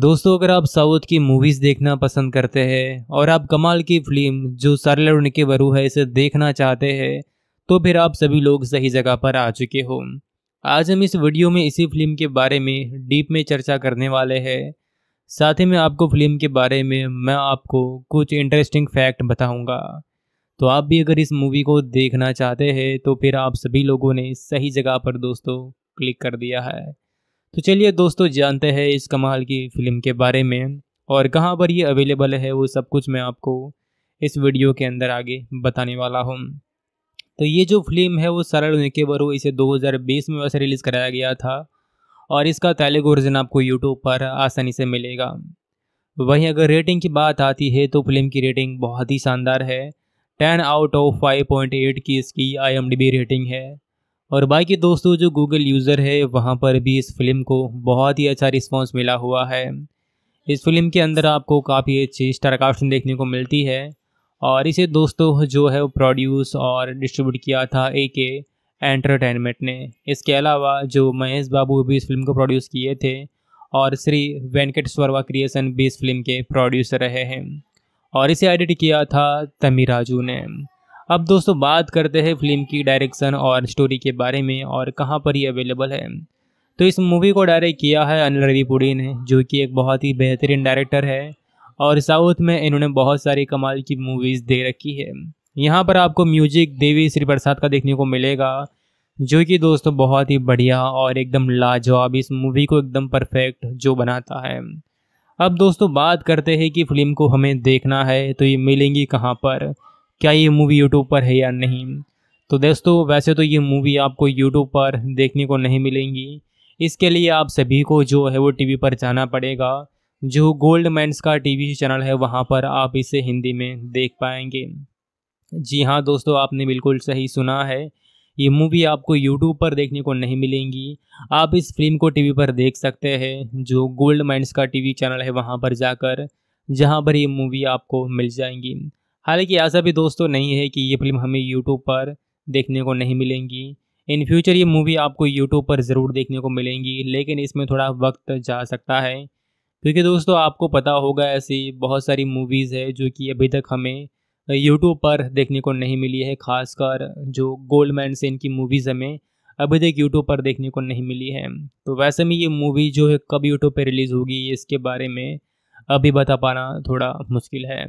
दोस्तों अगर आप साउथ की मूवीज़ देखना पसंद करते हैं और आप कमाल की फिल्म जो सरल और निके बरू है इसे देखना चाहते हैं तो फिर आप सभी लोग सही जगह पर आ चुके हो आज हम इस वीडियो में इसी फिल्म के बारे में डीप में चर्चा करने वाले हैं साथ ही में आपको फिल्म के बारे में मैं आपको कुछ इंटरेस्टिंग फैक्ट बताऊँगा तो आप भी अगर इस मूवी को देखना चाहते हैं तो फिर आप सभी लोगों ने सही जगह पर दोस्तों क्लिक कर दिया है तो चलिए दोस्तों जानते हैं इस कमाल की फ़िल्म के बारे में और कहाँ पर ये अवेलेबल है वो सब कुछ मैं आपको इस वीडियो के अंदर आगे बताने वाला हूँ तो ये जो फिल्म है वो सरल होने के बरू इसे 2020 में वैसे रिलीज़ कराया गया था और इसका तेलुगु वर्जन आपको यूट्यूब पर आसानी से मिलेगा वहीं अगर रेटिंग की बात आती है तो फिल्म की रेटिंग बहुत ही शानदार है ten out of five point eight की इसकी आई रेटिंग है और बाकी दोस्तों जो गूगल यूज़र है वहाँ पर भी इस फिल्म को बहुत ही अच्छा रिस्पॉन्स मिला हुआ है इस फिल्म के अंदर आपको काफ़ी अच्छी स्टारकास्टिंग देखने को मिलती है और इसे दोस्तों जो है वो प्रोड्यूस और डिस्ट्रीब्यूट किया था ए के एंटरटेनमेंट ने इसके अलावा जो महेश बाबू भी इस फिल्म को प्रोड्यूस किए थे और श्री वेंकट स्वरवा क्रिएशन भी इस फिल्म के प्रोड्यूसर रहे हैं और इसे एडिट किया था तमी राजू ने अब दोस्तों बात करते हैं फिल्म की डायरेक्शन और स्टोरी के बारे में और कहाँ पर ये अवेलेबल है तो इस मूवी को डायरेक्ट किया है अनिल पुडी ने जो कि एक बहुत ही बेहतरीन डायरेक्टर है और साउथ में इन्होंने बहुत सारी कमाल की मूवीज़ दे रखी है यहाँ पर आपको म्यूजिक देवी श्री प्रसाद का देखने को मिलेगा जो कि दोस्तों बहुत ही बढ़िया और एकदम लाजवाब इस मूवी को एकदम परफेक्ट जो बनाता है अब दोस्तों बात करते हैं कि फ़िल्म को हमें देखना है तो ये मिलेंगी कहाँ पर क्या ये मूवी यूट्यूब पर है या नहीं तो दोस्तों वैसे तो ये मूवी आपको यूट्यूब पर देखने को नहीं मिलेंगी इसके लिए आप सभी को जो है वो टीवी पर जाना पड़ेगा जो गोल्ड मैंस का टीवी चैनल है वहाँ पर आप इसे हिंदी में देख पाएंगे जी हाँ दोस्तों आपने बिल्कुल सही सुना है ये मूवी आपको यूट्यूब पर देखने को नहीं मिलेंगी आप इस फिल्म को टीवी पर देख सकते हैं जो गोल्ड माइंड्स का टीवी चैनल है वहाँ पर जाकर जहाँ पर ये मूवी आपको मिल जाएंगी हालांकि ऐसा भी दोस्तों नहीं है कि ये फिल्म हमें यूट्यूब पर देखने को नहीं मिलेंगी इन फ्यूचर ये मूवी आपको यूट्यूब पर ज़रूर देखने को मिलेंगी लेकिन इसमें थोड़ा वक्त जा सकता है क्योंकि दोस्तों आपको पता होगा ऐसी बहुत सारी मूवीज़ है जो कि अभी तक हमें यूट्यूब पर देखने को नहीं मिली है खासकर जो गोल्डमैन से इनकी मूवीज़ हमें अभी तक यूट्यूब पर देखने को नहीं मिली है तो वैसे में ये मूवी जो है कब यूट्यूब पर रिलीज़ होगी इसके बारे में अभी बता पाना थोड़ा मुश्किल है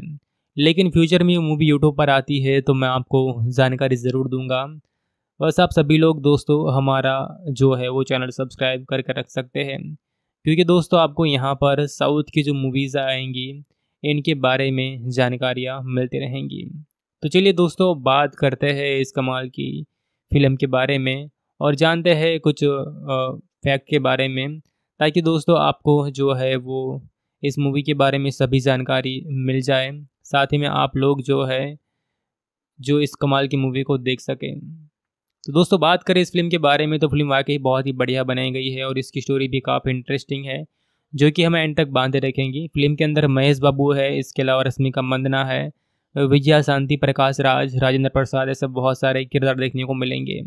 लेकिन फ्यूचर में ये मूवी यूट्यूब पर आती है तो मैं आपको जानकारी ज़रूर दूंगा बस आप सभी लोग दोस्तों हमारा जो है वो चैनल सब्सक्राइब करके रख सकते हैं क्योंकि दोस्तों आपको यहाँ पर साउथ की जो मूवीज़ आएंगी इनके बारे में जानकारियाँ मिलती रहेंगी तो चलिए दोस्तों बात करते हैं इस कमाल की फिल्म के बारे में और जानते हैं कुछ फैक्ट के बारे में ताकि दोस्तों आपको जो है वो इस मूवी के बारे में सभी जानकारी मिल जाए साथ ही में आप लोग जो है जो इस कमाल की मूवी को देख सकें तो दोस्तों बात करें इस फिल्म के बारे में तो फिल्म वाकई बहुत ही बढ़िया बनाई गई है और इसकी स्टोरी भी काफ़ी इंटरेस्टिंग है जो कि हमें एंड तक बांधे रखेंगी फिल्म के अंदर महेश बाबू है इसके अलावा रश्मिका मंदना है विजया शांति प्रकाश राज राजेंद्र प्रसाद ऐसे बहुत सारे किरदार देखने को मिलेंगे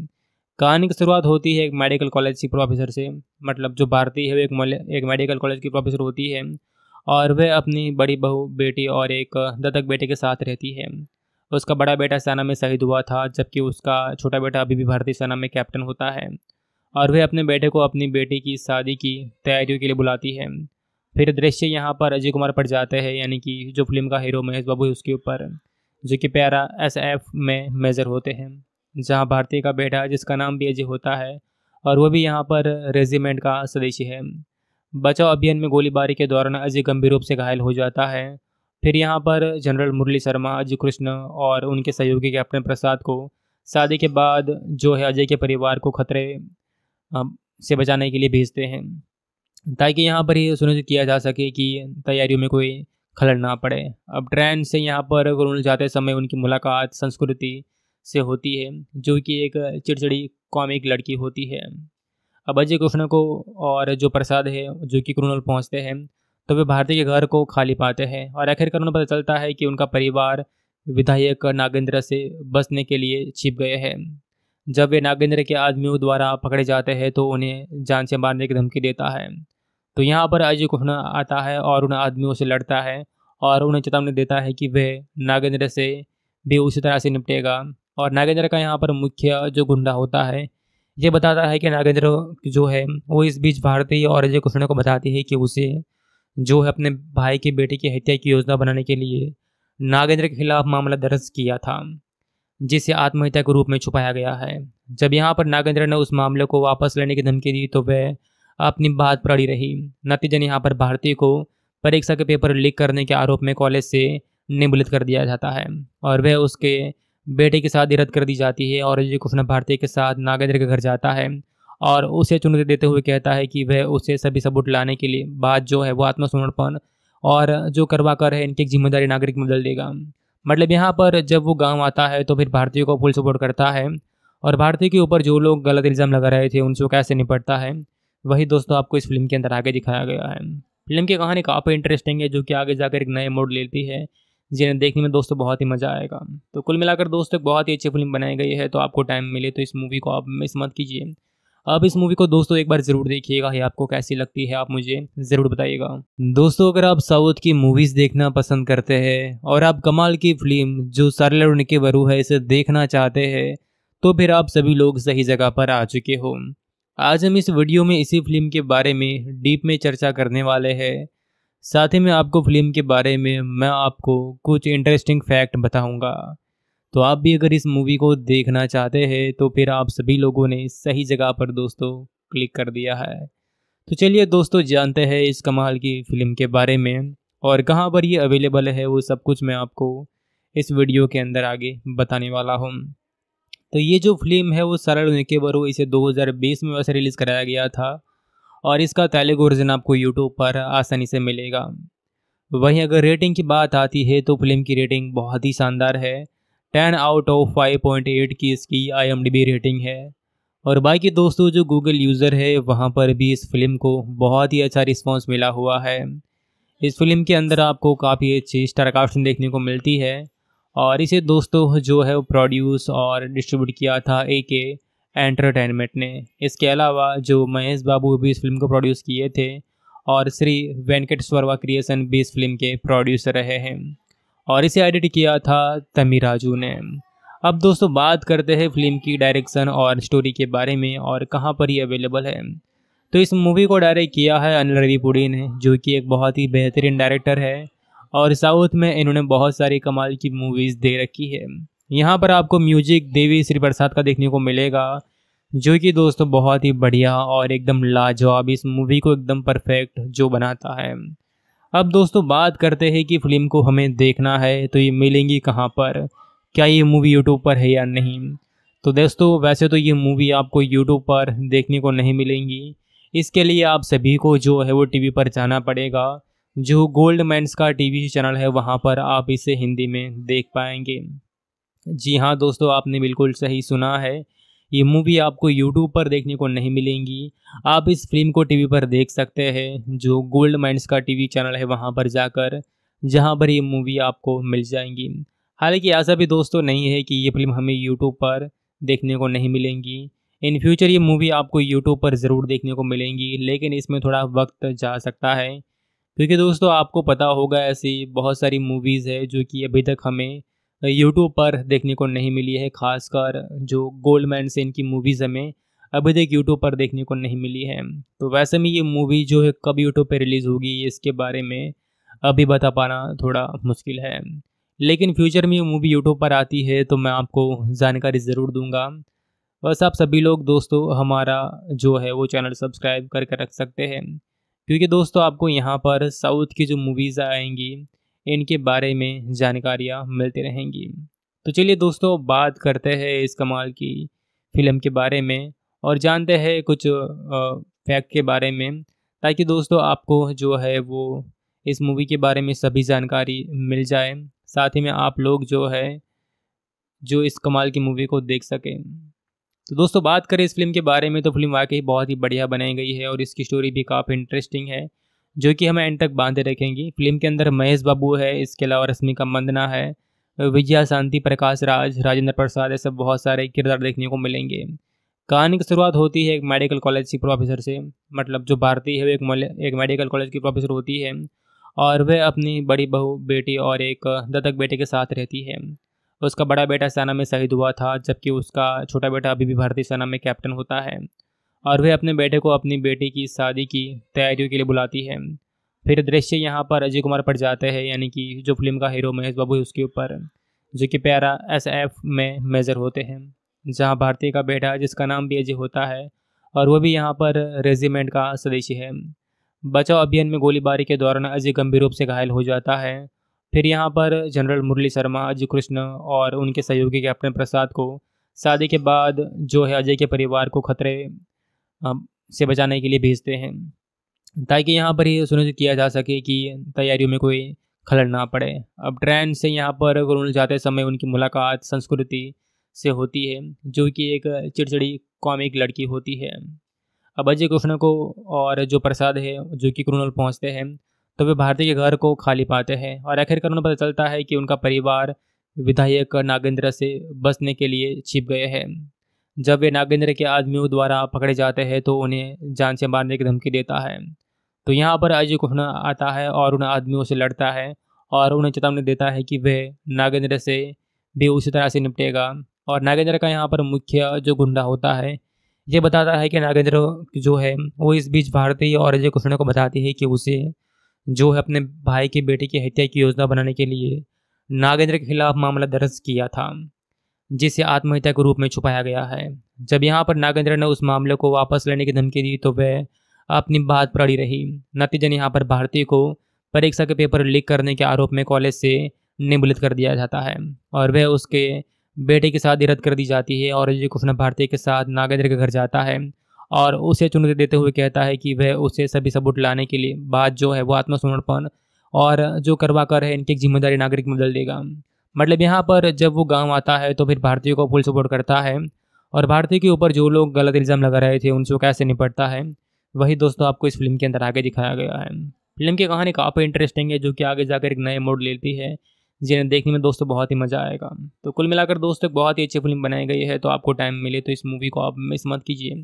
कहानी की शुरुआत होती है एक मेडिकल कॉलेज की प्रोफेसर से मतलब जो भारती है एक एक मेडिकल कॉलेज की प्रोफेसर होती है और वह अपनी बड़ी बहू बेटी और एक दत्तक बेटे के साथ रहती है उसका बड़ा बेटा सेना में शहीद हुआ था जबकि उसका छोटा बेटा अभी भी भारतीय सेना में कैप्टन होता है और वह अपने बेटे को अपनी बेटी की शादी की तैयारियों के लिए बुलाती है फिर दृश्य यहाँ पर अजय कुमार पर जाते हैं यानी कि जो फिल्म का हीरो महेश बाबू है उसके ऊपर जो कि प्यारा एस एफ में मेजर होते हैं जहाँ भारतीय का बेटा जिसका नाम भी अजय होता है और वह भी यहाँ पर रेजिमेंट का सदस्य है बचाव अभियान में गोलीबारी के दौरान अजय गंभीर रूप से घायल हो जाता है फिर यहाँ पर जनरल मुरली शर्मा अजय कृष्ण और उनके सहयोगी कैप्टन प्रसाद को शादी के बाद जो है अजय के परिवार को खतरे से बचाने के लिए भेजते हैं ताकि यहाँ पर ये सुनिश्चित किया जा सके कि तैयारियों में कोई खलड़ ना पड़े अब ट्रेन से यहाँ पर गुरुल जाते समय उनकी मुलाकात संस्कृति से होती है जो कि एक चिड़चिड़ी कॉमिक लड़की होती है अजय कृष्ण को और जो प्रसाद है जो कि क्रूनल पहुँचते हैं तो वे भारती के घर को खाली पाते हैं और आखिरकार उन्हें पता चलता है कि उनका परिवार विधायक नागेंद्र से बचने के लिए छिप गए हैं जब वे नागेंद्र के आदमियों द्वारा पकड़े जाते हैं तो उन्हें जान से मारने की धमकी देता है तो यहाँ पर अजय कृष्ण आता है और उन आदमियों से लड़ता है और उन्हें चेतावनी देता है कि वह नागेंद्र से भी उसी तरह से निपटेगा और नागेंद्र का यहाँ पर मुख्य जो गुंडा होता है ये बताता है कि नागेंद्र जो है वो इस बीच भारतीय और अजय कृष्ण को बताती है कि उसे जो है अपने भाई के बेटे की हत्या की योजना बनाने के लिए नागेंद्र के खिलाफ मामला दर्ज किया था जिसे आत्महत्या के रूप में छुपाया गया है जब यहाँ पर नागेंद्र ने उस मामले को वापस लेने की धमकी दी तो वह अपनी बात पर अड़ी रही नतीजन यहाँ पर भारती को परीक्षा के पेपर लीक करने के आरोप में कॉलेज से निबलित कर दिया जाता है और वह उसके बेटे के साथ रद्द कर दी जाती है और अजय कृष्ण भारती के साथ नागेंद्र के घर जाता है और उसे चुनौती देते हुए कहता है कि वह उसे सभी सबूत लाने के लिए बात जो है वो आत्मसमर्पण और जो करवा कर है इनकी जिम्मेदारी नागरिक में बदल देगा मतलब यहाँ पर जब वो गांव आता है तो फिर भारतीयों को फुल सपोर्ट करता है और भारतीय के ऊपर जो लोग गलत इल्ज़ाम लगा रहे थे उनसे कैसे निपटता है वही दोस्तों आपको इस फिल्म के अंदर आगे दिखाया गया है फिल्म की कहानी काफ़ी इंटरेस्टिंग है जो कि आगे जाकर एक नए मोड लेती है जिन्हें देखने में दोस्तों बहुत ही मज़ा आएगा तो कुल मिलाकर दोस्तों बहुत ही अच्छी फिल्म बनाई गई है तो आपको टाइम मिले तो इस मूवी को आप मिस मत कीजिए आप इस मूवी को दोस्तों एक बार ज़रूर देखिएगा ये आपको कैसी लगती है आप मुझे ज़रूर बताइएगा दोस्तों अगर आप साउथ की मूवीज़ देखना पसंद करते हैं और आप कमाल की फिल्म जो सरल और निके वरू है इसे देखना चाहते हैं तो फिर आप सभी लोग सही जगह पर आ चुके हो आज हम इस वीडियो में इसी फिल्म के बारे में डीप में चर्चा करने वाले हैं साथ ही मैं आपको फिल्म के बारे में मैं आपको कुछ इंटरेस्टिंग फैक्ट बताऊंगा तो आप भी अगर इस मूवी को देखना चाहते हैं तो फिर आप सभी लोगों ने सही जगह पर दोस्तों क्लिक कर दिया है तो चलिए दोस्तों जानते हैं इस कमाल की फ़िल्म के बारे में और कहाँ पर ये अवेलेबल है वो सब कुछ मैं आपको इस वीडियो के अंदर आगे बताने वाला हूँ तो ये जो फिल्म है वो सरल निकेबर हो इसे 2020 में वैसे रिलीज़ कराया गया था और इसका तेलुगु वर्जन आपको यूट्यूब पर आसानी से मिलेगा वहीं अगर रेटिंग की बात आती है तो फिल्म की रेटिंग बहुत ही शानदार है ten out of five point eight की इसकी आई रेटिंग है और बाकी दोस्तों जो गूगल यूज़र है वहाँ पर भी इस फिल्म को बहुत ही अच्छा रिस्पॉन्स मिला हुआ है इस फिल्म के अंदर आपको काफ़ी अच्छी स्टारकास्टिंग देखने को मिलती है और इसे दोस्तों जो है प्रोड्यूस और डिस्ट्रीब्यूट किया था ए के एंटरटेनमेंट ने इसके अलावा जो महेश बाबू भी इस फिल्म को प्रोड्यूस किए थे और श्री वेंकटेश्वरवा क्रिएशन भी इस फिल्म के प्रोड्यूसर रहे हैं और इसे एडिट किया था तमी राजू ने अब दोस्तों बात करते हैं फिल्म की डायरेक्शन और स्टोरी के बारे में और कहाँ पर ये अवेलेबल है तो इस मूवी को डायरेक्ट किया है अनिल पुड़ी ने जो कि एक बहुत ही बेहतरीन डायरेक्टर है और साउथ में इन्होंने बहुत सारी कमाल की मूवीज़ दे रखी है यहाँ पर आपको म्यूजिक देवी श्री प्रसाद का देखने को मिलेगा जो कि दोस्तों बहुत ही बढ़िया और एकदम लाजवाब इस मूवी को एकदम परफेक्ट जो बनाता है अब दोस्तों बात करते हैं कि फिल्म को हमें देखना है तो ये मिलेंगी कहाँ पर क्या ये मूवी यूट्यूब पर है या नहीं तो दोस्तों वैसे तो ये मूवी आपको यूट्यूब पर देखने को नहीं मिलेंगी इसके लिए आप सभी को जो है वो टीवी पर जाना पड़ेगा जो गोल्ड मैंस का टीवी चैनल है वहाँ पर आप इसे हिंदी में देख पाएंगे जी हाँ दोस्तों आपने बिल्कुल सही सुना है ये मूवी आपको यूट्यूब पर देखने को नहीं मिलेंगी आप इस फिल्म को टीवी पर देख सकते हैं जो गोल्ड माइंड्स का टीवी चैनल है वहाँ पर जाकर जहाँ पर ये मूवी आपको मिल जाएंगी हालांकि ऐसा भी दोस्तों नहीं है कि ये फिल्म हमें यूट्यूब पर देखने को नहीं मिलेंगी इन फ्यूचर ये मूवी आपको यूट्यूब पर ज़रूर देखने को मिलेंगी लेकिन इसमें थोड़ा वक्त जा सकता है क्योंकि दोस्तों आपको पता होगा ऐसी बहुत सारी मूवीज़ है जो कि अभी तक हमें यूट्यूब पर देखने को नहीं मिली है खासकर जो गोल्डमैन से इनकी मूवीज़ हमें अभी तक यूट्यूब पर देखने को नहीं मिली है तो वैसे में ये मूवी जो है कब यूट्यूब पर रिलीज़ होगी इसके बारे में अभी बता पाना थोड़ा मुश्किल है लेकिन फ्यूचर में ये मूवी यूट्यूब पर आती है तो मैं आपको जानकारी ज़रूर दूंगा बस आप सभी लोग दोस्तों हमारा जो है वो चैनल सब्सक्राइब करके रख सकते हैं क्योंकि दोस्तों आपको यहाँ पर साउथ की जो मूवीज़ आएंगी इनके बारे में जानकारियाँ मिलती रहेंगी तो चलिए दोस्तों बात करते हैं इस कमाल की फिल्म के बारे में और जानते हैं कुछ फैक्ट के बारे में ताकि दोस्तों आपको जो है वो इस मूवी के बारे में सभी जानकारी मिल जाए साथ ही में आप लोग जो है जो इस कमाल की मूवी को देख सकें तो दोस्तों बात करें इस फिल्म के बारे में तो फिल्म वाकई बहुत ही बढ़िया बनाई गई है और इसकी स्टोरी भी काफ़ी इंटरेस्टिंग है जो कि हमें एंड तक बांधे रखेंगी फिल्म के अंदर महेश बाबू है इसके अलावा रश्मिका मंदना है विजया शांति प्रकाश राज राजेंद्र प्रसाद ऐसे बहुत सारे किरदार देखने को मिलेंगे कहानी की शुरुआत होती है एक मेडिकल कॉलेज की प्रोफेसर से मतलब जो भारती है वो एक एक मेडिकल कॉलेज की प्रोफेसर होती है और वह अपनी बड़ी बहू बेटी और एक दत्तक बेटे के साथ रहती है उसका बड़ा बेटा सेना में शहीद हुआ था जबकि उसका छोटा बेटा अभी भी भारतीय सेना में कैप्टन होता है और वह अपने बेटे को अपनी बेटी की शादी की तैयारियों के लिए बुलाती है फिर दृश्य यहाँ पर अजय कुमार पर जाते हैं यानी कि जो फिल्म का हीरो महेश बाबू है उसके ऊपर जो कि प्यारा एस एफ में मेजर होते हैं जहाँ भारतीय का बेटा जिसका नाम भी अजय होता है और वह भी यहाँ पर रेजिमेंट का सदस्य है बचाव अभियान में गोलीबारी के दौरान अजय गंभीर रूप से घायल हो जाता है फिर यहाँ पर जनरल मुरली शर्मा अजय कृष्ण और उनके सहयोगी कैप्टन प्रसाद को शादी के बाद जो है अजय के परिवार को खतरे से बचाने के लिए भेजते हैं ताकि यहाँ पर ये सुनिश्चित किया जा सके कि तैयारियों में कोई खलड़ ना पड़े अब ट्रेन से यहाँ पर गुरुल जाते समय उनकी मुलाकात संस्कृति से होती है जो कि एक चिड़चिड़ी कॉमिक लड़की होती है अब अजय कृष्ण को और जो प्रसाद है जो कि क्रूनल पहुँचते हैं तो वे भारती के घर को खाली पाते हैं और आखिरकार उन्हें पता चलता है कि उनका परिवार विधायक नागेंद्र से बसने के लिए छिप गए हैं जब वे नागेंद्र के आदमियों द्वारा पकड़े जाते हैं तो उन्हें जान से मारने की धमकी देता है तो यहाँ पर अजय कुहना आता है और उन आदमियों से लड़ता है और उन्हें चेतावनी देता है कि वह नागेंद्र से भी उसी तरह से निपटेगा और नागेंद्र का यहाँ पर मुख्य जो गुंडा होता है ये बताता है कि नागेंद्र जो है वो इस बीच भारतीय और अजय कृष्ण को बताती है कि उसे जो है अपने भाई के बेटे की हत्या की योजना बनाने के लिए नागेंद्र के खिलाफ मामला दर्ज किया था जिसे आत्महत्या के रूप में छुपाया गया है जब यहाँ पर नागेंद्र ने उस मामले को वापस लेने की धमकी दी तो वह अपनी बात पर अड़ी रही नतीजन यहाँ पर भारती को परीक्षा के पेपर लीक करने के आरोप में कॉलेज से निमुलित कर दिया जाता है और वह उसके बेटे के साथ रद्द कर दी जाती है और अजय कृष्ण भारती के साथ नागेंद्र के घर जाता है और उसे चुनौती देते हुए कहता है कि वह उसे सभी सबूत लाने के लिए बात जो है वो आत्मसमर्पण और जो करवा कर है इनकी जिम्मेदारी नागरिक में बदल देगा मतलब यहाँ पर जब वो गांव आता है तो फिर भारतीयों को फुल सपोर्ट करता है और भारतीय के ऊपर जो लोग गलत इल्ज़ाम लगा रहे थे उनसे कैसे निपटता है वही दोस्तों आपको इस फिल्म के अंदर आगे दिखाया गया है फिल्म की कहानी काफ़ी इंटरेस्टिंग है जो कि आगे जाकर एक नए मोड लेती है जिन्हें देखने में दोस्तों बहुत ही मज़ा आएगा तो कुल मिलाकर दोस्तों एक बहुत ही अच्छी फिल्म बनाई गई है तो आपको टाइम मिले तो इस मूवी को आप मिस मत कीजिए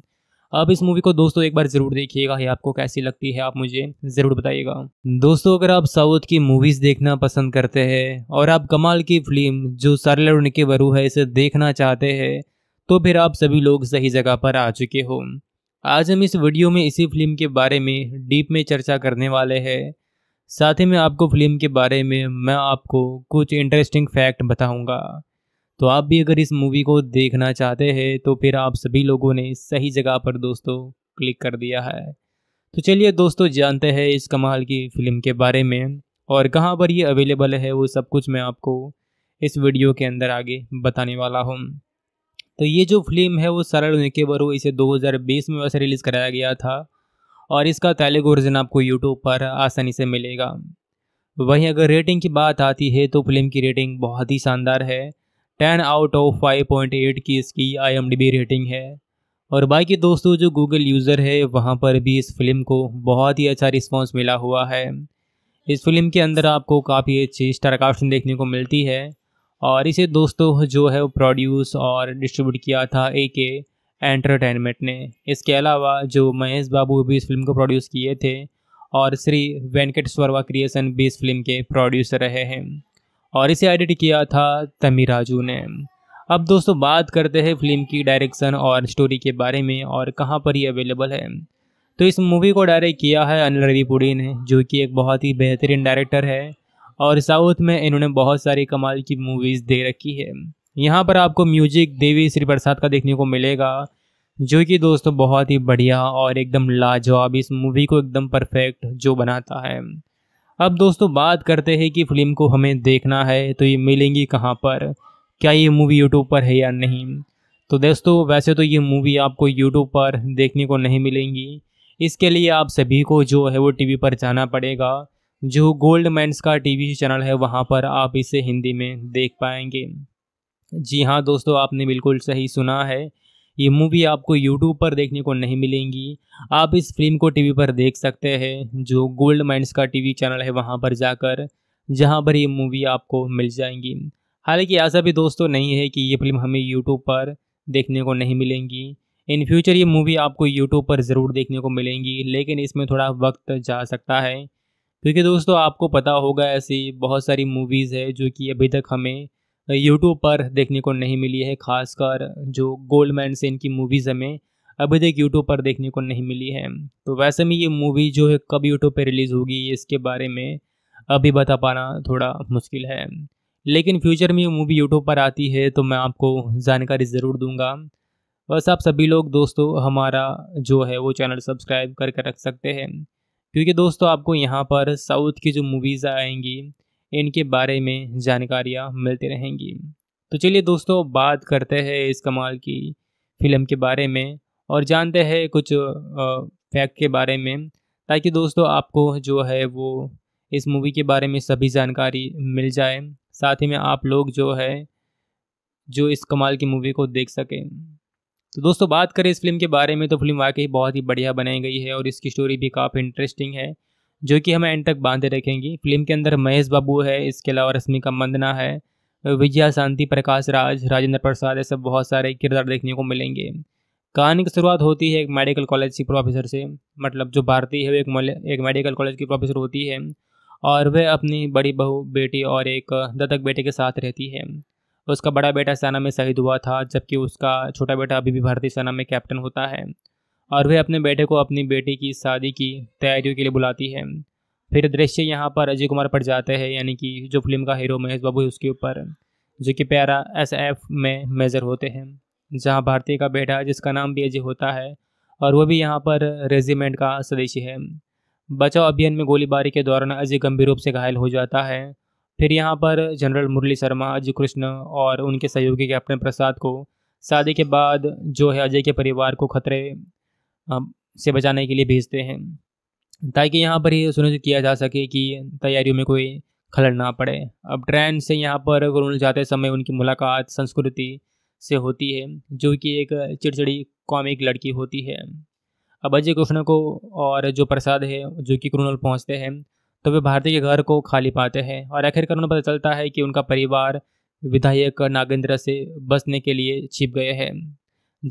आप इस मूवी को दोस्तों एक बार ज़रूर देखिएगा ये आपको कैसी लगती है आप मुझे ज़रूर बताइएगा दोस्तों अगर आप साउथ की मूवीज़ देखना पसंद करते हैं और आप कमाल की फिल्म जो सरल और निके बरू है इसे देखना चाहते हैं तो फिर आप सभी लोग सही जगह पर आ चुके हो आज हम इस वीडियो में इसी फिल्म के बारे में डीप में चर्चा करने वाले हैं साथ ही में आपको फिल्म के बारे में मैं आपको कुछ इंटरेस्टिंग फैक्ट बताऊंगा तो आप भी अगर इस मूवी को देखना चाहते हैं तो फिर आप सभी लोगों ने सही जगह पर दोस्तों क्लिक कर दिया है तो चलिए दोस्तों जानते हैं इस कमाल की फ़िल्म के बारे में और कहाँ पर ये अवेलेबल है वो सब कुछ मैं आपको इस वीडियो के अंदर आगे बताने वाला हूँ तो ये जो फिल्म है वो सरल के बरो इसे 2020 में वैसे रिलीज़ कराया गया था और इसका तेलुगु वर्जन आपको यूट्यूब पर आसानी से मिलेगा वहीं अगर रेटिंग की बात आती है तो फिल्म की रेटिंग बहुत ही शानदार है ten out of five point eight की इसकी आई रेटिंग है और बाकी दोस्तों जो गूगल यूज़र है वहाँ पर भी इस फिल्म को बहुत ही अच्छा रिस्पॉन्स मिला हुआ है इस फिल्म के अंदर आपको काफ़ी अच्छी स्टारकास्टिंग देखने को मिलती है और इसे दोस्तों जो है वो प्रोड्यूस और डिस्ट्रीब्यूट किया था ए के एंटरटेनमेंट ने इसके अलावा जो महेश बाबू भी इस फिल्म को प्रोड्यूस किए थे और श्री वेंकटेश्वरवा क्रिएशन भी इस फिल्म के प्रोड्यूसर रहे हैं और इसे एडिट किया था तमी राजू ने अब दोस्तों बात करते हैं फिल्म की डायरेक्शन और स्टोरी के बारे में और कहाँ पर ये अवेलेबल है तो इस मूवी को डायरेक्ट किया है अनिल पुड़ी ने जो कि एक बहुत ही बेहतरीन डायरेक्टर है और साउथ में इन्होंने बहुत सारी कमाल की मूवीज़ दे रखी है यहाँ पर आपको म्यूजिक देवी श्री प्रसाद का देखने को मिलेगा जो कि दोस्तों बहुत ही बढ़िया और एकदम लाजवाब इस मूवी को एकदम परफेक्ट जो बनाता है अब दोस्तों बात करते हैं कि फिल्म को हमें देखना है तो ये मिलेंगी कहाँ पर क्या ये मूवी यूट्यूब पर है या नहीं तो दोस्तों वैसे तो ये मूवी आपको यूट्यूब पर देखने को नहीं मिलेंगी इसके लिए आप सभी को जो है वो टीवी पर जाना पड़ेगा जो गोल्ड मैंस का टीवी चैनल है वहाँ पर आप इसे हिंदी में देख पाएंगे जी हाँ दोस्तों आपने बिल्कुल सही सुना है ये मूवी आपको यूट्यूब पर देखने को नहीं मिलेंगी आप इस फिल्म को टीवी पर देख सकते हैं जो गोल्ड माइंड्स का टीवी चैनल है वहाँ पर जाकर जहाँ पर ये मूवी आपको मिल जाएंगी हालांकि ऐसा भी दोस्तों तो नहीं है कि ये फिल्म हमें यूट्यूब पर देखने को नहीं मिलेंगी इन फ्यूचर ये मूवी आपको यूट्यूब पर ज़रूर देखने को मिलेंगी लेकिन इसमें थोड़ा वक्त जा सकता है क्योंकि दोस्तों आपको पता होगा ऐसी बहुत सारी मूवीज़ है जो कि अभी तक हमें यूट्यूब पर देखने को नहीं मिली है खासकर जो गोल्डमैन से इनकी मूवीज़ हमें अभी तक यूट्यूब पर देखने को नहीं मिली है तो वैसे में ये मूवी जो है कब यूट्यूब पर रिलीज़ होगी इसके बारे में अभी बता पाना थोड़ा मुश्किल है लेकिन फ्यूचर में ये मूवी यूट्यूब पर आती है तो मैं आपको जानकारी ज़रूर दूंगा बस आप सभी लोग दोस्तों हमारा जो है वो चैनल सब्सक्राइब करके रख सकते हैं क्योंकि दोस्तों आपको यहाँ पर साउथ की जो मूवीज़ आएंगी इनके बारे में जानकारियाँ मिलती रहेंगी तो चलिए दोस्तों बात करते हैं इस कमाल की फिल्म के बारे में और जानते हैं कुछ फैक्ट के बारे में ताकि दोस्तों आपको जो है वो इस मूवी के बारे में सभी जानकारी मिल जाए साथ ही में आप लोग जो है जो इस कमाल की मूवी को देख सकें तो दोस्तों बात करें इस फिल्म के बारे में तो फिल्म वाकई बहुत ही बढ़िया बनाई गई है और इसकी स्टोरी भी काफ़ी इंटरेस्टिंग है जो कि हमें एंड तक बांधे रखेंगी फिल्म के अंदर महेश बाबू है इसके अलावा रश्मिका मंदना है विजया शांति प्रकाश राज राजेंद्र प्रसाद ऐसे बहुत सारे किरदार देखने को मिलेंगे कहानी की शुरुआत होती है एक मेडिकल कॉलेज की प्रोफेसर से मतलब जो भारती है वो एक एक मेडिकल कॉलेज की प्रोफेसर होती है और वह अपनी बड़ी बहू बेटी और एक दत्तक बेटे के साथ रहती है उसका बड़ा बेटा सेना में शहीद हुआ था जबकि उसका छोटा बेटा अभी भी भारतीय सेना में कैप्टन होता है और वह अपने बेटे को अपनी बेटी की शादी की तैयारियों के लिए बुलाती है फिर दृश्य यहाँ पर अजय कुमार पर जाते हैं यानी कि जो फिल्म का हीरो महेश बाबू है उसके ऊपर जो कि प्यारा एस एफ में मेजर होते हैं जहाँ भारतीय का बेटा जिसका नाम भी अजय होता है और वह भी यहाँ पर रेजिमेंट का सदस्य है बचाव अभियान में गोलीबारी के दौरान अजय गंभीर रूप से घायल हो जाता है फिर यहाँ पर जनरल मुरली शर्मा अजय कृष्ण और उनके सहयोगी कैप्टन प्रसाद को शादी के बाद जो है अजय के परिवार को खतरे से बचाने के लिए भेजते हैं ताकि यहाँ पर ये सुनिश्चित किया जा सके कि तैयारियों में कोई खलड़ ना पड़े अब ट्रेन से यहाँ पर कोरोना जाते समय उनकी मुलाकात संस्कृति से होती है जो कि एक चिड़चिड़ी कॉमिक लड़की होती है अब अजय कृष्ण को और जो प्रसाद है जो कि क्रूनल पहुँचते हैं तो वे भारती के घर को खाली पाते हैं और आखिरकार उन्हें पता चलता है कि उनका परिवार विधायक नागेंद्र से बसने के लिए छिप गए हैं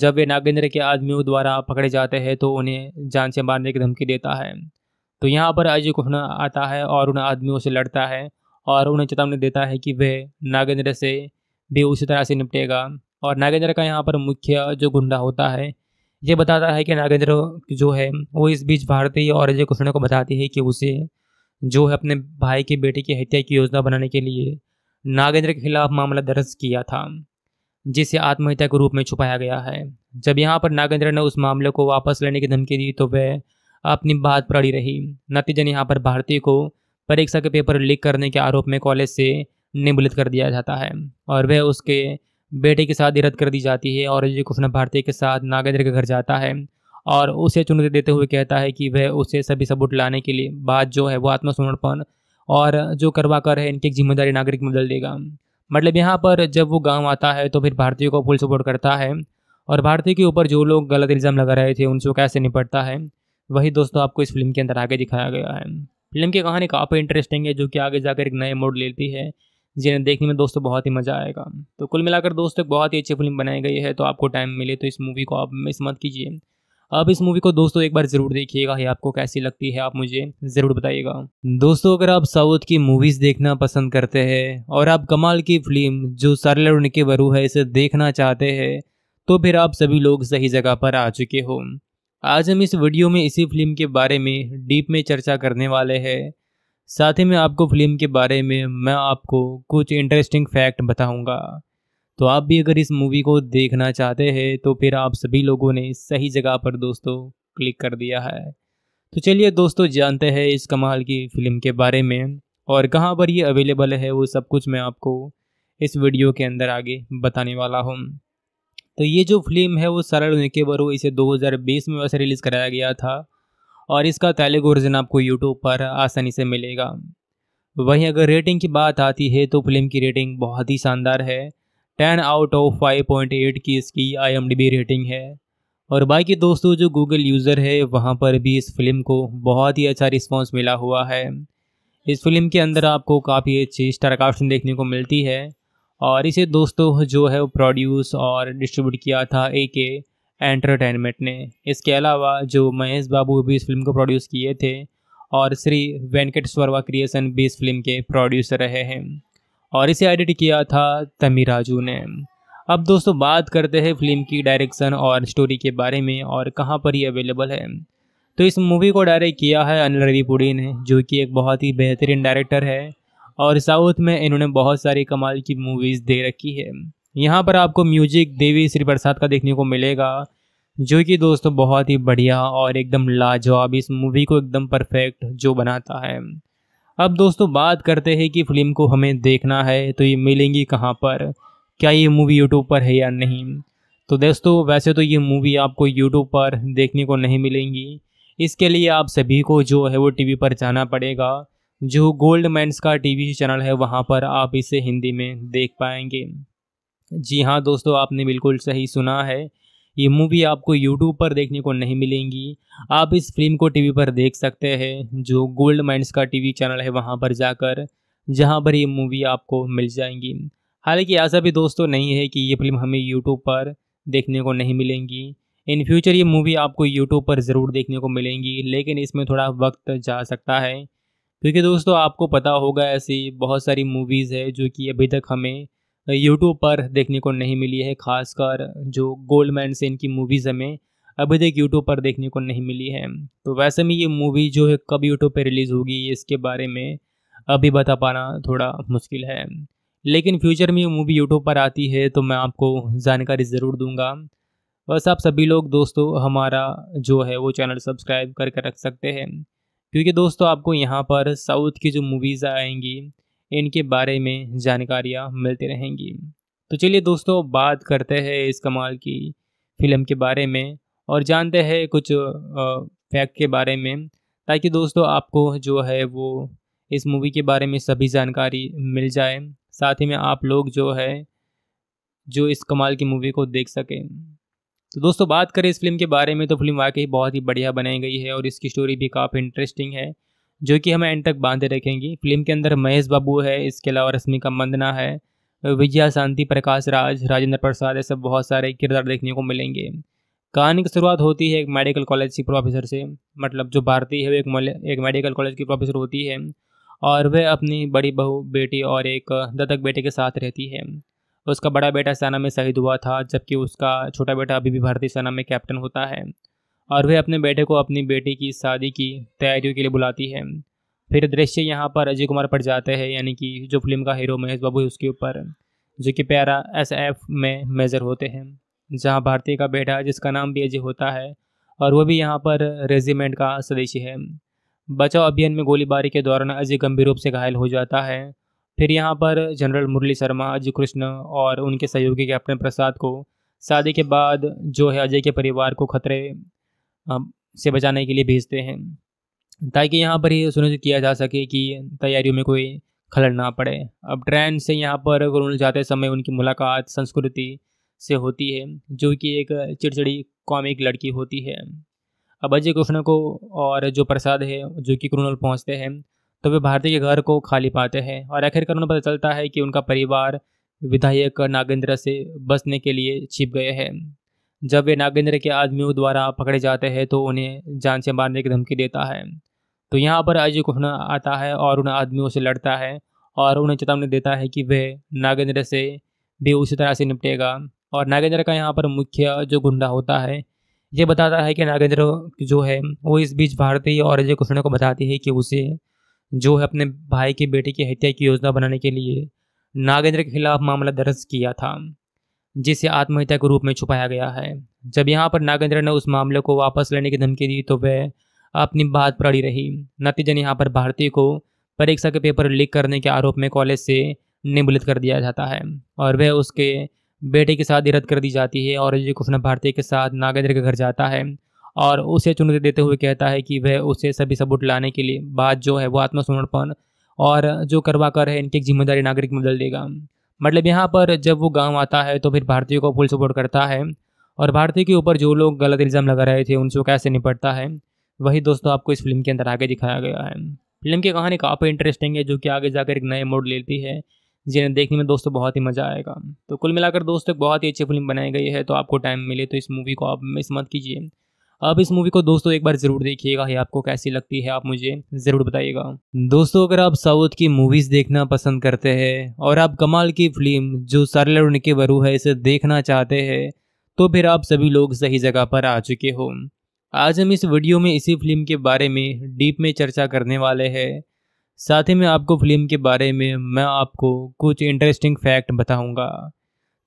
जब वे नागेंद्र के आदमियों द्वारा पकड़े जाते हैं तो उन्हें जान से मारने की धमकी देता है तो यहाँ पर अजय कुहना आता है और उन आदमियों से लड़ता है और उन्हें चेतावनी देता है कि वह नागेंद्र से भी उसी तरह से निपटेगा और नागेंद्र का यहाँ पर मुख्य जो गुंडा होता है ये बताता है कि नागेंद्र जो है वो इस बीच भारतीय और अजय कृष्ण को बताती है कि उसे जो है अपने भाई के बेटे की हत्या की योजना बनाने के लिए नागेंद्र के खिलाफ मामला दर्ज किया था जिसे आत्महत्या के रूप में छुपाया गया है जब यहाँ पर नागेंद्र ने उस मामले को वापस लेने की धमकी दी तो वह अपनी बात पर अड़ी रही नतीजन यहाँ पर भारती को परीक्षा के पेपर लीक करने के आरोप में कॉलेज से निमुलित कर दिया जाता है और वह उसके बेटे के साथ रद्द कर दी जाती है और अजय कृष्ण भारती के साथ नागेंद्र के घर जाता है और उसे चुनौती देते हुए कहता है कि वह उसे सभी सबूत लाने के लिए बात जो है वो आत्मसमर्पण और जो करवा कर है इनकी जिम्मेदारी नागरिक में बदल देगा मतलब यहाँ पर जब वो गांव आता है तो फिर भारतीयों को फुल सपोर्ट करता है और भारतीय के ऊपर जो लोग गलत इल्ज़ाम लगा रहे थे उनसे कैसे निपटता है वही दोस्तों आपको इस फिल्म के अंदर आगे दिखाया गया है फिल्म की कहानी काफ़ी इंटरेस्टिंग है जो कि आगे जाकर एक नए मोड लेती है जिन्हें देखने में दोस्तों बहुत ही मज़ा आएगा तो कुल मिलाकर दोस्तों एक बहुत ही अच्छी फिल्म बनाई गई है तो आपको टाइम मिले तो इस मूवी को आप मिस मत कीजिए आप इस मूवी को दोस्तों एक बार ज़रूर देखिएगा ये आपको कैसी लगती है आप मुझे ज़रूर बताइएगा दोस्तों अगर आप साउथ की मूवीज़ देखना पसंद करते हैं और आप कमाल की फिल्म जो सरल और निके बरू है इसे देखना चाहते हैं तो फिर आप सभी लोग सही जगह पर आ चुके हो आज हम इस वीडियो में इसी फिल्म के बारे में डीप में चर्चा करने वाले हैं साथ ही में आपको फिल्म के बारे में मैं आपको कुछ इंटरेस्टिंग फैक्ट बताऊंगा तो आप भी अगर इस मूवी को देखना चाहते हैं तो फिर आप सभी लोगों ने सही जगह पर दोस्तों क्लिक कर दिया है तो चलिए दोस्तों जानते हैं इस कमाल की फ़िल्म के बारे में और कहाँ पर ये अवेलेबल है वो सब कुछ मैं आपको इस वीडियो के अंदर आगे बताने वाला हूँ तो ये जो फिल्म है वो सरल के बरो इसे 2020 में वैसे रिलीज़ कराया गया था और इसका तेलुगु वर्जन आपको यूट्यूब पर आसानी से मिलेगा वहीं अगर रेटिंग की बात आती है तो फिल्म की रेटिंग बहुत ही शानदार है ten out of five point eight की इसकी आई रेटिंग है और बाकी दोस्तों जो गूगल यूज़र है वहाँ पर भी इस फिल्म को बहुत ही अच्छा रिस्पॉन्स मिला हुआ है इस फिल्म के अंदर आपको काफ़ी अच्छी स्टारकास्टिंग देखने को मिलती है और इसे दोस्तों जो है वो प्रोड्यूस और डिस्ट्रीब्यूट किया था ए के एंटरटेनमेंट ने इसके अलावा जो महेश बाबू भी इस फिल्म को प्रोड्यूस किए थे और श्री वेंकटेश्वरवा क्रिएशन भी इस फिल्म के प्रोड्यूसर रहे हैं और इसे एडिट किया था तमी राजू ने अब दोस्तों बात करते हैं फिल्म की डायरेक्शन और स्टोरी के बारे में और कहाँ पर ये अवेलेबल है तो इस मूवी को डायरेक्ट किया है अनिल पुड़ी ने जो कि एक बहुत ही बेहतरीन डायरेक्टर है और साउथ में इन्होंने बहुत सारी कमाल की मूवीज़ दे रखी है यहाँ पर आपको म्यूजिक देवी श्री प्रसाद का देखने को मिलेगा जो कि दोस्तों बहुत ही बढ़िया और एकदम लाजवाब इस मूवी को एकदम परफेक्ट जो बनाता है अब दोस्तों बात करते हैं कि फिल्म को हमें देखना है तो ये मिलेंगी कहाँ पर क्या ये मूवी यूट्यूब पर है या नहीं तो दोस्तों वैसे तो ये मूवी आपको यूट्यूब पर देखने को नहीं मिलेंगी इसके लिए आप सभी को जो है वो टीवी पर जाना पड़ेगा जो गोल्ड मैंस का टीवी चैनल है वहाँ पर आप इसे हिंदी में देख पाएंगे जी हाँ दोस्तों आपने बिल्कुल सही सुना है ये मूवी आपको यूट्यूब पर देखने को नहीं मिलेंगी आप इस फिल्म को टीवी पर देख सकते हैं जो गोल्ड माइंड्स का टीवी चैनल है वहाँ पर जाकर जहाँ पर ये मूवी आपको मिल जाएंगी हालांकि ऐसा भी दोस्तों तो नहीं है कि ये फिल्म हमें यूट्यूब पर देखने को नहीं मिलेंगी इन फ्यूचर ये मूवी आपको यूट्यूब पर ज़रूर देखने को मिलेंगी लेकिन इसमें थोड़ा वक्त जा सकता है क्योंकि दोस्तों आपको पता होगा ऐसी बहुत सारी मूवीज़ है जो कि अभी तक हमें यूट्यूब पर देखने को नहीं मिली है खासकर जो गोल्डमैन से इनकी मूवीज़ हमें अभी तक यूट्यूब पर देखने को नहीं मिली है तो वैसे में ये मूवी जो है कब यूट्यूब पर रिलीज़ होगी इसके बारे में अभी बता पाना थोड़ा मुश्किल है लेकिन फ्यूचर में ये मूवी यूट्यूब पर आती है तो मैं आपको जानकारी ज़रूर दूंगा बस आप सभी लोग दोस्तों हमारा जो है वो चैनल सब्सक्राइब करके रख सकते हैं क्योंकि दोस्तों आपको यहाँ पर साउथ की जो मूवीज़ आएंगी इनके बारे में जानकारियाँ मिलती रहेंगी तो चलिए दोस्तों बात करते हैं इस कमाल की फिल्म के बारे में और जानते हैं कुछ फैक्ट के बारे में ताकि दोस्तों आपको जो है वो इस मूवी के बारे में सभी जानकारी मिल जाए साथ ही में आप लोग जो है जो इस कमाल की मूवी को देख सकें तो दोस्तों बात करें इस फिल्म के बारे में तो फिल्म वाकई बहुत ही बढ़िया बनाई गई है और इसकी स्टोरी भी काफ़ी इंटरेस्टिंग है जो कि हमें एंड तक बांधे रखेंगी फिल्म के अंदर महेश बाबू है इसके अलावा रश्मिका मंदना है विजया शांति प्रकाश राज राजेंद्र प्रसाद ऐसे बहुत सारे किरदार देखने को मिलेंगे कहानी की शुरुआत होती है एक मेडिकल कॉलेज की प्रोफेसर से मतलब जो भारती है वो एक एक मेडिकल कॉलेज की प्रोफेसर होती है और वह अपनी बड़ी बहू बेटी और एक दत्तक बेटे के साथ रहती है उसका बड़ा बेटा सेना में शहीद हुआ था जबकि उसका छोटा बेटा अभी भी भारतीय सेना में कैप्टन होता है और वह अपने बेटे को अपनी बेटी की शादी की तैयारियों के लिए बुलाती है फिर दृश्य यहाँ पर अजय कुमार पर जाते हैं यानी कि जो फिल्म का हीरो महेश बाबू है उसके ऊपर जो कि प्यारा एस एफ में मेजर होते हैं जहाँ भारतीय का बेटा जिसका नाम भी अजय होता है और वह भी यहाँ पर रेजिमेंट का सदस्य है बचाव अभियान में गोलीबारी के दौरान अजय गंभीर रूप से घायल हो जाता है फिर यहाँ पर जनरल मुरली शर्मा अजय कृष्ण और उनके सहयोगी कैप्टन प्रसाद को शादी के बाद जो है अजय के परिवार को खतरे से बचाने के लिए भेजते हैं ताकि यहाँ पर ये सुनिश्चित किया जा सके कि तैयारियों में कोई खलड़ ना पड़े अब ट्रेन से यहाँ पर गुरुल जाते समय उनकी मुलाकात संस्कृति से होती है जो कि एक चिड़चिड़ी कॉमिक लड़की होती है अब अजय कृष्ण को और जो प्रसाद है जो कि क्रूनल पहुँचते हैं तो वे भारती के घर को खाली पाते हैं और आखिरकार उन्हें पता चलता है कि उनका परिवार विधायक नागेंद्र से बसने के लिए छिप गए हैं जब वे नागेंद्र के आदमियों द्वारा पकड़े जाते हैं तो उन्हें जान से मारने की धमकी देता है तो यहाँ पर अजय कुहना आता है और उन आदमियों से लड़ता है और उन्हें चेतावनी देता है कि वह नागेंद्र से भी उसी तरह से निपटेगा और नागेंद्र का यहाँ पर मुख्य जो गुंडा होता है ये बताता है कि नागेंद्र जो है वो इस बीच भारतीय और अजय कृष्ण को बताती है कि उसे जो है अपने भाई के बेटे की हत्या की योजना बनाने के लिए नागेंद्र के खिलाफ मामला दर्ज किया था जिसे आत्महत्या के रूप में छुपाया गया है जब यहाँ पर नागेंद्र ने उस मामले को वापस लेने की धमकी दी तो वह अपनी बात पर अड़ी रही नतीजन यहाँ पर भारती को परीक्षा के पेपर लीक करने के आरोप में कॉलेज से निबलित कर दिया जाता है और वह उसके बेटे के साथ रद्द कर दी जाती है और अजय कृष्ण भारती के साथ नागेंद्र के घर जाता है और उसे चुनौती देते हुए कहता है कि वह उसे सभी सबूत लाने के लिए बात जो है वो आत्मसमर्पण और जो करवा कर है इनकी जिम्मेदारी नागरिक में बदल देगा मतलब यहाँ पर जब वो गांव आता है तो फिर भारतीयों को फुल सपोर्ट करता है और भारतीय के ऊपर जो लोग गलत इल्ज़ाम लगा रहे थे उनसे कैसे निपटता है वही दोस्तों आपको इस फिल्म के अंदर आगे दिखाया गया है फिल्म की कहानी काफ़ी इंटरेस्टिंग है जो कि आगे जाकर एक नए मोड लेती है जिन्हें देखने में दोस्तों बहुत ही मज़ा आएगा तो कुल मिलाकर दोस्तों एक बहुत ही अच्छी फिल्म बनाई गई है तो आपको टाइम मिले तो इस मूवी को आप मिस मत कीजिए आप इस मूवी को दोस्तों एक बार ज़रूर देखिएगा ये आपको कैसी लगती है आप मुझे ज़रूर बताइएगा दोस्तों अगर आप साउथ की मूवीज़ देखना पसंद करते हैं और आप कमाल की फिल्म जो सरल और निके बरू है इसे देखना चाहते हैं तो फिर आप सभी लोग सही जगह पर आ चुके हो आज हम इस वीडियो में इसी फिल्म के बारे में डीप में चर्चा करने वाले हैं साथ ही में आपको फिल्म के बारे में मैं आपको कुछ इंटरेस्टिंग फैक्ट बताऊंगा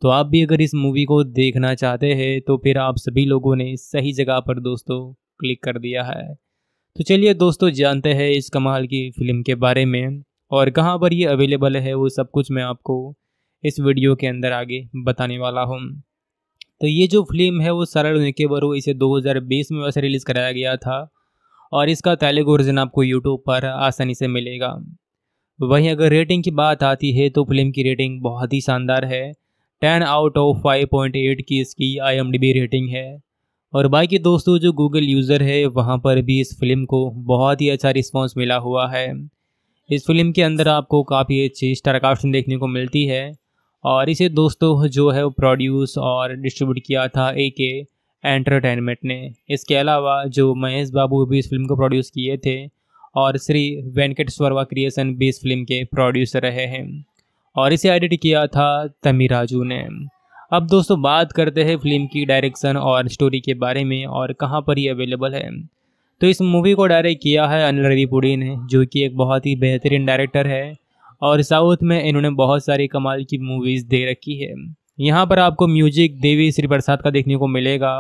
तो आप भी अगर इस मूवी को देखना चाहते हैं तो फिर आप सभी लोगों ने सही जगह पर दोस्तों क्लिक कर दिया है तो चलिए दोस्तों जानते हैं इस कमाल की फ़िल्म के बारे में और कहाँ पर ये अवेलेबल है वो सब कुछ मैं आपको इस वीडियो के अंदर आगे बताने वाला हूँ तो ये जो फिल्म है वो सरल के बरो इसे 2020 में वैसे रिलीज़ कराया गया था और इसका तेलुगु वर्जन आपको यूट्यूब पर आसानी से मिलेगा वहीं अगर रेटिंग की बात आती है तो फिल्म की रेटिंग बहुत ही शानदार है ten out of five point eight की इसकी आई रेटिंग है और बाकी दोस्तों जो गूगल यूज़र है वहाँ पर भी इस फिल्म को बहुत ही अच्छा रिस्पॉन्स मिला हुआ है इस फिल्म के अंदर आपको काफ़ी अच्छी स्टारकास्टिंग देखने को मिलती है और इसे दोस्तों जो है वो प्रोड्यूस और डिस्ट्रीब्यूट किया था ए के एंटरटेनमेंट ने इसके अलावा जो महेश बाबू भी इस फिल्म को प्रोड्यूस किए थे और श्री वेंकटेश्वरवा क्रिएशन भी इस फिल्म के प्रोड्यूसर रहे हैं और इसे एडिट किया था तमी राजू ने अब दोस्तों बात करते हैं फिल्म की डायरेक्शन और स्टोरी के बारे में और कहाँ पर ये अवेलेबल है तो इस मूवी को डायरेक्ट किया है अनिल पुड़ी ने जो कि एक बहुत ही बेहतरीन डायरेक्टर है और साउथ में इन्होंने बहुत सारी कमाल की मूवीज़ दे रखी है यहाँ पर आपको म्यूजिक देवी श्री प्रसाद का देखने को मिलेगा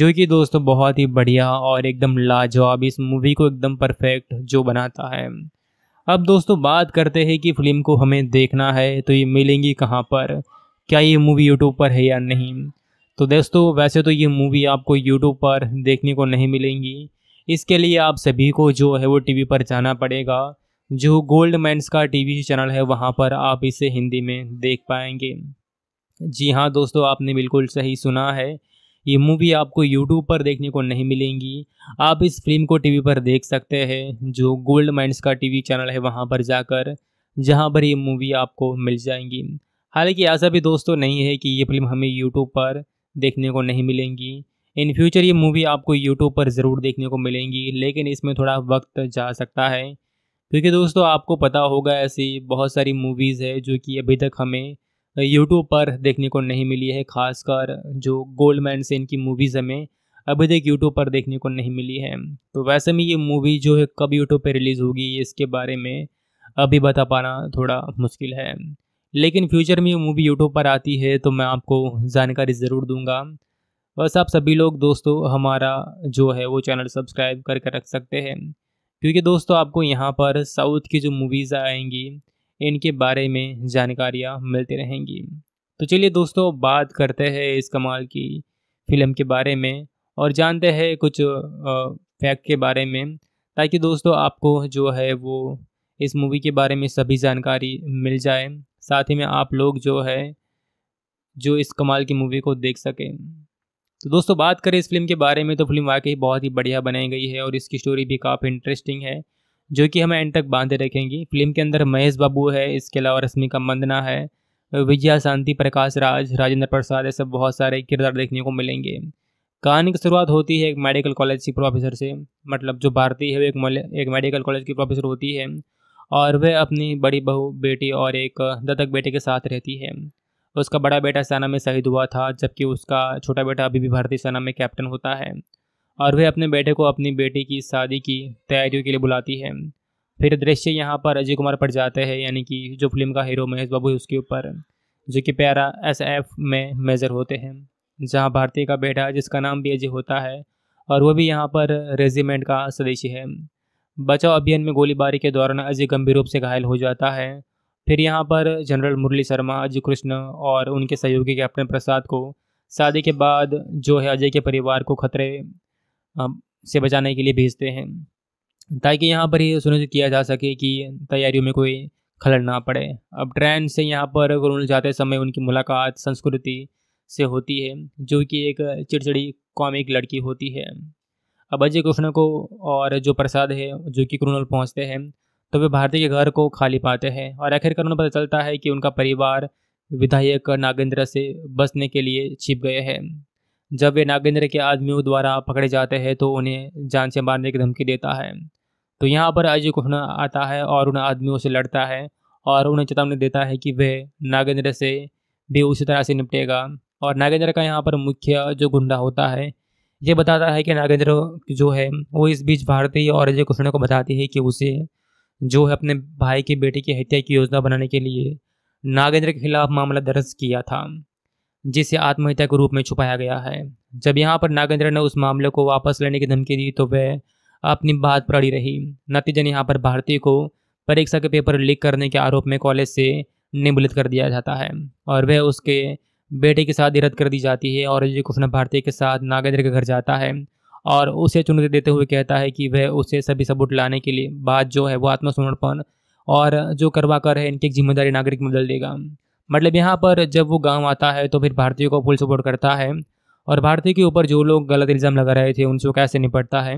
जो कि दोस्तों बहुत ही बढ़िया और एकदम लाजवाब इस मूवी को एकदम परफेक्ट जो बनाता है अब दोस्तों बात करते हैं कि फिल्म को हमें देखना है तो ये मिलेंगी कहाँ पर क्या ये मूवी यूट्यूब पर है या नहीं तो दोस्तों वैसे तो ये मूवी आपको यूट्यूब पर देखने को नहीं मिलेंगी इसके लिए आप सभी को जो है वो टीवी पर जाना पड़ेगा जो गोल्ड मैंस का टीवी चैनल है वहाँ पर आप इसे हिंदी में देख पाएंगे जी हाँ दोस्तों आपने बिल्कुल सही सुना है ये मूवी आपको यूट्यूब पर देखने को नहीं मिलेंगी आप इस फिल्म को टीवी पर देख सकते हैं जो गोल्ड माइंड्स का टीवी चैनल है वहाँ पर जाकर जहाँ पर ये मूवी आपको मिल जाएंगी हालांकि ऐसा भी दोस्तों तो नहीं है कि ये फिल्म हमें यूट्यूब पर देखने को नहीं मिलेंगी इन फ्यूचर ये मूवी आपको यूट्यूब पर ज़रूर देखने को मिलेंगी लेकिन इसमें थोड़ा वक्त जा सकता है क्योंकि दोस्तों आपको पता होगा ऐसी बहुत सारी मूवीज़ है जो कि अभी तक हमें यूट्यूब पर देखने को नहीं मिली है खासकर जो गोल्डमैन से इनकी मूवीज़ हमें अभी तक यूट्यूब पर देखने को नहीं मिली है तो वैसे में ये मूवी जो है कब यूट्यूब पर रिलीज़ होगी इसके बारे में अभी बता पाना थोड़ा मुश्किल है लेकिन फ्यूचर में ये मूवी यूट्यूब पर आती है तो मैं आपको जानकारी ज़रूर दूंगा बस आप सभी लोग दोस्तों हमारा जो है वो चैनल सब्सक्राइब करके रख सकते हैं क्योंकि दोस्तों आपको यहाँ पर साउथ की जो मूवीज़ आएंगी इनके बारे में जानकारियाँ मिलती रहेंगी तो चलिए दोस्तों बात करते हैं इस कमाल की फिल्म के बारे में और जानते हैं कुछ फैक्ट के बारे में ताकि दोस्तों आपको जो है वो इस मूवी के बारे में सभी जानकारी मिल जाए साथ ही में आप लोग जो है जो इस कमाल की मूवी को देख सकें तो दोस्तों बात करें इस फिल्म के बारे में तो फिल्म वाकई बहुत ही बढ़िया बनाई गई है और इसकी स्टोरी भी काफ़ी इंटरेस्टिंग है जो कि हमें एंड तक बांधे रखेंगी फिल्म के अंदर महेश बाबू है इसके अलावा रश्मिका मंदना है विजया शांति प्रकाश राज राजेंद्र प्रसाद ऐसे बहुत सारे किरदार देखने को मिलेंगे कहानी की शुरुआत होती है एक मेडिकल कॉलेज की प्रोफेसर से मतलब जो भारती है वो एक एक मेडिकल कॉलेज की प्रोफेसर होती है और वह अपनी बड़ी बहू बेटी और एक दत्तक बेटे के साथ रहती है उसका बड़ा बेटा सेना में शहीद हुआ था जबकि उसका छोटा बेटा अभी भी भारतीय सेना में कैप्टन होता है और वह अपने बेटे को अपनी बेटी की शादी की तैयारियों के लिए बुलाती है फिर दृश्य यहाँ पर अजय कुमार पर जाते हैं यानी कि जो फिल्म का हीरो महेश बाबू है उसके ऊपर जो कि प्यारा एस एफ में मेजर होते हैं जहाँ भारतीय का बेटा जिसका नाम भी अजय होता है और वह भी यहाँ पर रेजिमेंट का सदस्य है बचाव अभियान में गोलीबारी के दौरान अजय गंभीर रूप से घायल हो जाता है फिर यहाँ पर जनरल मुरली शर्मा अजय कृष्ण और उनके सहयोगी कैप्टन प्रसाद को शादी के बाद जो है अजय के परिवार को खतरे से बचाने के लिए भेजते हैं ताकि यहाँ पर ये सुनिश्चित किया जा सके कि तैयारियों में कोई खलड़ ना पड़े अब ट्रेन से यहाँ पर गुरुल जाते समय उनकी मुलाकात संस्कृति से होती है जो कि एक चिड़चिड़ी कॉमिक लड़की होती है अब अजय कृष्ण को और जो प्रसाद है जो कि क्रूनल पहुँचते हैं तो वे भारती के घर को खाली पाते हैं और आखिरकार उन्हें पता चलता है कि उनका परिवार विधायक नागेंद्र से बसने के लिए छिप गए हैं जब वे नागेंद्र के आदमियों द्वारा पकड़े जाते हैं तो उन्हें जान से मारने की धमकी देता है तो यहाँ पर अजय कुहना आता है और उन आदमियों से लड़ता है और उन्हें चेतावनी देता है कि वह नागेंद्र से भी उसी तरह से निपटेगा और नागेंद्र का यहाँ पर मुख्य जो गुंडा होता है ये बताता है कि नागेंद्र जो है वो इस बीच भारतीय और अजय कुष्ण को बताती है कि उसे जो है अपने भाई के बेटे की हत्या की योजना बनाने के लिए नागेंद्र के खिलाफ मामला दर्ज किया था जिसे आत्महत्या के रूप में छुपाया गया है जब यहाँ पर नागेंद्र ने उस मामले को वापस लेने की धमकी दी तो वह अपनी बात पर अड़ी रही नतीजन यहाँ पर भारती को परीक्षा के पेपर लीक करने के आरोप में कॉलेज से निबलित कर दिया जाता है और वह उसके बेटे के साथ रद्द कर दी जाती है और अजय कृष्ण भारती के साथ नागेंद्र के घर जाता है और उसे चुनौती देते हुए कहता है कि वह उसे सभी सबूत लाने के लिए बात जो है वो आत्मसमर्पण और जो करवा कर है इनकी जिम्मेदारी नागरिक में बदल देगा मतलब यहाँ पर जब वो गांव आता है तो फिर भारतीयों को फुल सपोर्ट करता है और भारतीय के ऊपर जो लोग गलत इल्ज़ाम लगा रहे थे उनसे कैसे निपटता है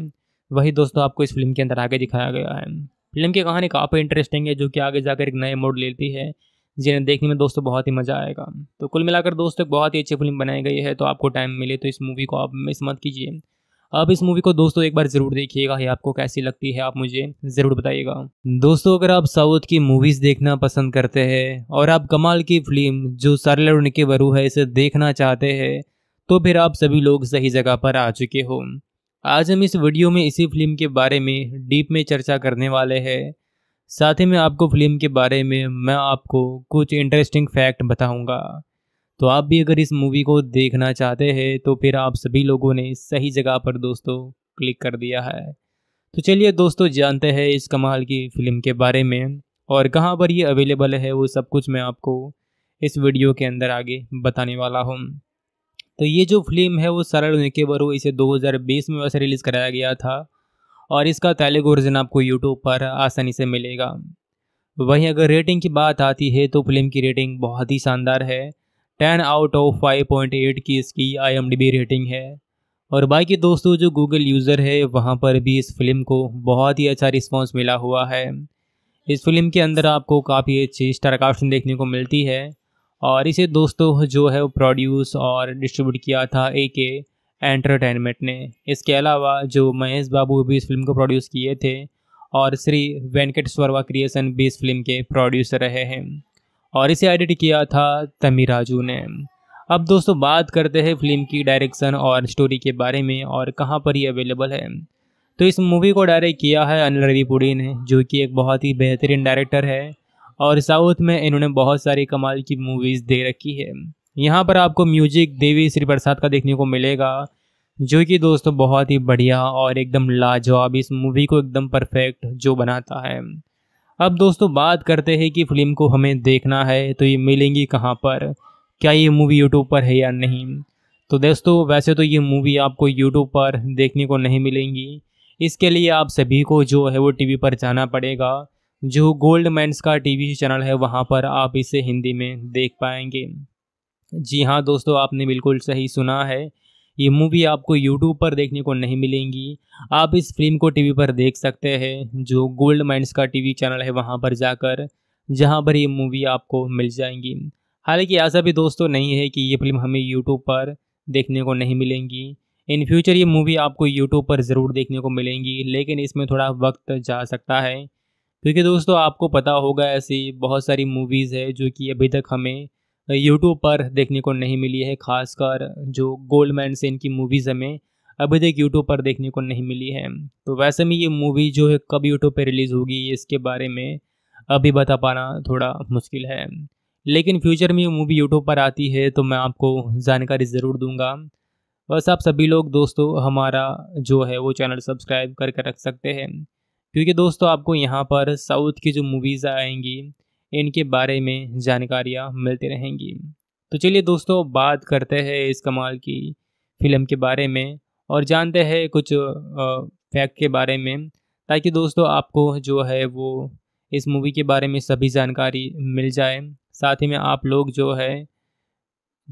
वही दोस्तों आपको इस फिल्म के अंदर आगे दिखाया गया है फिल्म की कहानी काफ़ी इंटरेस्टिंग है जो कि आगे जाकर एक नए मोड लेती है जिन्हें देखने में दोस्तों बहुत ही मज़ा आएगा तो कुल मिलाकर दोस्तों एक बहुत ही अच्छी फिल्म बनाई गई है तो आपको टाइम मिले तो इस मूवी को आप मिस मत कीजिए आप इस मूवी को दोस्तों एक बार ज़रूर देखिएगा ये आपको कैसी लगती है आप मुझे ज़रूर बताइएगा दोस्तों अगर आप साउथ की मूवीज़ देखना पसंद करते हैं और आप कमाल की फिल्म जो सरल और निके बरू है इसे देखना चाहते हैं तो फिर आप सभी लोग सही जगह पर आ चुके हो आज हम इस वीडियो में इसी फिल्म के बारे में डीप में चर्चा करने वाले हैं साथ ही में आपको फिल्म के बारे में मैं आपको कुछ इंटरेस्टिंग फैक्ट बताऊंगा तो आप भी अगर इस मूवी को देखना चाहते हैं तो फिर आप सभी लोगों ने सही जगह पर दोस्तों क्लिक कर दिया है तो चलिए दोस्तों जानते हैं इस कमाल की फ़िल्म के बारे में और कहाँ पर ये अवेलेबल है वो सब कुछ मैं आपको इस वीडियो के अंदर आगे बताने वाला हूँ तो ये जो फिल्म है वो सरल के बरो इसे 2020 में वैसे रिलीज़ कराया गया था और इसका तेलुगु वर्जन आपको यूट्यूब पर आसानी से मिलेगा वहीं अगर रेटिंग की बात आती है तो फिल्म की रेटिंग बहुत ही शानदार है ten out of five point eight की इसकी आई रेटिंग है और बाकी दोस्तों जो गूगल यूज़र है वहाँ पर भी इस फिल्म को बहुत ही अच्छा रिस्पॉन्स मिला हुआ है इस फिल्म के अंदर आपको काफ़ी अच्छी स्टारकास्टिंग देखने को मिलती है और इसे दोस्तों जो है प्रोड्यूस और डिस्ट्रीब्यूट किया था ए के एंटरटेनमेंट ने इसके अलावा जो महेश बाबू भी इस फिल्म को प्रोड्यूस किए थे और श्री वेंकटेश्वरवा क्रिएशन भी इस फिल्म के प्रोड्यूसर रहे हैं और इसे एडिट किया था तमी राजू ने अब दोस्तों बात करते हैं फिल्म की डायरेक्शन और स्टोरी के बारे में और कहाँ पर ये अवेलेबल है तो इस मूवी को डायरेक्ट किया है अनिल पुड़ी ने जो कि एक बहुत ही बेहतरीन डायरेक्टर है और साउथ में इन्होंने बहुत सारी कमाल की मूवीज़ दे रखी है यहाँ पर आपको म्यूजिक देवी श्री प्रसाद का देखने को मिलेगा जो कि दोस्तों बहुत ही बढ़िया और एकदम लाजवाब इस मूवी को एकदम परफेक्ट जो बनाता है अब दोस्तों बात करते हैं कि फिल्म को हमें देखना है तो ये मिलेंगी कहाँ पर क्या ये मूवी यूट्यूब पर है या नहीं तो दोस्तों वैसे तो ये मूवी आपको यूट्यूब पर देखने को नहीं मिलेंगी इसके लिए आप सभी को जो है वो टीवी पर जाना पड़ेगा जो गोल्ड मैंस का टीवी चैनल है वहाँ पर आप इसे हिंदी में देख पाएंगे जी हाँ दोस्तों आपने बिल्कुल सही सुना है ये मूवी आपको यूट्यूब पर देखने को नहीं मिलेंगी आप इस फिल्म को टीवी पर देख सकते हैं जो गोल्ड माइंड्स का टीवी चैनल है वहाँ पर जाकर जहाँ पर ये मूवी आपको मिल जाएंगी हालांकि ऐसा भी दोस्तों तो नहीं है कि ये फिल्म हमें यूट्यूब पर देखने को नहीं मिलेंगी इन फ्यूचर ये मूवी आपको यूट्यूब पर ज़रूर देखने को मिलेंगी लेकिन इसमें थोड़ा वक्त जा सकता है क्योंकि दोस्तों आपको पता होगा ऐसी बहुत सारी मूवीज़ है जो कि अभी तक हमें यूट्यूब पर देखने को नहीं मिली है खासकर जो गोल्डमैन से इनकी मूवीज़ हमें अभी तक यूट्यूब पर देखने को नहीं मिली है तो वैसे में ये मूवी जो है कब यूट्यूब पर रिलीज़ होगी इसके बारे में अभी बता पाना थोड़ा मुश्किल है लेकिन फ्यूचर में ये मूवी यूट्यूब पर आती है तो मैं आपको जानकारी ज़रूर दूंगा बस आप सभी लोग दोस्तों हमारा जो है वो चैनल सब्सक्राइब करके रख सकते हैं क्योंकि दोस्तों आपको यहाँ पर साउथ की जो मूवीज़ आएंगी इनके बारे में जानकारियाँ मिलती रहेंगी तो चलिए दोस्तों बात करते हैं इस कमाल की फिल्म के बारे में और जानते हैं कुछ फैक्ट के बारे में ताकि दोस्तों आपको जो है वो इस मूवी के बारे में सभी जानकारी मिल जाए साथ ही में आप लोग जो है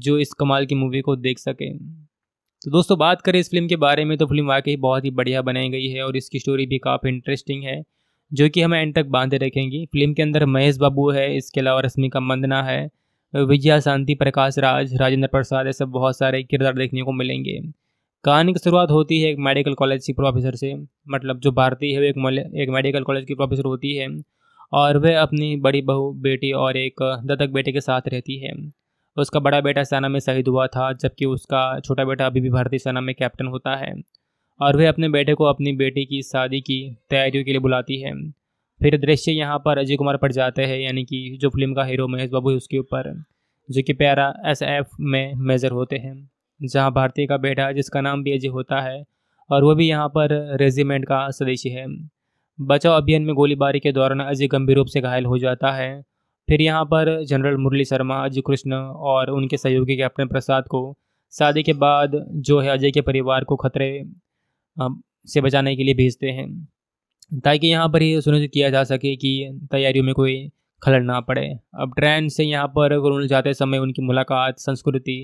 जो इस कमाल की मूवी को देख सकें तो दोस्तों बात करें इस फिल्म के बारे में तो फिल्म वाकई बहुत ही बढ़िया बनाई गई है और इसकी स्टोरी भी काफ़ी इंटरेस्टिंग है जो कि हमें एंड तक बांधे रखेंगी फिल्म के अंदर महेश बाबू है इसके अलावा रश्मिका मंदना है विजया शांति प्रकाश राज राजेंद्र प्रसाद ऐसे बहुत सारे किरदार देखने को मिलेंगे कहानी की शुरुआत होती है एक मेडिकल कॉलेज की प्रोफेसर से मतलब जो भारती है वो एक एक मेडिकल कॉलेज की प्रोफेसर होती है और वह अपनी बड़ी बहू बेटी और एक दत्तक बेटे के साथ रहती है उसका बड़ा बेटा सेना में शहीद हुआ था जबकि उसका छोटा बेटा अभी भी भारतीय सेना में कैप्टन होता है और वह अपने बेटे को अपनी बेटी की शादी की तैयारियों के लिए बुलाती है फिर दृश्य यहाँ पर अजय कुमार पर जाते हैं यानी कि जो फिल्म का हीरो महेश बाबू है उसके ऊपर जो कि प्यारा एस एफ में मेजर होते हैं जहाँ भारतीय का बेटा जिसका नाम भी अजय होता है और वह भी यहाँ पर रेजिमेंट का सदस्य है बचाव अभियान में गोलीबारी के दौरान अजय गंभीर रूप से घायल हो जाता है फिर यहाँ पर जनरल मुरली शर्मा अजय कृष्ण और उनके सहयोगी कैप्टन प्रसाद को शादी के बाद जो है अजय के परिवार को खतरे से बचाने के लिए भेजते हैं ताकि यहाँ पर ये सुनिश्चित किया जा सके कि तैयारियों में कोई खलड़ ना पड़े अब ट्रेन से यहाँ पर गुरुल जाते समय उनकी मुलाकात संस्कृति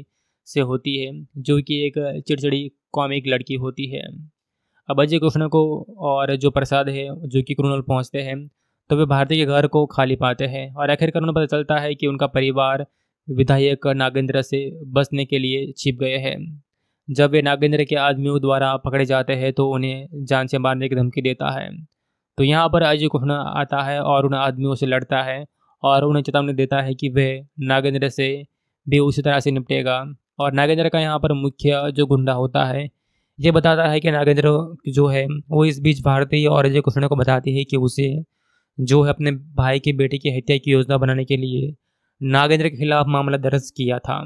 से होती है जो कि एक चिड़चिड़ी कॉमिक लड़की होती है अब अजय कृष्ण को और जो प्रसाद है जो कि क्रूनल पहुँचते हैं तो वे भारती के घर को खाली पाते हैं और आखिरकार उन्हें पता चलता है कि उनका परिवार विधायक नागेंद्र से बसने के लिए छिप गए हैं जब वे नागेंद्र के आदमियों द्वारा पकड़े जाते हैं तो उन्हें जान से मारने की धमकी देता है तो यहाँ पर अजय कुहना आता है और उन आदमियों से लड़ता है और उन्हें चेतावनी देता है कि वह नागेंद्र से भी उसी तरह से निपटेगा और नागेंद्र का यहाँ पर मुख्य जो गुंडा होता है ये बताता है कि नागेंद्र जो है वो इस बीच भारतीय और अजय कृष्ण को बताती है कि उसे जो है अपने भाई के बेटे की हत्या की योजना बनाने के लिए नागेंद्र के खिलाफ मामला दर्ज किया था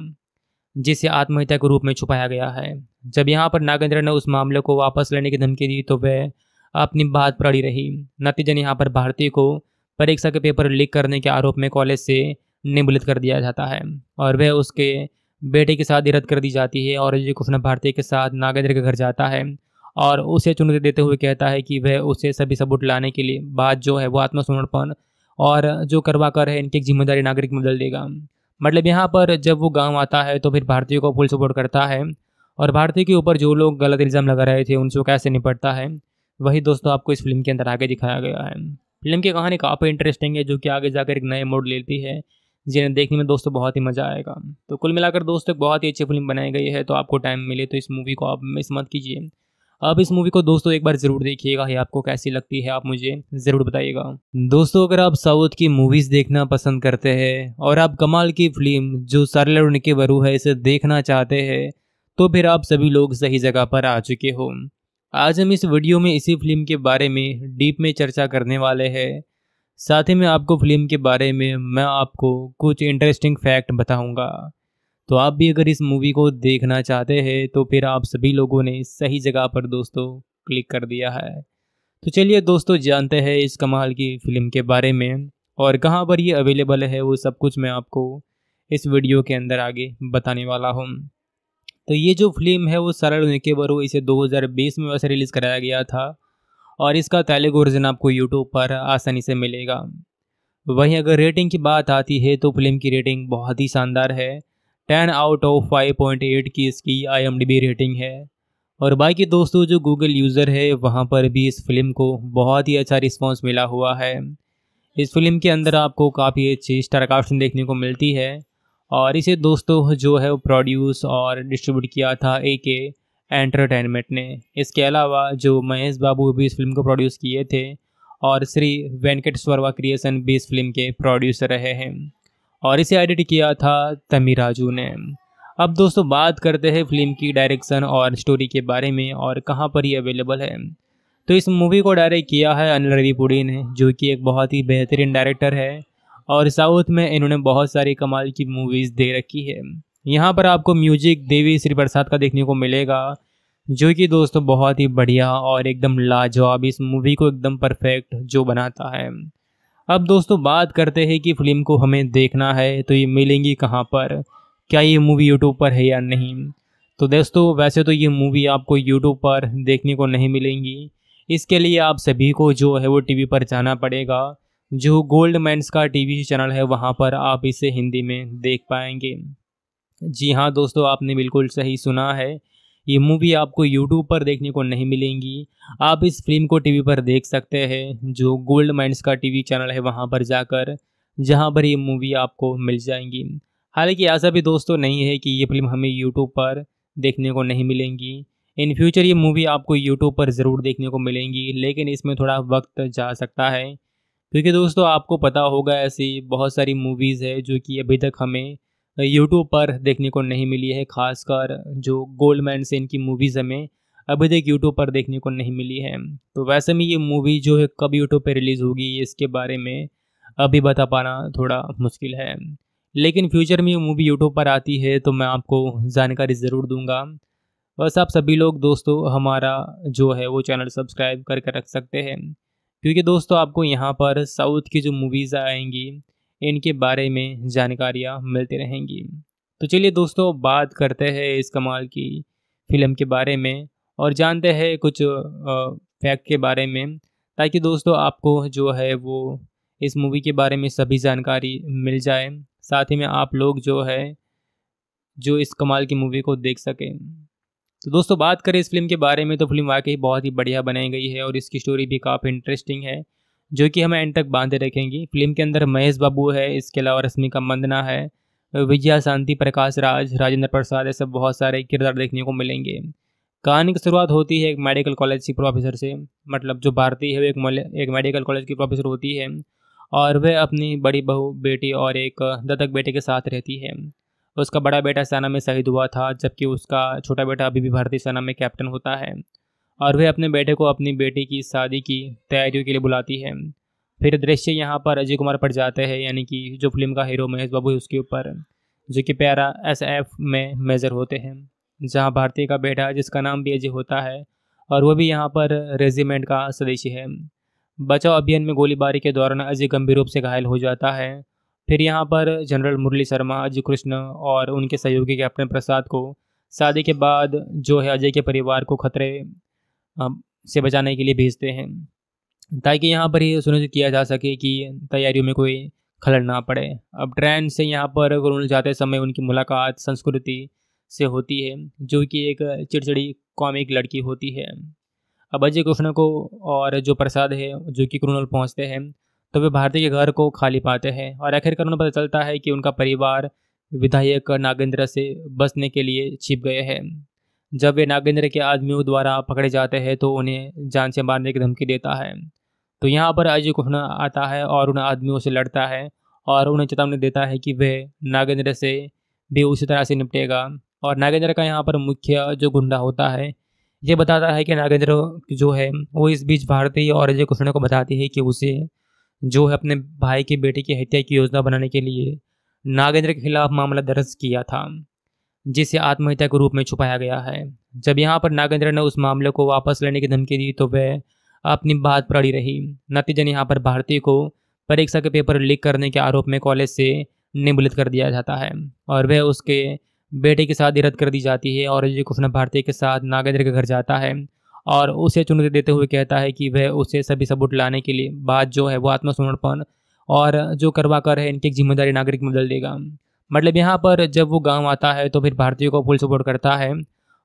जिसे आत्महत्या के रूप में छुपाया गया है जब यहाँ पर नागेंद्र ने उस मामले को वापस लेने की धमकी दी तो वह अपनी बात पर अड़ी रही नतीजन यहाँ पर भारती को परीक्षा के पेपर लीक करने के आरोप में कॉलेज से निबलित कर दिया जाता है और वह उसके बेटे के साथ रद्द कर दी जाती है और अजय कृष्ण भारती के साथ नागेंद्र के घर जाता है और उसे चुनौती देते हुए कहता है कि वह उसे सभी सबूत लाने के लिए बात जो है वो आत्मसमर्पण और जो करवा कर है इनकी जिम्मेदारी नागरिक में बदल देगा मतलब यहाँ पर जब वो गांव आता है तो फिर भारतीयों को फुल सपोर्ट करता है और भारतीय के ऊपर जो लोग गलत इल्ज़ाम लगा रहे थे उनसे कैसे निपटता है वही दोस्तों आपको इस फिल्म के अंदर आगे दिखाया गया है फिल्म की कहानी काफ़ी इंटरेस्टिंग है जो कि आगे जाकर एक नए मोड लेती है जिन्हें देखने में दोस्तों बहुत ही मज़ा आएगा तो कुल मिलाकर दोस्तों एक बहुत ही अच्छी फिल्म बनाई गई है तो आपको टाइम मिले तो इस मूवी को आप मिस मत कीजिए आप इस मूवी को दोस्तों एक बार जरूर देखिएगा ये आपको कैसी लगती है आप मुझे जरूर बताइएगा दोस्तों अगर आप साउथ की मूवीज देखना पसंद करते हैं और आप कमाल की फिल्म जो सरल के बरू है इसे देखना चाहते हैं तो फिर आप सभी लोग सही जगह पर आ चुके हो आज हम इस वीडियो में इसी फिल्म के बारे में डीप में चर्चा करने वाले हैं साथ ही में आपको फिल्म के बारे में मैं आपको कुछ इंटरेस्टिंग फैक्ट बताऊंगा तो आप भी अगर इस मूवी को देखना चाहते हैं तो फिर आप सभी लोगों ने सही जगह पर दोस्तों क्लिक कर दिया है तो चलिए दोस्तों जानते हैं इस कमाल की फ़िल्म के बारे में और कहाँ पर ये अवेलेबल है वो सब कुछ मैं आपको इस वीडियो के अंदर आगे बताने वाला हूँ तो ये जो फिल्म है वो सरल के बरो इसे 2020 में वैसे रिलीज़ कराया गया था और इसका तेलुगु वर्जन आपको यूट्यूब पर आसानी से मिलेगा वहीं अगर रेटिंग की बात आती है तो फिल्म की रेटिंग बहुत ही शानदार है ten out of five point eight की इसकी आई रेटिंग है और बाकी दोस्तों जो गूगल यूज़र है वहाँ पर भी इस फिल्म को बहुत ही अच्छा रिस्पॉन्स मिला हुआ है इस फिल्म के अंदर आपको काफ़ी अच्छी स्टारकास्टिंग देखने को मिलती है और इसे दोस्तों जो है प्रोड्यूस और डिस्ट्रीब्यूट किया था ए के एंटरटेनमेंट ने इसके अलावा जो महेश बाबू भी इस फिल्म को प्रोड्यूस किए थे और श्री वेंकटेश्वरवा क्रिएशन भी इस फिल्म के प्रोड्यूसर रहे हैं और इसे एडिट किया था तमी राजू ने अब दोस्तों बात करते हैं फिल्म की डायरेक्शन और स्टोरी के बारे में और कहाँ पर ये अवेलेबल है तो इस मूवी को डायरेक्ट किया है अनिल पुड़ी ने जो कि एक बहुत ही बेहतरीन डायरेक्टर है और साउथ में इन्होंने बहुत सारी कमाल की मूवीज़ दे रखी है यहाँ पर आपको म्यूजिक देवी श्री प्रसाद का देखने को मिलेगा जो कि दोस्तों बहुत ही बढ़िया और एकदम लाजवाब इस मूवी को एकदम परफेक्ट जो बनाता है अब दोस्तों बात करते हैं कि फिल्म को हमें देखना है तो ये मिलेंगी कहाँ पर क्या ये मूवी यूट्यूब पर है या नहीं तो दोस्तों वैसे तो ये मूवी आपको यूट्यूब पर देखने को नहीं मिलेंगी इसके लिए आप सभी को जो है वो टीवी पर जाना पड़ेगा जो गोल्ड मैंस का टीवी चैनल है वहाँ पर आप इसे हिंदी में देख पाएंगे जी हाँ दोस्तों आपने बिल्कुल सही सुना है ये मूवी आपको यूट्यूब पर देखने को नहीं मिलेंगी आप इस फिल्म को टीवी पर देख सकते हैं जो गोल्ड माइंड्स का टीवी चैनल है वहाँ पर जाकर जहाँ पर ये मूवी आपको मिल जाएंगी हालांकि ऐसा भी दोस्तों तो नहीं है कि ये फिल्म हमें यूट्यूब पर देखने को नहीं मिलेंगी इन फ्यूचर ये मूवी आपको यूट्यूब पर ज़रूर देखने को मिलेंगी लेकिन इसमें थोड़ा वक्त जा सकता है क्योंकि दोस्तों आपको पता होगा ऐसी बहुत सारी मूवीज़ है जो कि अभी तक हमें यूट्यूब पर देखने को नहीं मिली है खासकर जो गोल्डमैन से इनकी मूवीज़ हमें अभी तक यूट्यूब पर देखने को नहीं मिली है तो वैसे में ये मूवी जो है कब यूट्यूब पर रिलीज़ होगी इसके बारे में अभी बता पाना थोड़ा मुश्किल है लेकिन फ्यूचर में ये मूवी यूट्यूब पर आती है तो मैं आपको जानकारी ज़रूर दूंगा बस आप सभी लोग दोस्तों हमारा जो है वो चैनल सब्सक्राइब करके रख सकते हैं क्योंकि दोस्तों आपको यहाँ पर साउथ की जो मूवीज़ आएंगी इनके बारे में जानकारियाँ मिलती रहेंगी तो चलिए दोस्तों बात करते हैं इस कमाल की फिल्म के बारे में और जानते हैं कुछ फैक्ट के बारे में ताकि दोस्तों आपको जो है वो इस मूवी के बारे में सभी जानकारी मिल जाए साथ ही में आप लोग जो है जो इस कमाल की मूवी को देख सकें तो दोस्तों बात करें इस फिल्म के बारे में तो फिल्म वाकई बहुत ही बढ़िया बनाई गई है और इसकी स्टोरी भी काफ़ी इंटरेस्टिंग है जो कि हमें एंड तक बांधे रखेंगी फिल्म के अंदर महेश बाबू है इसके अलावा रश्मिका मंदना है विजया शांति प्रकाश राज राजेंद्र प्रसाद ऐसे बहुत सारे किरदार देखने को मिलेंगे कहानी की शुरुआत होती है एक मेडिकल कॉलेज की प्रोफेसर से मतलब जो भारती है वो एक एक मेडिकल कॉलेज की प्रोफेसर होती है और वह अपनी बड़ी बहू बेटी और एक दत्तक बेटे के साथ रहती है उसका बड़ा बेटा सेना में शहीद हुआ था जबकि उसका छोटा बेटा अभी भी भारतीय सेना में कैप्टन होता है और वह अपने बेटे को अपनी बेटी की शादी की तैयारियों के लिए बुलाती है फिर दृश्य यहाँ पर अजय कुमार पर जाते हैं यानी कि जो फिल्म का हीरो महेश बाबू है उसके ऊपर जो कि प्यारा एस एफ में मेजर होते हैं जहाँ भारतीय का बेटा जिसका नाम भी अजय होता है और वह भी यहाँ पर रेजिमेंट का सदस्य है बचाव अभियान में गोलीबारी के दौरान अजय गंभीर रूप से घायल हो जाता है फिर यहाँ पर जनरल मुरली शर्मा अजय कृष्ण और उनके सहयोगी कैप्टन प्रसाद को शादी के बाद जो है अजय के परिवार को खतरे से बचाने के लिए भेजते हैं ताकि यहाँ पर ये सुनिश्चित किया जा सके कि तैयारियों में कोई खलड़ ना पड़े अब ट्रेन से यहाँ पर गुरुल जाते समय उनकी मुलाकात संस्कृति से होती है जो कि एक चिड़चिड़ी कॉमिक लड़की होती है अब अजय कृष्ण को और जो प्रसाद है जो कि क्रूनल पहुँचते हैं तो वे भारती के घर को खाली पाते हैं और आखिरकार उन्हें पता चलता है कि उनका परिवार विधायक नागेंद्र से बसने के लिए छिप गए हैं जब वे नागेंद्र के आदमियों द्वारा पकड़े जाते हैं तो उन्हें जान से मारने की धमकी देता है तो यहाँ पर अजय कुहना आता है और उन आदमियों से लड़ता है और उन्हें चेतावनी देता है कि वह नागेंद्र से भी उसी तरह से निपटेगा और नागेंद्र का यहाँ पर मुख्य जो गुंडा होता है ये बताता है कि नागेंद्र जो है वो इस बीच भारतीय और अजय कृष्ण को बताती है कि उसे जो है अपने भाई के बेटे की हत्या की योजना बनाने के लिए नागेंद्र के खिलाफ मामला दर्ज किया था जिसे आत्महत्या के रूप में छुपाया गया है जब यहाँ पर नागेंद्र ने उस मामले को वापस लेने की धमकी दी तो वह अपनी बात पर अड़ी रही नतीजन यहाँ पर भारती को परीक्षा के पेपर लीक करने के आरोप में कॉलेज से निबलित कर दिया जाता है और वह उसके बेटे के साथ रद्द कर दी जाती है और अजय कृष्ण भारती के साथ नागेंद्र के घर जाता है और उसे चुनौती देते हुए कहता है कि वह उसे सभी सबूत लाने के लिए बात जो है वो आत्मसमर्पण और जो करवा कर है इनकी जिम्मेदारी नागरिक में बदल देगा मतलब यहाँ पर जब वो गांव आता है तो फिर भारतीयों को फुल सपोर्ट करता है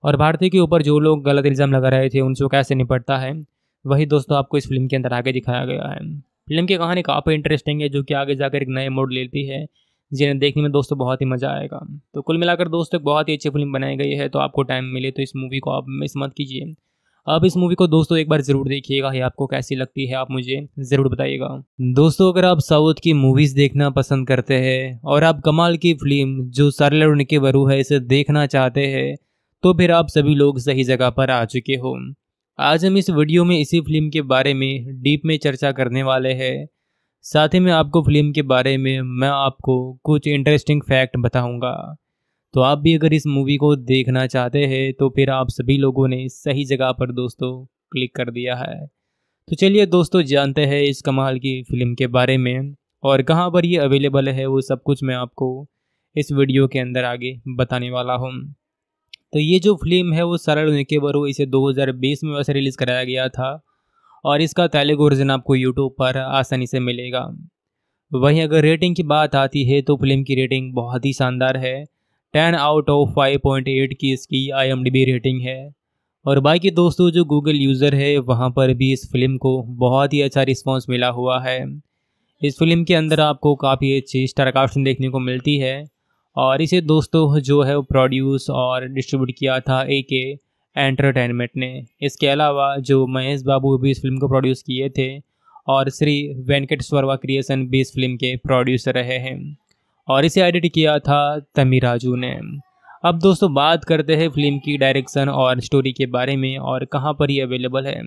और भारतीय के ऊपर जो लोग गलत इल्ज़ाम लगा रहे थे उनसे कैसे निपटता है वही दोस्तों आपको इस फिल्म के अंदर आगे दिखाया गया है फिल्म की कहानी काफ़ी इंटरेस्टिंग है जो कि आगे जाकर एक नए मोड लेती है जिन्हें देखने में दोस्तों बहुत ही मज़ा आएगा तो कुल मिलाकर दोस्तों एक बहुत ही अच्छी फिल्म बनाई गई है तो आपको टाइम मिले तो इस मूवी को आप मिस मत कीजिए आप इस मूवी को दोस्तों एक बार ज़रूर देखिएगा ये आपको कैसी लगती है आप मुझे ज़रूर बताइएगा दोस्तों अगर आप साउथ की मूवीज़ देखना पसंद करते हैं और आप कमाल की फिल्म जो सरल और निके है इसे देखना चाहते हैं तो फिर आप सभी लोग सही जगह पर आ चुके हो आज हम इस वीडियो में इसी फिल्म के बारे में डीप में चर्चा करने वाले हैं साथ ही में आपको फिल्म के बारे में मैं आपको कुछ इंटरेस्टिंग फैक्ट बताऊंगा तो आप भी अगर इस मूवी को देखना चाहते हैं तो फिर आप सभी लोगों ने सही जगह पर दोस्तों क्लिक कर दिया है तो चलिए दोस्तों जानते हैं इस कमाल की फ़िल्म के बारे में और कहाँ पर ये अवेलेबल है वो सब कुछ मैं आपको इस वीडियो के अंदर आगे बताने वाला हूँ तो ये जो फिल्म है वो सरल के बरो इसे 2020 में वैसे रिलीज़ कराया गया था और इसका तेलुगु वर्जन आपको यूट्यूब पर आसानी से मिलेगा वहीं अगर रेटिंग की बात आती है तो फिल्म की रेटिंग बहुत ही शानदार है ten out of five point eight की इसकी आई रेटिंग है और बाकी दोस्तों जो गूगल यूज़र है वहाँ पर भी इस फिल्म को बहुत ही अच्छा रिस्पॉन्स मिला हुआ है इस फिल्म के अंदर आपको काफ़ी अच्छी स्टारकास्टिंग देखने को मिलती है और इसे दोस्तों जो है प्रोड्यूस और डिस्ट्रीब्यूट किया था ए के एंटरटेनमेंट ने इसके अलावा जो महेश बाबू भी इस फिल्म को प्रोड्यूस किए थे और श्री वेंकटेश्वरवा क्रिएशन भी इस फिल्म के प्रोड्यूसर रहे हैं और इसे एडिट किया था तमी राजू ने अब दोस्तों बात करते हैं फिल्म की डायरेक्शन और स्टोरी के बारे में और कहाँ पर ये अवेलेबल है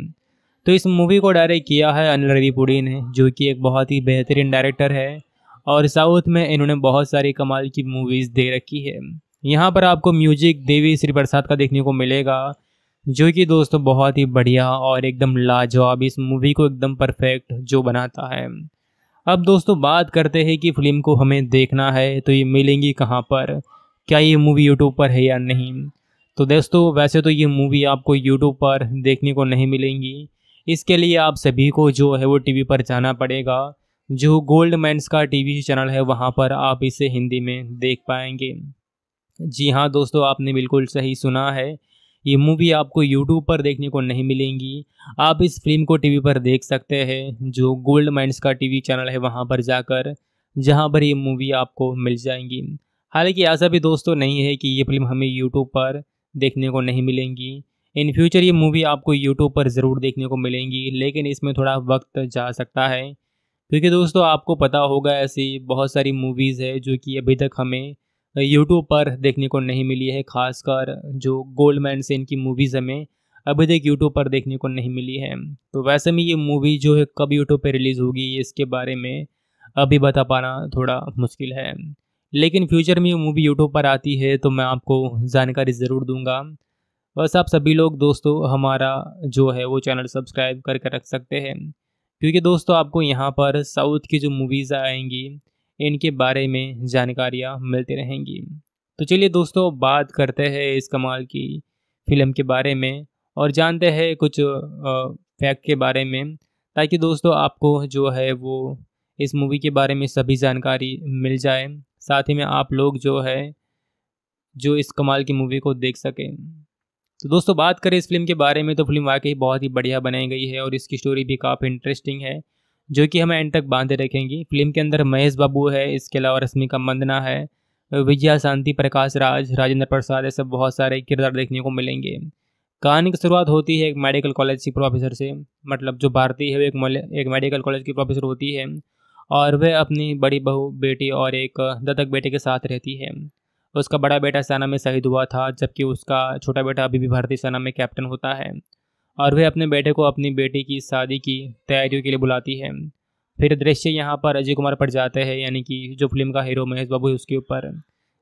तो इस मूवी को डायरेक्ट किया है अनिल पुड़ी ने जो कि एक बहुत ही बेहतरीन डायरेक्टर है और साउथ में इन्होंने बहुत सारी कमाल की मूवीज़ दे रखी है यहाँ पर आपको म्यूजिक देवी श्री प्रसाद का देखने को मिलेगा जो कि दोस्तों बहुत ही बढ़िया और एकदम लाजवाब इस मूवी को एकदम परफेक्ट जो बनाता है अब दोस्तों बात करते हैं कि फिल्म को हमें देखना है तो ये मिलेंगी कहाँ पर क्या ये मूवी यूट्यूब पर है या नहीं तो दोस्तों वैसे तो ये मूवी आपको यूट्यूब पर देखने को नहीं मिलेंगी इसके लिए आप सभी को जो है वो टीवी पर जाना पड़ेगा जो गोल्ड मैंस का टीवी चैनल है वहाँ पर आप इसे हिंदी में देख पाएंगे जी हाँ दोस्तों आपने बिल्कुल सही सुना है ये मूवी आपको यूट्यूब पर देखने को नहीं मिलेंगी आप इस फिल्म को टीवी पर देख सकते हैं जो गोल्ड माइंड्स का टीवी चैनल है वहाँ पर जाकर जहाँ पर ये मूवी आपको मिल जाएंगी हालांकि ऐसा भी दोस्तों तो नहीं है कि ये फिल्म हमें यूट्यूब पर देखने को नहीं मिलेंगी इन फ्यूचर ये मूवी आपको यूट्यूब पर ज़रूर देखने को मिलेंगी लेकिन इसमें थोड़ा वक्त जा सकता है क्योंकि दोस्तों आपको पता होगा ऐसी बहुत सारी मूवीज़ है जो कि अभी तक हमें यूट्यूब पर देखने को नहीं मिली है खासकर जो गोल्डमैन से इनकी मूवीज़ हमें अभी तक यूट्यूब पर देखने को नहीं मिली है तो वैसे में ये मूवी जो है कब यूट्यूब पर रिलीज़ होगी इसके बारे में अभी बता पाना थोड़ा मुश्किल है लेकिन फ्यूचर में ये मूवी यूट्यूब पर आती है तो मैं आपको जानकारी ज़रूर दूंगा बस आप सभी लोग दोस्तों हमारा जो है वो चैनल सब्सक्राइब करके रख सकते हैं क्योंकि दोस्तों आपको यहाँ पर साउथ की जो मूवीज़ आएंगी इनके बारे में जानकारियाँ मिलती रहेंगी तो चलिए दोस्तों बात करते हैं इस कमाल की फिल्म के बारे में और जानते हैं कुछ फैक्ट के बारे में ताकि दोस्तों आपको जो है वो इस मूवी के बारे में सभी जानकारी मिल जाए साथ ही में आप लोग जो है जो इस कमाल की मूवी को देख सकें तो दोस्तों बात करें इस फिल्म के बारे में तो फिल्म वाकई बहुत ही बढ़िया बनाई गई है और इसकी स्टोरी भी काफ़ी इंटरेस्टिंग है जो कि हमें एंड तक बांधे रखेंगी फिल्म के अंदर महेश बाबू है इसके अलावा रश्मिका मंदना है विजया शांति प्रकाश राज राजेंद्र प्रसाद ऐसे बहुत सारे किरदार देखने को मिलेंगे कहानी की शुरुआत होती है एक मेडिकल कॉलेज की प्रोफेसर से मतलब जो भारती है वो एक एक मेडिकल कॉलेज की प्रोफेसर होती है और वह अपनी बड़ी बहू बेटी और एक दत्तक बेटे के साथ रहती है उसका बड़ा बेटा सेना में शहीद हुआ था जबकि उसका छोटा बेटा अभी भी भारतीय सेना में कैप्टन होता है और वह अपने बेटे को अपनी बेटी की शादी की तैयारियों के लिए बुलाती है फिर दृश्य यहाँ पर अजय कुमार पर जाते हैं यानी कि जो फिल्म का हीरो महेश बाबू है उसके ऊपर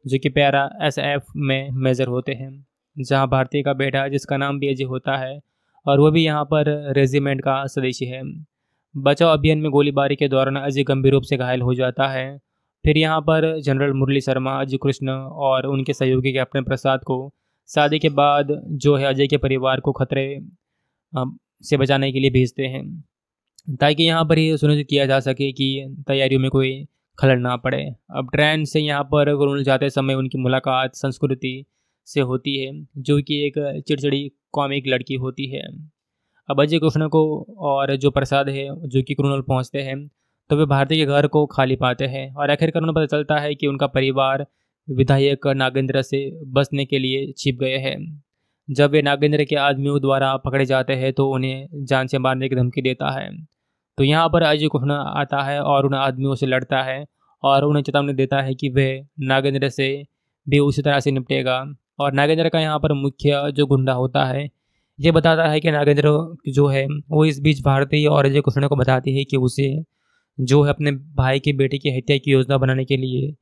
जो कि प्यारा एस एफ में मेजर होते हैं जहाँ भारतीय का बेटा जिसका नाम भी अजय होता है और वह भी यहाँ पर रेजिमेंट का सदस्य है बचाव अभियान में गोलीबारी के दौरान अजय गंभीर रूप से घायल हो जाता है फिर यहाँ पर जनरल मुरली शर्मा अजय कृष्ण और उनके सहयोगी कैप्टन प्रसाद को शादी के बाद जो है अजय के परिवार को खतरे से बचाने के लिए भेजते हैं ताकि यहाँ पर ये सुनिश्चित किया जा सके कि तैयारियों में कोई खलड़ ना पड़े अब ट्रेन से यहाँ पर गुरुल जाते समय उनकी मुलाकात संस्कृति से होती है जो कि एक चिड़चिड़ी कॉमिक लड़की होती है अब अजय कृष्ण को और जो प्रसाद है जो कि क्रूनल पहुँचते हैं तो वे भारती के घर को खाली पाते हैं और आखिरकार उन्हें पता चलता है कि उनका परिवार विधायक नागेंद्र से बसने के लिए छिप गए हैं जब वे नागेंद्र के आदमियों द्वारा पकड़े जाते हैं तो उन्हें जान से मारने की धमकी देता है तो यहाँ पर अजय कुहना आता है और उन आदमियों से लड़ता है और उन्हें चेतावनी देता है कि वह नागेंद्र से भी उसी तरह से निपटेगा और नागेंद्र का यहाँ पर मुख्य जो गुंडा होता है ये बताता है कि नागेंद्र जो है वो इस बीच भारतीय और अजय कृष्ण को बताती है कि उसे जो है अपने भाई के बेटे की हत्या की योजना बनाने के लिए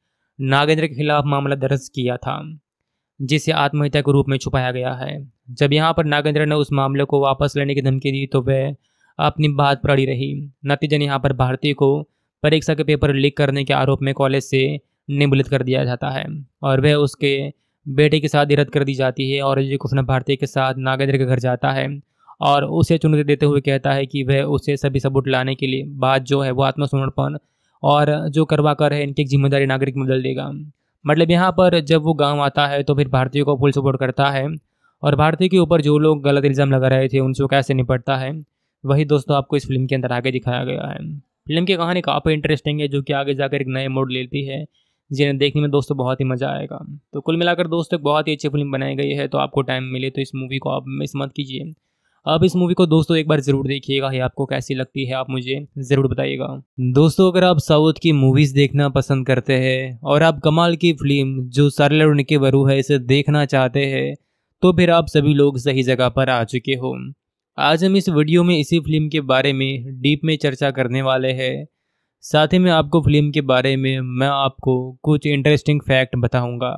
नागेंद्र के खिलाफ मामला दर्ज किया था जिसे आत्महत्या के रूप में छुपाया गया है जब यहाँ पर नागेंद्र ने उस मामले को वापस लेने की धमकी दी तो वह अपनी बात पर अड़ी रही नतीजन यहाँ पर भारती को परीक्षा के पेपर लीक करने के आरोप में कॉलेज से निबलित कर दिया जाता है और वह उसके बेटे के साथ रद्द कर दी जाती है और अजय कृष्ण भारती के साथ नागेंद्र के घर जाता है और उसे चुनौती देते हुए कहता है कि वह उसे सभी सबूत लाने के लिए बात जो है वो आत्मसमर्पण और जो करवा कर है इनकी जिम्मेदारी नागरिक में बदल देगा मतलब यहाँ पर जब वो गांव आता है तो फिर भारतीयों को फुल सपोर्ट करता है और भारतीय के ऊपर जो लोग गलत इल्ज़ाम लगा रहे थे उनसे कैसे निपटता है वही दोस्तों आपको इस फिल्म के अंदर आगे दिखाया गया है फिल्म की कहानी काफ़ी इंटरेस्टिंग है जो कि आगे जाकर एक नए मोड लेती है जिन्हें देखने में दोस्तों बहुत ही मज़ा आएगा तो कुल मिलाकर दोस्तों एक बहुत ही अच्छी फिल्म बनाई गई है तो आपको टाइम मिले तो इस मूवी को आप मिस मत कीजिए आप इस मूवी को दोस्तों एक बार ज़रूर देखिएगा ये आपको कैसी लगती है आप मुझे ज़रूर बताइएगा दोस्तों अगर आप साउथ की मूवीज़ देखना पसंद करते हैं और आप कमाल की फिल्म जो सरल और निके है इसे देखना चाहते हैं तो फिर आप सभी लोग सही जगह पर आ चुके हो आज हम इस वीडियो में इसी फिल्म के बारे में डीप में चर्चा करने वाले हैं साथ ही में आपको फिल्म के बारे में मैं आपको कुछ इंटरेस्टिंग फैक्ट बताऊंगा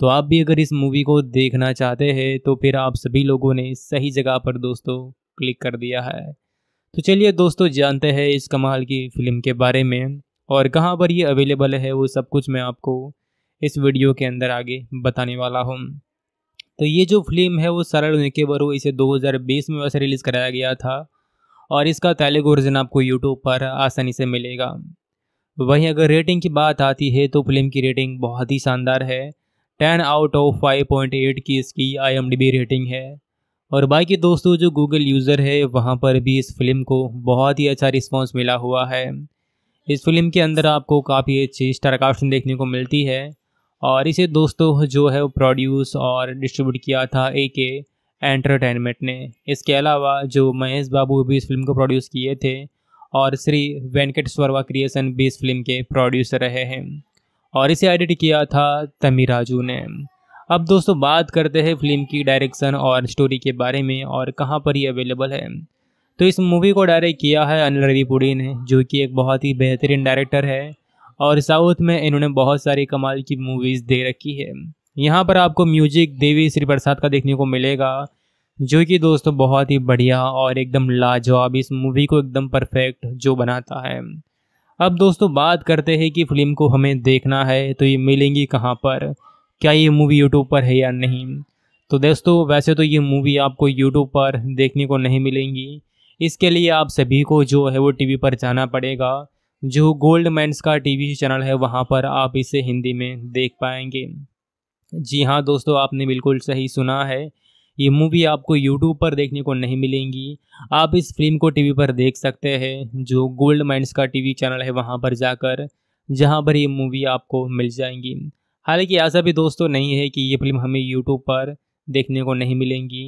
तो आप भी अगर इस मूवी को देखना चाहते हैं तो फिर आप सभी लोगों ने सही जगह पर दोस्तों क्लिक कर दिया है तो चलिए दोस्तों जानते हैं इस कमाल की फ़िल्म के बारे में और कहाँ पर ये अवेलेबल है वो सब कुछ मैं आपको इस वीडियो के अंदर आगे बताने वाला हूँ तो ये जो फिल्म है वो सरल के बरो इसे 2020 में वैसे रिलीज़ कराया गया था और इसका तेलुगु वर्जन आपको यूट्यूब पर आसानी से मिलेगा वहीं अगर रेटिंग की बात आती है तो फिल्म की रेटिंग बहुत ही शानदार है ten out of five point eight की इसकी आई रेटिंग है और बाकी दोस्तों जो गूगल यूज़र है वहाँ पर भी इस फिल्म को बहुत ही अच्छा रिस्पॉन्स मिला हुआ है इस फिल्म के अंदर आपको काफ़ी अच्छी स्टारकास्टिंग देखने को मिलती है और इसे दोस्तों जो है प्रोड्यूस और डिस्ट्रीब्यूट किया था ए के एंटरटेनमेंट ने इसके अलावा जो महेश बाबू भी इस फिल्म को प्रोड्यूस किए थे और श्री वेंकटेश्वरवा क्रिएशन भी इस फिल्म के प्रोड्यूसर रहे हैं और इसे एडिट किया था तमी राजू ने अब दोस्तों बात करते हैं फिल्म की डायरेक्शन और स्टोरी के बारे में और कहाँ पर ये अवेलेबल है तो इस मूवी को डायरेक्ट किया है अनिल पुड़ी ने जो कि एक बहुत ही बेहतरीन डायरेक्टर है और साउथ में इन्होंने बहुत सारी कमाल की मूवीज़ दे रखी है यहाँ पर आपको म्यूजिक देवी श्री प्रसाद का देखने को मिलेगा जो कि दोस्तों बहुत ही बढ़िया और एकदम लाजवाब इस मूवी को एकदम परफेक्ट जो बनाता है अब दोस्तों बात करते हैं कि फिल्म को हमें देखना है तो ये मिलेंगी कहाँ पर क्या ये मूवी यूट्यूब पर है या नहीं तो दोस्तों वैसे तो ये मूवी आपको यूट्यूब पर देखने को नहीं मिलेंगी इसके लिए आप सभी को जो है वो टीवी पर जाना पड़ेगा जो गोल्ड मैंस का टीवी चैनल है वहाँ पर आप इसे हिंदी में देख पाएंगे जी हाँ दोस्तों आपने बिल्कुल सही सुना है ये मूवी आपको यूट्यूब पर देखने को नहीं मिलेंगी आप इस फिल्म को टीवी पर देख सकते हैं जो गोल्ड माइंड्स का टीवी चैनल है वहाँ पर जाकर जहाँ पर ये मूवी आपको मिल जाएंगी हालांकि ऐसा भी दोस्तों तो नहीं है कि ये फिल्म हमें यूट्यूब पर देखने को नहीं मिलेंगी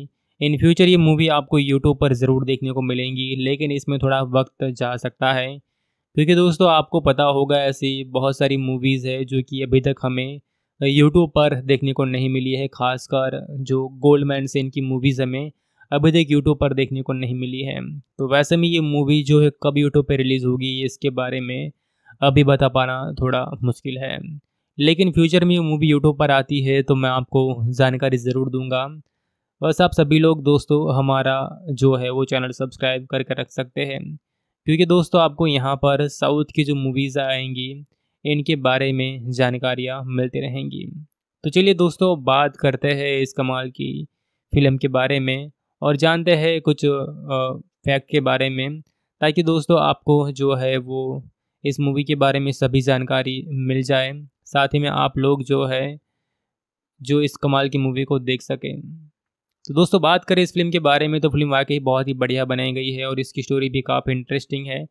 इन फ्यूचर ये मूवी आपको यूट्यूब पर ज़रूर देखने को मिलेंगी लेकिन इसमें थोड़ा वक्त जा सकता है क्योंकि दोस्तों आपको पता होगा ऐसी बहुत सारी मूवीज़ है जो कि अभी तक हमें यूट्यूब पर देखने को नहीं मिली है खासकर जो गोल्डमैन से इनकी मूवीज़ हमें अभी तक यूट्यूब पर देखने को नहीं मिली है तो वैसे में ये मूवी जो है कब यूट्यूब पर रिलीज़ होगी इसके बारे में अभी बता पाना थोड़ा मुश्किल है लेकिन फ्यूचर में ये मूवी यूट्यूब पर आती है तो मैं आपको जानकारी ज़रूर दूंगा बस आप सभी लोग दोस्तों हमारा जो है वो चैनल सब्सक्राइब करके रख सकते हैं क्योंकि दोस्तों आपको यहाँ पर साउथ की जो मूवीज़ आएंगी इनके बारे में जानकारियाँ मिलती रहेंगी तो चलिए दोस्तों बात करते हैं इस कमाल की फिल्म के बारे में और जानते हैं कुछ फैक्ट के बारे में ताकि दोस्तों आपको जो है वो इस मूवी के बारे में सभी जानकारी मिल जाए साथ ही में आप लोग जो है जो इस कमाल की मूवी को देख सकें तो दोस्तों बात करें इस फिल्म के बारे में तो फिल्म वाकई बहुत ही बढ़िया बनाई गई है और इसकी स्टोरी भी काफ़ी इंटरेस्टिंग है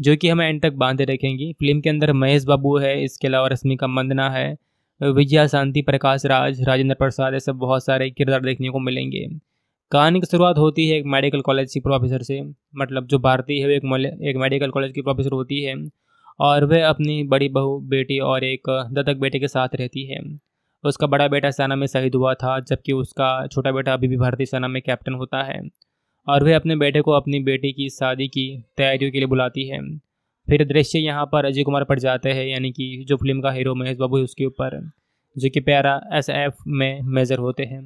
जो कि हमें एंड तक बांधे रखेंगी फिल्म के अंदर महेश बाबू है इसके अलावा रश्मिका मंदना है विजया शांति प्रकाश राज राजेंद्र प्रसाद ऐसे बहुत सारे किरदार देखने को मिलेंगे कहानी की शुरुआत होती है एक मेडिकल कॉलेज की प्रोफेसर से मतलब जो भारती है वो एक एक मेडिकल कॉलेज की प्रोफेसर होती है और वह अपनी बड़ी बहू बेटी और एक दत्तक बेटे के साथ रहती है उसका बड़ा बेटा सेना में शहीद हुआ था जबकि उसका छोटा बेटा अभी भी भारतीय सेना में कैप्टन होता है और वह अपने बेटे को अपनी बेटी की शादी की तैयारियों के लिए बुलाती है फिर दृश्य यहाँ पर अजय कुमार पर जाते हैं यानी कि जो फिल्म का हीरो महेश बाबू है उसके ऊपर जो कि प्यारा एस एफ में मेजर होते हैं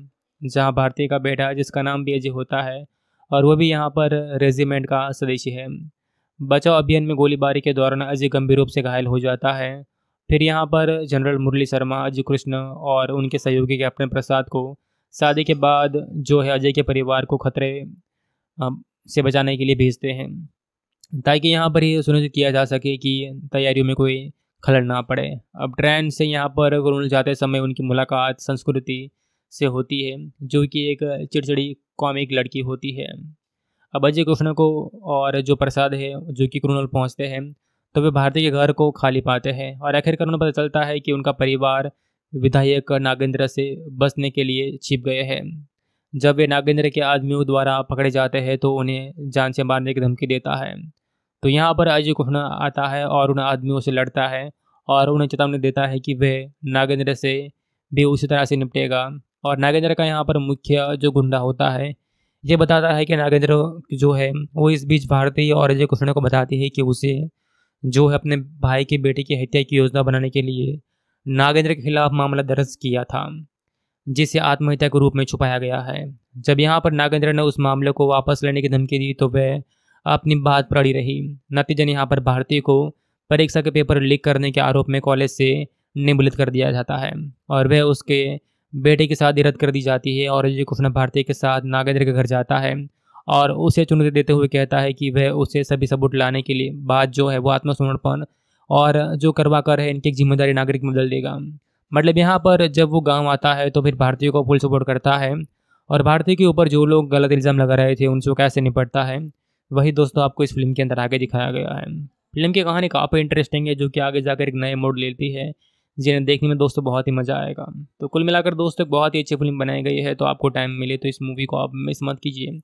जहाँ भारतीय का बेटा जिसका नाम भी अजय होता है और वह भी यहाँ पर रेजिमेंट का सदस्य है बचाव अभियान में गोलीबारी के दौरान अजय गंभीर रूप से घायल हो जाता है फिर यहाँ पर जनरल मुरली शर्मा अजय कृष्ण और उनके सहयोगी कैप्टन प्रसाद को शादी के बाद जो है अजय के परिवार को खतरे से बचाने के लिए भेजते हैं ताकि यहाँ पर ये सुनिश्चित किया जा सके कि तैयारियों में कोई खलड़ ना पड़े अब ट्रेन से यहाँ पर गुरुल जाते समय उनकी मुलाकात संस्कृति से होती है जो कि एक चिड़चिड़ी कॉमिक लड़की होती है अब अजय कृष्ण को और जो प्रसाद है जो कि क्रूनल पहुँचते हैं तो वे भारती के घर को खाली पाते हैं और आखिरकार उन्हें पता चलता है कि उनका परिवार विधायक नागेंद्र से बसने के लिए छिप गए हैं जब वे नागेंद्र के आदमियों द्वारा पकड़े जाते हैं तो उन्हें जान से मारने की धमकी देता है तो यहाँ पर अजय कुहना आता है और उन आदमियों से लड़ता है और उन्हें चेतावनी देता है कि वह नागेंद्र से भी उसी तरह से निपटेगा और नागेंद्र का यहाँ पर मुख्य जो गुंडा होता है ये बताता है कि नागेंद्र जो है वो इस बीच भारतीय और अजय कृष्ण को बताती है कि उसे जो है अपने भाई के बेटे की हत्या की योजना बनाने के लिए नागेंद्र के खिलाफ मामला दर्ज किया था जिसे आत्महत्या के रूप में छुपाया गया है जब यहाँ पर नागेंद्र ने उस मामले को वापस लेने की धमकी दी तो वह अपनी बात पर अड़ी रही नतीजन यहाँ पर भारती को परीक्षा के पेपर लीक करने के आरोप में कॉलेज से निमुलित कर दिया जाता है और वह उसके बेटे के साथ रद्द कर दी जाती है और अजय कृष्ण भारती के साथ नागेंद्र के घर जाता है और उसे चुनौती देते हुए कहता है कि वह उसे सभी सबूत लाने के लिए बात जो है वो आत्मसमर्पण और जो करवा कर है इनकी जिम्मेदारी नागरिक में बदल देगा मतलब यहाँ पर जब वो गांव आता है तो फिर भारतीयों को फुल सपोर्ट करता है और भारतीय के ऊपर जो लोग गलत इल्ज़ाम लगा रहे थे उनसे कैसे निपटता है वही दोस्तों आपको इस फिल्म के अंदर आगे दिखाया गया है फिल्म की कहानी काफ़ी इंटरेस्टिंग है जो कि आगे जाकर एक नए मोड लेती है जिन्हें देखने में दोस्तों बहुत ही मज़ा आएगा तो कुल मिलाकर दोस्तों एक बहुत ही अच्छी फिल्म बनाई गई है तो आपको टाइम मिले तो इस मूवी को आप मिस मत कीजिए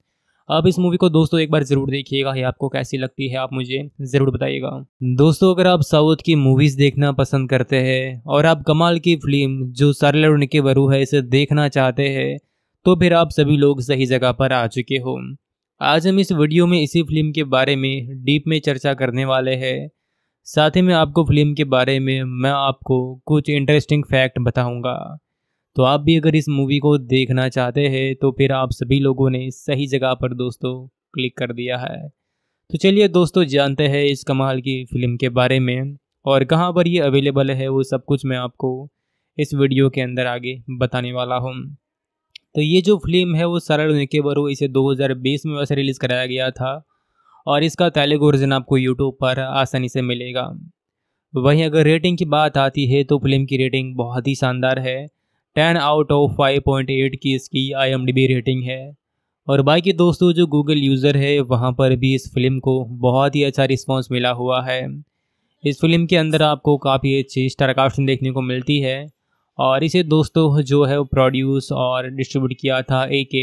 आप इस मूवी को दोस्तों एक बार ज़रूर देखिएगा ये आपको कैसी लगती है आप मुझे ज़रूर बताइएगा दोस्तों अगर आप साउथ की मूवीज़ देखना पसंद करते हैं और आप कमाल की फिल्म जो सारे और निके बरू है इसे देखना चाहते हैं तो फिर आप सभी लोग सही जगह पर आ चुके हो आज हम इस वीडियो में इसी फिल्म के बारे में डीप में चर्चा करने वाले हैं साथ ही में आपको फिल्म के बारे में मैं आपको कुछ इंटरेस्टिंग फैक्ट बताऊंगा तो आप भी अगर इस मूवी को देखना चाहते हैं तो फिर आप सभी लोगों ने सही जगह पर दोस्तों क्लिक कर दिया है तो चलिए दोस्तों जानते हैं इस कमाल की फ़िल्म के बारे में और कहाँ पर ये अवेलेबल है वो सब कुछ मैं आपको इस वीडियो के अंदर आगे बताने वाला हूँ तो ये जो फिल्म है वो सरल होने के बरू इसे 2020 में वैसे रिलीज़ कराया गया था और इसका तेलुगु वर्जन आपको यूट्यूब पर आसानी से मिलेगा वहीं अगर रेटिंग की बात आती है तो फिल्म की रेटिंग बहुत ही शानदार है ten out of five point eight की इसकी आई रेटिंग है और बाकी दोस्तों जो गूगल यूज़र है वहाँ पर भी इस फिल्म को बहुत ही अच्छा रिस्पॉन्स मिला हुआ है इस फिल्म के अंदर आपको काफ़ी अच्छी स्टारकास्टिंग देखने को मिलती है और इसे दोस्तों जो है प्रोड्यूस और डिस्ट्रीब्यूट किया था ए के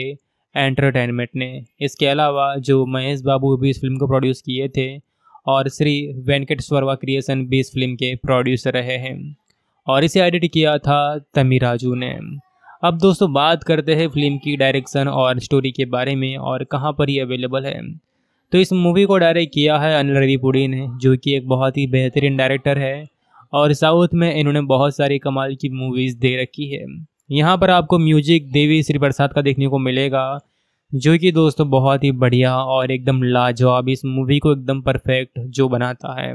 एंटरटेनमेंट ने इसके अलावा जो महेश बाबू भी इस फिल्म को प्रोड्यूस किए थे और श्री वेंकटेश्वरवा क्रिएशन भी इस फिल्म के प्रोड्यूसर रहे हैं और इसे एडिट किया था तमी राजू ने अब दोस्तों बात करते हैं फिल्म की डायरेक्शन और स्टोरी के बारे में और कहाँ पर ये अवेलेबल है तो इस मूवी को डायरेक्ट किया है अनिल पुड़ी ने जो कि एक बहुत ही बेहतरीन डायरेक्टर है और साउथ में इन्होंने बहुत सारी कमाल की मूवीज़ दे रखी है यहाँ पर आपको म्यूजिक देवी श्री प्रसाद का देखने को मिलेगा जो कि दोस्तों बहुत ही बढ़िया और एकदम लाजवाब इस मूवी को एकदम परफेक्ट जो बनाता है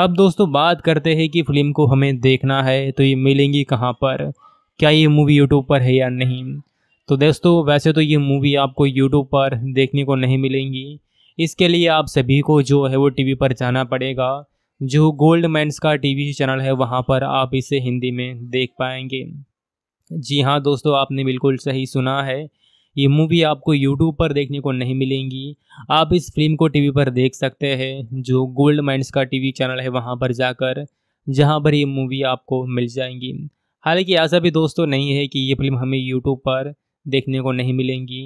अब दोस्तों बात करते हैं कि फिल्म को हमें देखना है तो ये मिलेंगी कहाँ पर क्या ये मूवी यूट्यूब पर है या नहीं तो दोस्तों वैसे तो ये मूवी आपको यूट्यूब पर देखने को नहीं मिलेंगी इसके लिए आप सभी को जो है वो टीवी पर जाना पड़ेगा जो गोल्ड मैंस का टीवी चैनल है वहाँ पर आप इसे हिंदी में देख पाएंगे जी हाँ दोस्तों आपने बिल्कुल सही सुना है ये मूवी आपको यूट्यूब पर देखने को नहीं मिलेंगी आप इस फिल्म को टीवी पर देख सकते हैं जो गोल्ड माइंड्स का टीवी चैनल है वहाँ पर जाकर जहाँ पर ये मूवी आपको मिल जाएंगी हालांकि ऐसा भी दोस्तों तो नहीं है कि ये फिल्म हमें यूट्यूब पर देखने को नहीं मिलेंगी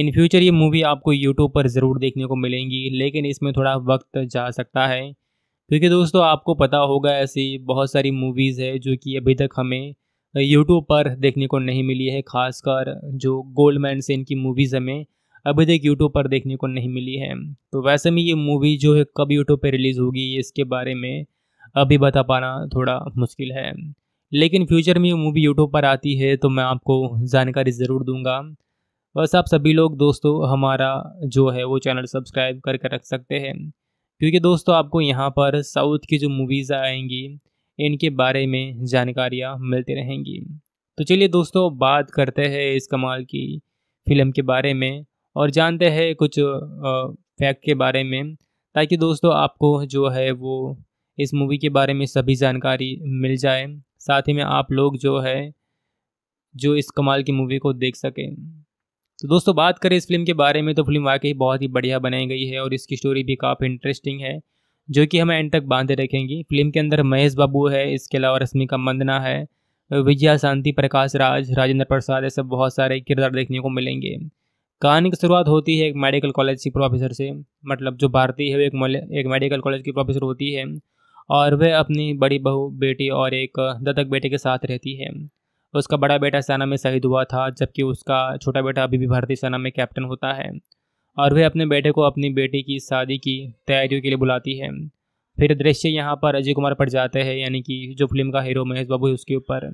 इन फ्यूचर ये मूवी आपको यूट्यूब पर ज़रूर देखने को मिलेंगी लेकिन इसमें थोड़ा वक्त जा सकता है क्योंकि दोस्तों आपको पता होगा ऐसी बहुत सारी मूवीज़ है जो कि अभी तक हमें यूट्यूब पर देखने को नहीं मिली है खासकर जो गोल्डमैन से इनकी मूवीज़ हमें अभी तक यूट्यूब पर देखने को नहीं मिली है तो वैसे में ये मूवी जो है कब यूट्यूब पर रिलीज़ होगी इसके बारे में अभी बता पाना थोड़ा मुश्किल है लेकिन फ्यूचर में ये मूवी यूट्यूब पर आती है तो मैं आपको जानकारी ज़रूर दूंगा बस आप सभी लोग दोस्तों हमारा जो है वो चैनल सब्सक्राइब करके रख सकते हैं क्योंकि दोस्तों आपको यहाँ पर साउथ की जो मूवीज़ आएंगी इनके बारे में जानकारियाँ मिलती रहेंगी तो चलिए दोस्तों बात करते हैं इस कमाल की फिल्म के बारे में और जानते हैं कुछ फैक्ट के बारे में ताकि दोस्तों आपको जो है वो इस मूवी के बारे में सभी जानकारी मिल जाए साथ ही में आप लोग जो है जो इस कमाल की मूवी को देख सकें तो दोस्तों बात करें इस फिल्म के बारे में तो फिल्म वाकई बहुत ही बढ़िया बनाई गई है और इसकी स्टोरी भी काफ़ी इंटरेस्टिंग है जो कि हमें एंड तक बांधे रखेंगी फिल्म के अंदर महेश बाबू है इसके अलावा रश्मिका मंदना है विजया शांति प्रकाश राज राजेंद्र प्रसाद ऐसे बहुत सारे किरदार देखने को मिलेंगे कहानी की शुरुआत होती है एक मेडिकल कॉलेज की प्रोफेसर से मतलब जो भारती है वो एक एक मेडिकल कॉलेज की प्रोफेसर होती है और वह अपनी बड़ी बहू बेटी और एक दत्तक बेटे के साथ रहती है उसका बड़ा बेटा सेना में शहीद हुआ था जबकि उसका छोटा बेटा अभी भी भारतीय सेना में कैप्टन होता है और वह अपने बेटे को अपनी बेटी की शादी की तैयारियों के लिए बुलाती है फिर दृश्य यहाँ पर अजय कुमार पर जाते हैं यानी कि जो फिल्म का हीरो महेश बाबू है उसके ऊपर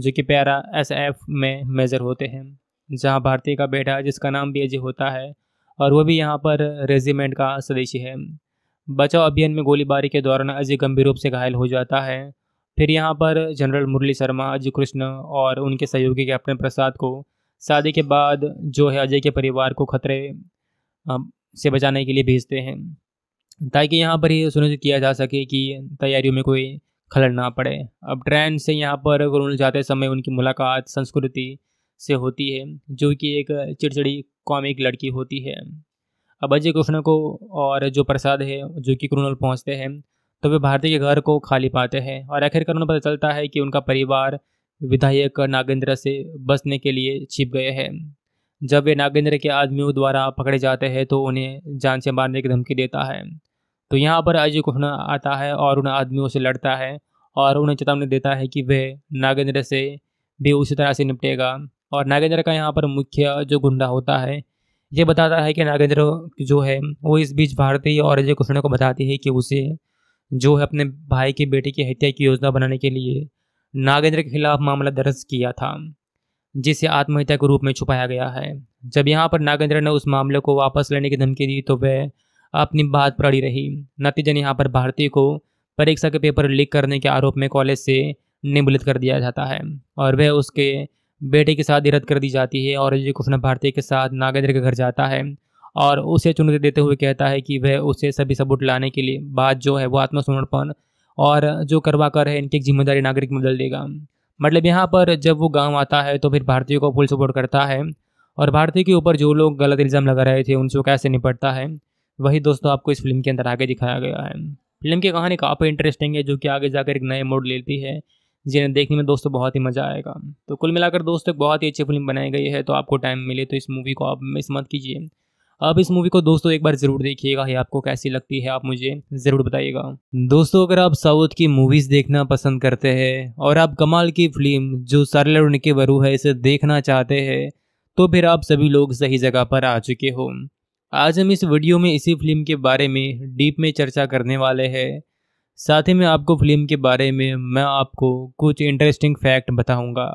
जो कि प्यारा एस एफ में मेजर होते हैं जहाँ भारतीय का बेटा जिसका नाम भी अजय होता है और वह भी यहाँ पर रेजिमेंट का सदस्य है बचाव अभियान में गोलीबारी के दौरान अजय गंभीर रूप से घायल हो जाता है फिर यहाँ पर जनरल मुरली शर्मा अजय कृष्ण और उनके सहयोगी कैप्टन प्रसाद को शादी के बाद जो है अजय के परिवार को खतरे से बचाने के लिए भेजते हैं ताकि यहाँ पर ये सुनिश्चित किया जा सके कि तैयारियों में कोई खलड़ ना पड़े अब ट्रेन से यहाँ पर गुरुल जाते समय उनकी मुलाकात संस्कृति से होती है जो कि एक चिड़चिड़ी कॉमिक लड़की होती है अब अजय कृष्ण को और जो प्रसाद है जो कि क्रूनल पहुँचते हैं तो वे भारती के घर को खाली पाते हैं और आखिरकार उन्हें पता चलता है कि उनका परिवार विधायक नागेंद्र से बसने के लिए छिप गए हैं जब वे नागेंद्र के आदमियों द्वारा पकड़े जाते हैं तो उन्हें जान से मारने की धमकी देता है तो यहाँ पर अजय कुहना आता है और उन आदमियों से लड़ता है और उन्हें चेतावनी देता है कि वह नागेंद्र से भी उसी तरह से निपटेगा और नागेंद्र का यहाँ पर मुख्य जो गुंडा होता है ये बताता है कि नागेंद्र जो है वो इस बीच भारतीय और अजय कुष्ण को बताती है कि उसे जो है अपने भाई के बेटे की हत्या की योजना बनाने के लिए नागेंद्र के खिलाफ मामला दर्ज किया था जिसे आत्महत्या के रूप में छुपाया गया है जब यहाँ पर नागेंद्र ने उस मामले को वापस लेने की धमकी दी तो वह अपनी बात पर अड़ी रही नतीजन यहाँ पर भारती को परीक्षा के पेपर लीक करने के आरोप में कॉलेज से निबलित कर दिया जाता है और वह उसके बेटे के साथ रद्द कर दी जाती है और अजय कृष्ण भारती के साथ नागेंद्र के घर जाता है और उसे चुनौती देते हुए कहता है कि वह उसे सभी सबूत लाने के लिए बात जो है वो आत्मसमर्पण और जो करवा कर है इनकी जिम्मेदारी नागरिक में बदल देगा मतलब यहाँ पर जब वो गांव आता है तो फिर भारतीयों को फुल सपोर्ट करता है और भारतीय के ऊपर जो लोग गलत इल्ज़ाम लगा रहे थे उनसे कैसे निपटता है वही दोस्तों आपको इस फिल्म के अंदर आगे दिखाया गया है फिल्म की कहानी काफ़ी इंटरेस्टिंग है जो कि आगे जाकर एक नए मोड लेती है जिन्हें देखने में दोस्तों बहुत ही मज़ा आएगा तो कुल मिलाकर दोस्तों एक बहुत ही अच्छी फिल्म बनाई गई है तो आपको टाइम मिले तो इस मूवी को आप मिस मत कीजिए आप इस मूवी को दोस्तों एक बार ज़रूर देखिएगा ये आपको कैसी लगती है आप मुझे ज़रूर बताइएगा दोस्तों अगर आप साउथ की मूवीज़ देखना पसंद करते हैं और आप कमाल की फिल्म जो सरल और निके है इसे देखना चाहते हैं तो फिर आप सभी लोग सही जगह पर आ चुके हो आज हम इस वीडियो में इसी फिल्म के बारे में डीप में चर्चा करने वाले हैं साथ ही में आपको फिल्म के बारे में मैं आपको कुछ इंटरेस्टिंग फैक्ट बताऊंगा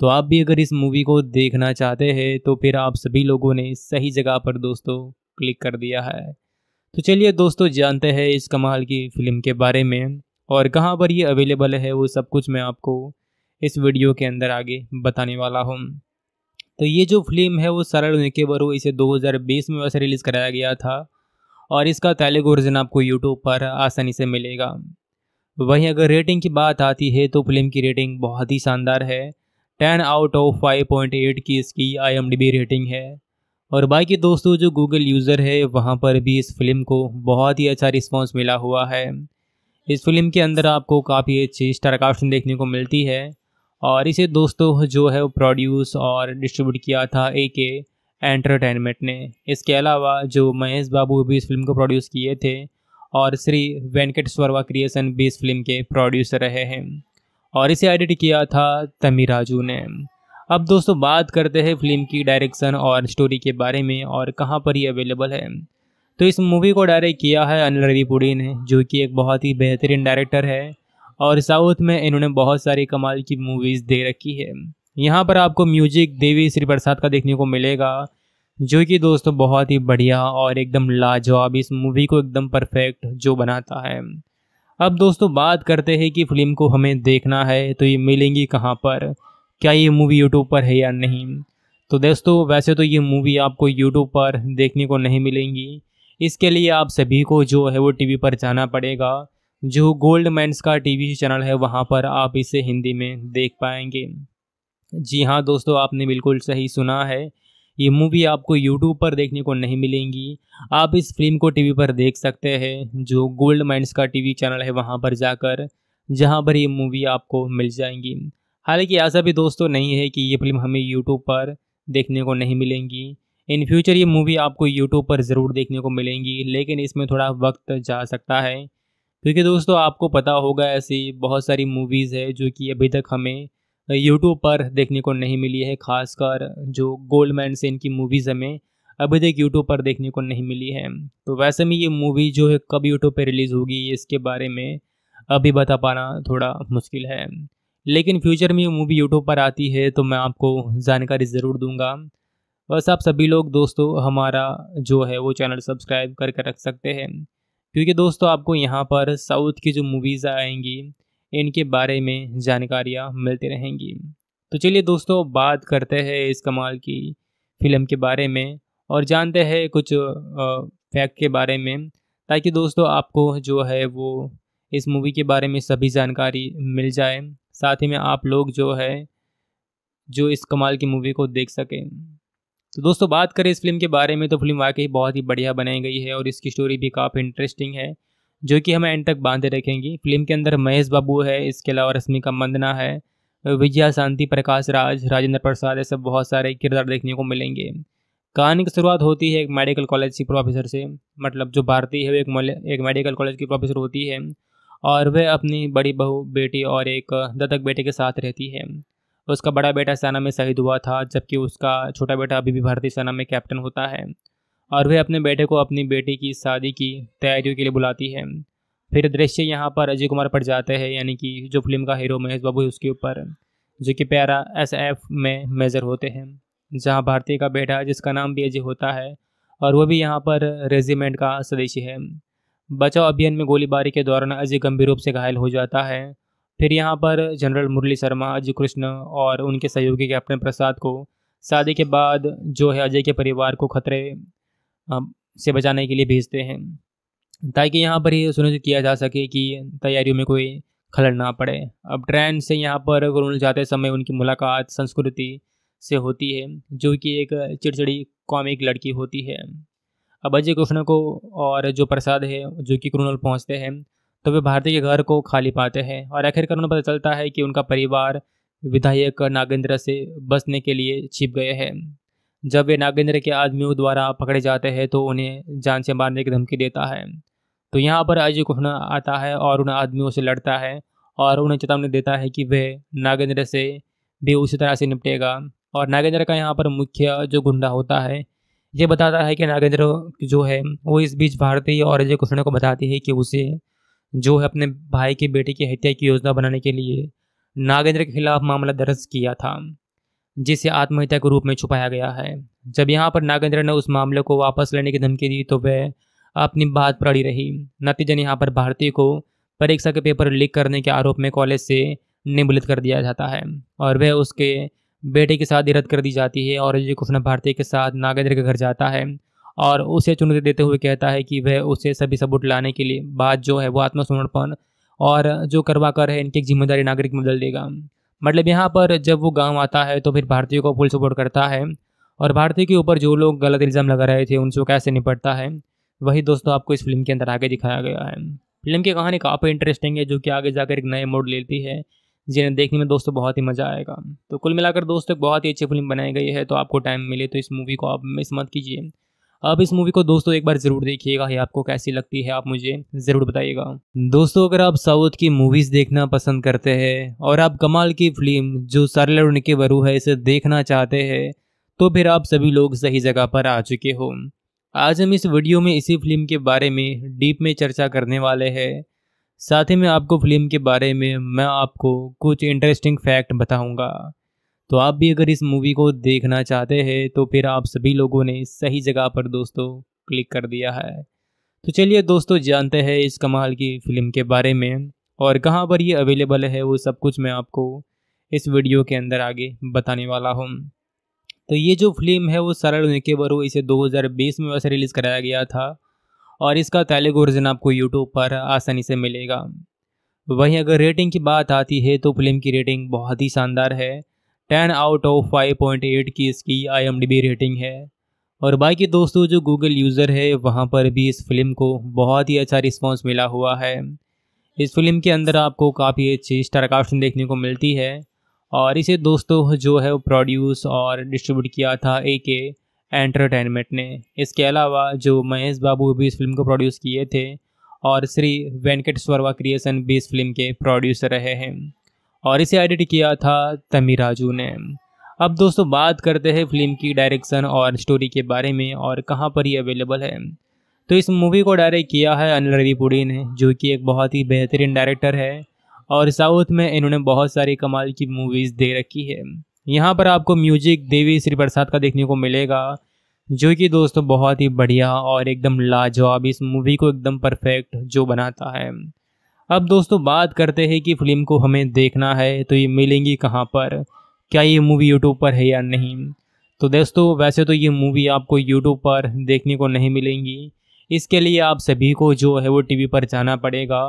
तो आप भी अगर इस मूवी को देखना चाहते हैं तो फिर आप सभी लोगों ने सही जगह पर दोस्तों क्लिक कर दिया है तो चलिए दोस्तों जानते हैं इस कमाल की फ़िल्म के बारे में और कहाँ पर ये अवेलेबल है वो सब कुछ मैं आपको इस वीडियो के अंदर आगे बताने वाला हूँ तो ये जो फिल्म है वो सरल के बरू इसे 2020 में वैसे रिलीज़ कराया गया था और इसका तेलुगु वर्जन आपको यूट्यूब पर आसानी से मिलेगा वहीं अगर रेटिंग की बात आती है तो फिल्म की रेटिंग बहुत ही शानदार है ten out of five point eight की इसकी आई रेटिंग है और बाकी दोस्तों जो गूगल यूज़र है वहाँ पर भी इस फिल्म को बहुत ही अच्छा रिस्पॉन्स मिला हुआ है इस फिल्म के अंदर आपको काफ़ी अच्छी स्टारकास्टिंग देखने को मिलती है और इसे दोस्तों जो है प्रोड्यूस और डिस्ट्रीब्यूट किया था ए के एंटरटेनमेंट ने इसके अलावा जो महेश बाबू भी इस फिल्म को प्रोड्यूस किए थे और श्री वेंकटेश्वरवा क्रिएशन भी इस फिल्म के प्रोड्यूसर रहे हैं और इसे एडिट किया था तमी राजू ने अब दोस्तों बात करते हैं फिल्म की डायरेक्शन और स्टोरी के बारे में और कहाँ पर ये अवेलेबल है तो इस मूवी को डायरेक्ट किया है अनिल पुड़ी ने जो कि एक बहुत ही बेहतरीन डायरेक्टर है और साउथ में इन्होंने बहुत सारी कमाल की मूवीज़ दे रखी है यहाँ पर आपको म्यूजिक देवी श्री प्रसाद का देखने को मिलेगा जो कि दोस्तों बहुत ही बढ़िया और एकदम लाजवाब इस मूवी को एकदम परफेक्ट जो बनाता है अब दोस्तों बात करते हैं कि फिल्म को हमें देखना है तो ये मिलेंगी कहाँ पर क्या ये मूवी यूट्यूब पर है या नहीं तो दोस्तों वैसे तो ये मूवी आपको यूट्यूब पर देखने को नहीं मिलेंगी इसके लिए आप सभी को जो है वो टीवी पर जाना पड़ेगा जो गोल्ड मैंस का टीवी चैनल है वहाँ पर आप इसे हिंदी में देख पाएंगे जी हाँ दोस्तों आपने बिल्कुल सही सुना है ये मूवी आपको यूट्यूब पर देखने को नहीं मिलेंगी आप इस फिल्म को टीवी पर देख सकते हैं जो गोल्ड माइंड्स का टीवी चैनल है वहाँ पर जाकर जहाँ पर ये मूवी आपको मिल जाएंगी हालांकि ऐसा भी दोस्तों तो नहीं है कि ये फिल्म हमें यूट्यूब पर देखने को नहीं मिलेंगी इन फ्यूचर ये मूवी आपको यूट्यूब पर ज़रूर देखने को मिलेंगी लेकिन इसमें थोड़ा वक्त जा सकता है क्योंकि दोस्तों आपको पता होगा ऐसी बहुत सारी मूवीज़ है जो कि अभी तक हमें यूट्यूब पर देखने को नहीं मिली है खासकर जो गोल्डमैन से इनकी मूवीज़ हमें अभी तक यूट्यूब पर देखने को नहीं मिली है तो वैसे में ये मूवी जो है कब यूट्यूब पर रिलीज़ होगी इसके बारे में अभी बता पाना थोड़ा मुश्किल है लेकिन फ्यूचर में ये मूवी यूट्यूब पर आती है तो मैं आपको जानकारी ज़रूर दूंगा बस आप सभी लोग दोस्तों हमारा जो है वो चैनल सब्सक्राइब करके रख सकते हैं क्योंकि दोस्तों आपको यहाँ पर साउथ की जो मूवीज़ आएंगी इनके बारे में जानकारियाँ मिलती रहेंगी तो चलिए दोस्तों बात करते हैं इस कमाल की फिल्म के बारे में और जानते हैं कुछ फैक्ट के बारे में ताकि दोस्तों आपको जो है वो इस मूवी के बारे में सभी जानकारी मिल जाए साथ ही में आप लोग जो है जो इस कमाल की मूवी को देख सकें तो दोस्तों बात करें इस फिल्म के बारे में तो फिल्म वाकई बहुत ही बढ़िया बनाई गई है और इसकी स्टोरी भी काफ़ी इंटरेस्टिंग है जो कि हमें एंड तक बांधे रखेंगी फिल्म के अंदर महेश बाबू है इसके अलावा रश्मिका मंदना है विजया शांति प्रकाश राज राजेंद्र प्रसाद ऐसे बहुत सारे किरदार देखने को मिलेंगे कहानी की शुरुआत होती है एक मेडिकल कॉलेज की प्रोफेसर से मतलब जो भारती है वो एक एक मेडिकल कॉलेज की प्रोफेसर होती है और वह अपनी बड़ी बहू बेटी और एक दत्तक बेटे के साथ रहती है उसका बड़ा बेटा सेना में शहीद हुआ था जबकि उसका छोटा बेटा अभी भी भारतीय सेना में कैप्टन होता है और वह अपने बेटे को अपनी बेटी की शादी की तैयारियों के लिए बुलाती है फिर दृश्य यहाँ पर अजय कुमार पर जाते हैं यानी कि जो फिल्म का हीरो महेश बाबू है उसके ऊपर जो कि प्यारा एस एफ में मेजर होते हैं जहाँ भारतीय का बेटा जिसका नाम भी अजय होता है और वह भी यहाँ पर रेजिमेंट का सदस्य है बचाव अभियान में गोलीबारी के दौरान अजय गंभीर रूप से घायल हो जाता है फिर यहाँ पर जनरल मुरली शर्मा अजय कृष्ण और उनके सहयोगी कैप्टन प्रसाद को शादी के बाद जो है अजय के परिवार को खतरे से बचाने के लिए भेजते हैं ताकि यहाँ पर ये सुनिश्चित किया जा सके कि तैयारियों में कोई खलड़ ना पड़े अब ट्रेन से यहाँ पर गुरुल जाते समय उनकी मुलाकात संस्कृति से होती है जो कि एक चिड़चिड़ी कॉमिक लड़की होती है अब अजय कृष्ण को और जो प्रसाद है जो कि क्रूनल पहुँचते हैं तो वे भारती के घर को खाली पाते हैं और आखिरकार उन्हें पता चलता है कि उनका परिवार विधायक नागेंद्र से बसने के लिए छिप गए हैं जब वे नागेंद्र के आदमियों द्वारा पकड़े जाते हैं तो उन्हें जान से मारने की धमकी देता है तो यहाँ पर अजय कुहना आता है और उन आदमियों से लड़ता है और उन्हें चेतावनी देता है कि वह नागेंद्र से भी उसी तरह से निपटेगा और नागेंद्र का यहाँ पर मुख्य जो गुंडा होता है ये बताता है कि नागेंद्र जो है वो इस बीच भारतीय और अजय कृष्ण को बताती है कि उसे जो है अपने भाई के बेटे की हत्या की योजना बनाने के लिए नागेंद्र के खिलाफ मामला दर्ज किया था जिसे आत्महत्या के रूप में छुपाया गया है जब यहाँ पर नागेंद्र ने उस मामले को वापस लेने की धमकी दी तो वह अपनी बात पर अड़ी रही नतीजन यहाँ पर भारती को परीक्षा के पेपर लीक करने के आरोप में कॉलेज से निबलित कर दिया जाता है और वह उसके बेटे के साथ रद्द कर दी जाती है और अजय कृष्ण भारती के साथ नागेंद्र के घर जाता है और उसे चुनौती देते हुए कहता है कि वह उसे सभी सबूत लाने के लिए बात जो है वो आत्मसमर्पण और जो करवा कर है इनकी जिम्मेदारी नागरिक में बदल देगा मतलब यहाँ पर जब वो गांव आता है तो फिर भारतीयों को फुल सपोर्ट करता है और भारतीय के ऊपर जो लोग गलत इल्ज़ाम लगा रहे थे उनसे कैसे निपटता है वही दोस्तों आपको इस फिल्म के अंदर आगे दिखाया गया है फिल्म की कहानी काफ़ी इंटरेस्टिंग है जो कि आगे जाकर एक नए मोड लेती है जिन्हें देखने में दोस्तों बहुत ही मज़ा आएगा तो कुल मिलाकर दोस्तों एक बहुत ही अच्छी फिल्म बनाई गई है तो आपको टाइम मिले तो इस मूवी को आप मिस मत कीजिए आप इस मूवी को दोस्तों एक बार जरूर देखिएगा ये आपको कैसी लगती है आप मुझे जरूर बताइएगा दोस्तों अगर आप साउथ की मूवीज देखना पसंद करते हैं और आप कमाल की फिल्म जो सरल और निके है इसे देखना चाहते हैं तो फिर आप सभी लोग सही जगह पर आ चुके हो आज हम इस वीडियो में इसी फिल्म के बारे में डीप में चर्चा करने वाले हैं साथ ही में आपको फिल्म के बारे में मैं आपको कुछ इंटरेस्टिंग फैक्ट बताऊंगा तो आप भी अगर इस मूवी को देखना चाहते हैं तो फिर आप सभी लोगों ने सही जगह पर दोस्तों क्लिक कर दिया है तो चलिए दोस्तों जानते हैं इस कमाल की फ़िल्म के बारे में और कहाँ पर ये अवेलेबल है वो सब कुछ मैं आपको इस वीडियो के अंदर आगे बताने वाला हूँ तो ये जो फिल्म है वो सरल के बरू इसे 2020 में वैसे रिलीज़ कराया गया था और इसका तेलुगु वर्जन आपको यूट्यूब पर आसानी से मिलेगा वहीं अगर रेटिंग की बात आती है तो फिल्म की रेटिंग बहुत ही शानदार है ten out of five point eight की इसकी आई रेटिंग है और बाकी दोस्तों जो गूगल यूज़र है वहाँ पर भी इस फिल्म को बहुत ही अच्छा रिस्पॉन्स मिला हुआ है इस फिल्म के अंदर आपको काफ़ी अच्छी स्टारकास्टिंग देखने को मिलती है और इसे दोस्तों जो है प्रोड्यूस और डिस्ट्रीब्यूट किया था ए के एंटरटेनमेंट ने इसके अलावा जो महेश बाबू भी इस फिल्म को प्रोड्यूस किए थे और श्री वेंकटेश्वरवा क्रिएशन भी इस फिल्म के प्रोड्यूसर रहे हैं और इसे एडिट किया था तमी राजू ने अब दोस्तों बात करते हैं फिल्म की डायरेक्शन और स्टोरी के बारे में और कहाँ पर ये अवेलेबल है तो इस मूवी को डायरेक्ट किया है अनिल पुड़ी ने जो कि एक बहुत ही बेहतरीन डायरेक्टर है और साउथ में इन्होंने बहुत सारी कमाल की मूवीज़ दे रखी है यहाँ पर आपको म्यूजिक देवी श्री प्रसाद का देखने को मिलेगा जो कि दोस्तों बहुत ही बढ़िया और एकदम लाजवाब इस मूवी को एकदम परफेक्ट जो बनाता है अब दोस्तों बात करते हैं कि फिल्म को हमें देखना है तो ये मिलेंगी कहाँ पर क्या ये मूवी यूट्यूब पर है या नहीं तो दोस्तों वैसे तो ये मूवी आपको यूट्यूब पर देखने को नहीं मिलेंगी इसके लिए आप सभी को जो है वो टीवी पर जाना पड़ेगा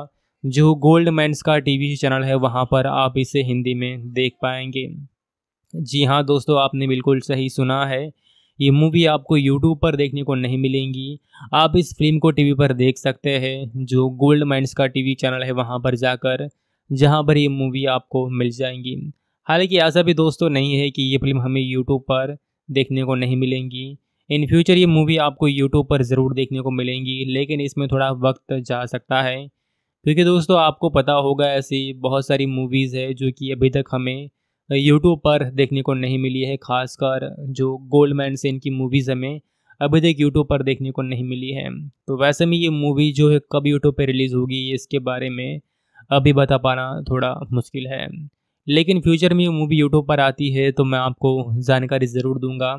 जो गोल्ड मैंस का टीवी चैनल है वहाँ पर आप इसे हिंदी में देख पाएंगे जी हाँ दोस्तों आपने बिल्कुल सही सुना है ये मूवी आपको यूट्यूब पर देखने को नहीं मिलेंगी आप इस फिल्म को टीवी पर देख सकते हैं जो गोल्ड माइंड्स का टीवी चैनल है वहाँ पर जाकर जहाँ पर ये मूवी आपको मिल जाएंगी हालांकि ऐसा भी दोस्तों तो नहीं है कि ये फिल्म हमें यूट्यूब पर देखने को नहीं मिलेंगी इन फ्यूचर ये मूवी आपको यूट्यूब पर ज़रूर देखने को मिलेंगी लेकिन इसमें थोड़ा वक्त जा सकता है क्योंकि दोस्तों आपको पता होगा ऐसी बहुत सारी मूवीज़ है जो कि अभी तक हमें यूट्यूब पर देखने को नहीं मिली है खासकर जो गोल्डमैन से इनकी मूवीज़ हमें अभी तक यूट्यूब पर देखने को नहीं मिली है तो वैसे में ये मूवी जो है कब यूट्यूब पर रिलीज़ होगी इसके बारे में अभी बता पाना थोड़ा मुश्किल है लेकिन फ्यूचर में ये मूवी यूट्यूब पर आती है तो मैं आपको जानकारी ज़रूर दूंगा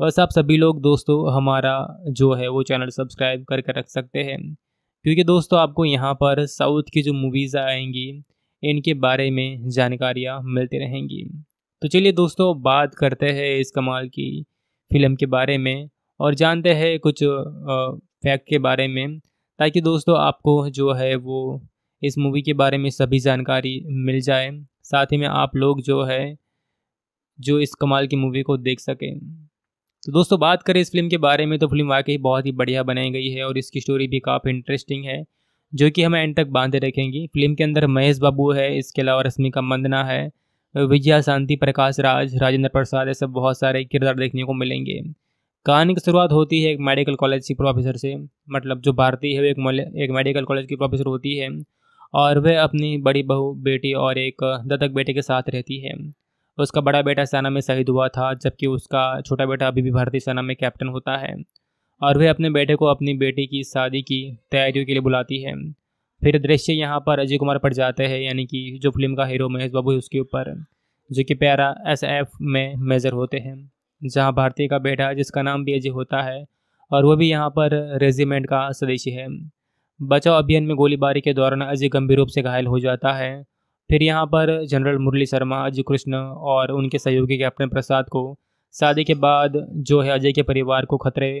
बस आप सभी लोग दोस्तों हमारा जो है वो चैनल सब्सक्राइब करके रख सकते हैं क्योंकि दोस्तों आपको यहाँ पर साउथ की जो मूवीज़ आएंगी इनके बारे में जानकारियाँ मिलती रहेंगी तो चलिए दोस्तों बात करते हैं इस कमाल की फिल्म के बारे में और जानते हैं कुछ फैक्ट के बारे में ताकि दोस्तों आपको जो है वो इस मूवी के बारे में सभी जानकारी मिल जाए साथ ही में आप लोग जो है जो इस कमाल की मूवी को देख सकें तो दोस्तों बात करें इस फिल्म के बारे में तो फिल्म वाकई बहुत ही बढ़िया बनाई गई है और इसकी स्टोरी भी काफ़ी इंटरेस्टिंग है जो कि हमें एंड तक बांधे रखेंगी फिल्म के अंदर महेश बाबू है इसके अलावा रश्मिका मंदना है विजया शांति प्रकाश राज राजेंद्र प्रसाद ऐसे बहुत सारे किरदार देखने को मिलेंगे कहानी की शुरुआत होती है एक मेडिकल कॉलेज की प्रोफेसर से मतलब जो भारती है वो एक एक मेडिकल कॉलेज की प्रोफेसर होती है और वह अपनी बड़ी बहू बेटी और एक दत्तक बेटे के साथ रहती है उसका बड़ा बेटा सेना में शहीद हुआ था जबकि उसका छोटा बेटा अभी भी भारतीय सेना में कैप्टन होता है और वह अपने बेटे को अपनी बेटी की शादी की तैयारियों के लिए बुलाती है फिर दृश्य यहाँ पर अजय कुमार पर जाते हैं यानी कि जो फिल्म का हीरो महेश बाबू है उसके ऊपर जो कि प्यारा एस एफ में मेजर होते हैं जहाँ भारतीय का बेटा जिसका नाम भी अजय होता है और वह भी यहाँ पर रेजिमेंट का सदस्य है बचाव अभियान में गोलीबारी के दौरान अजय गंभीर रूप से घायल हो जाता है फिर यहाँ पर जनरल मुरली शर्मा अजय कृष्ण और उनके सहयोगी कैप्टन प्रसाद को शादी के बाद जो है अजय के परिवार को खतरे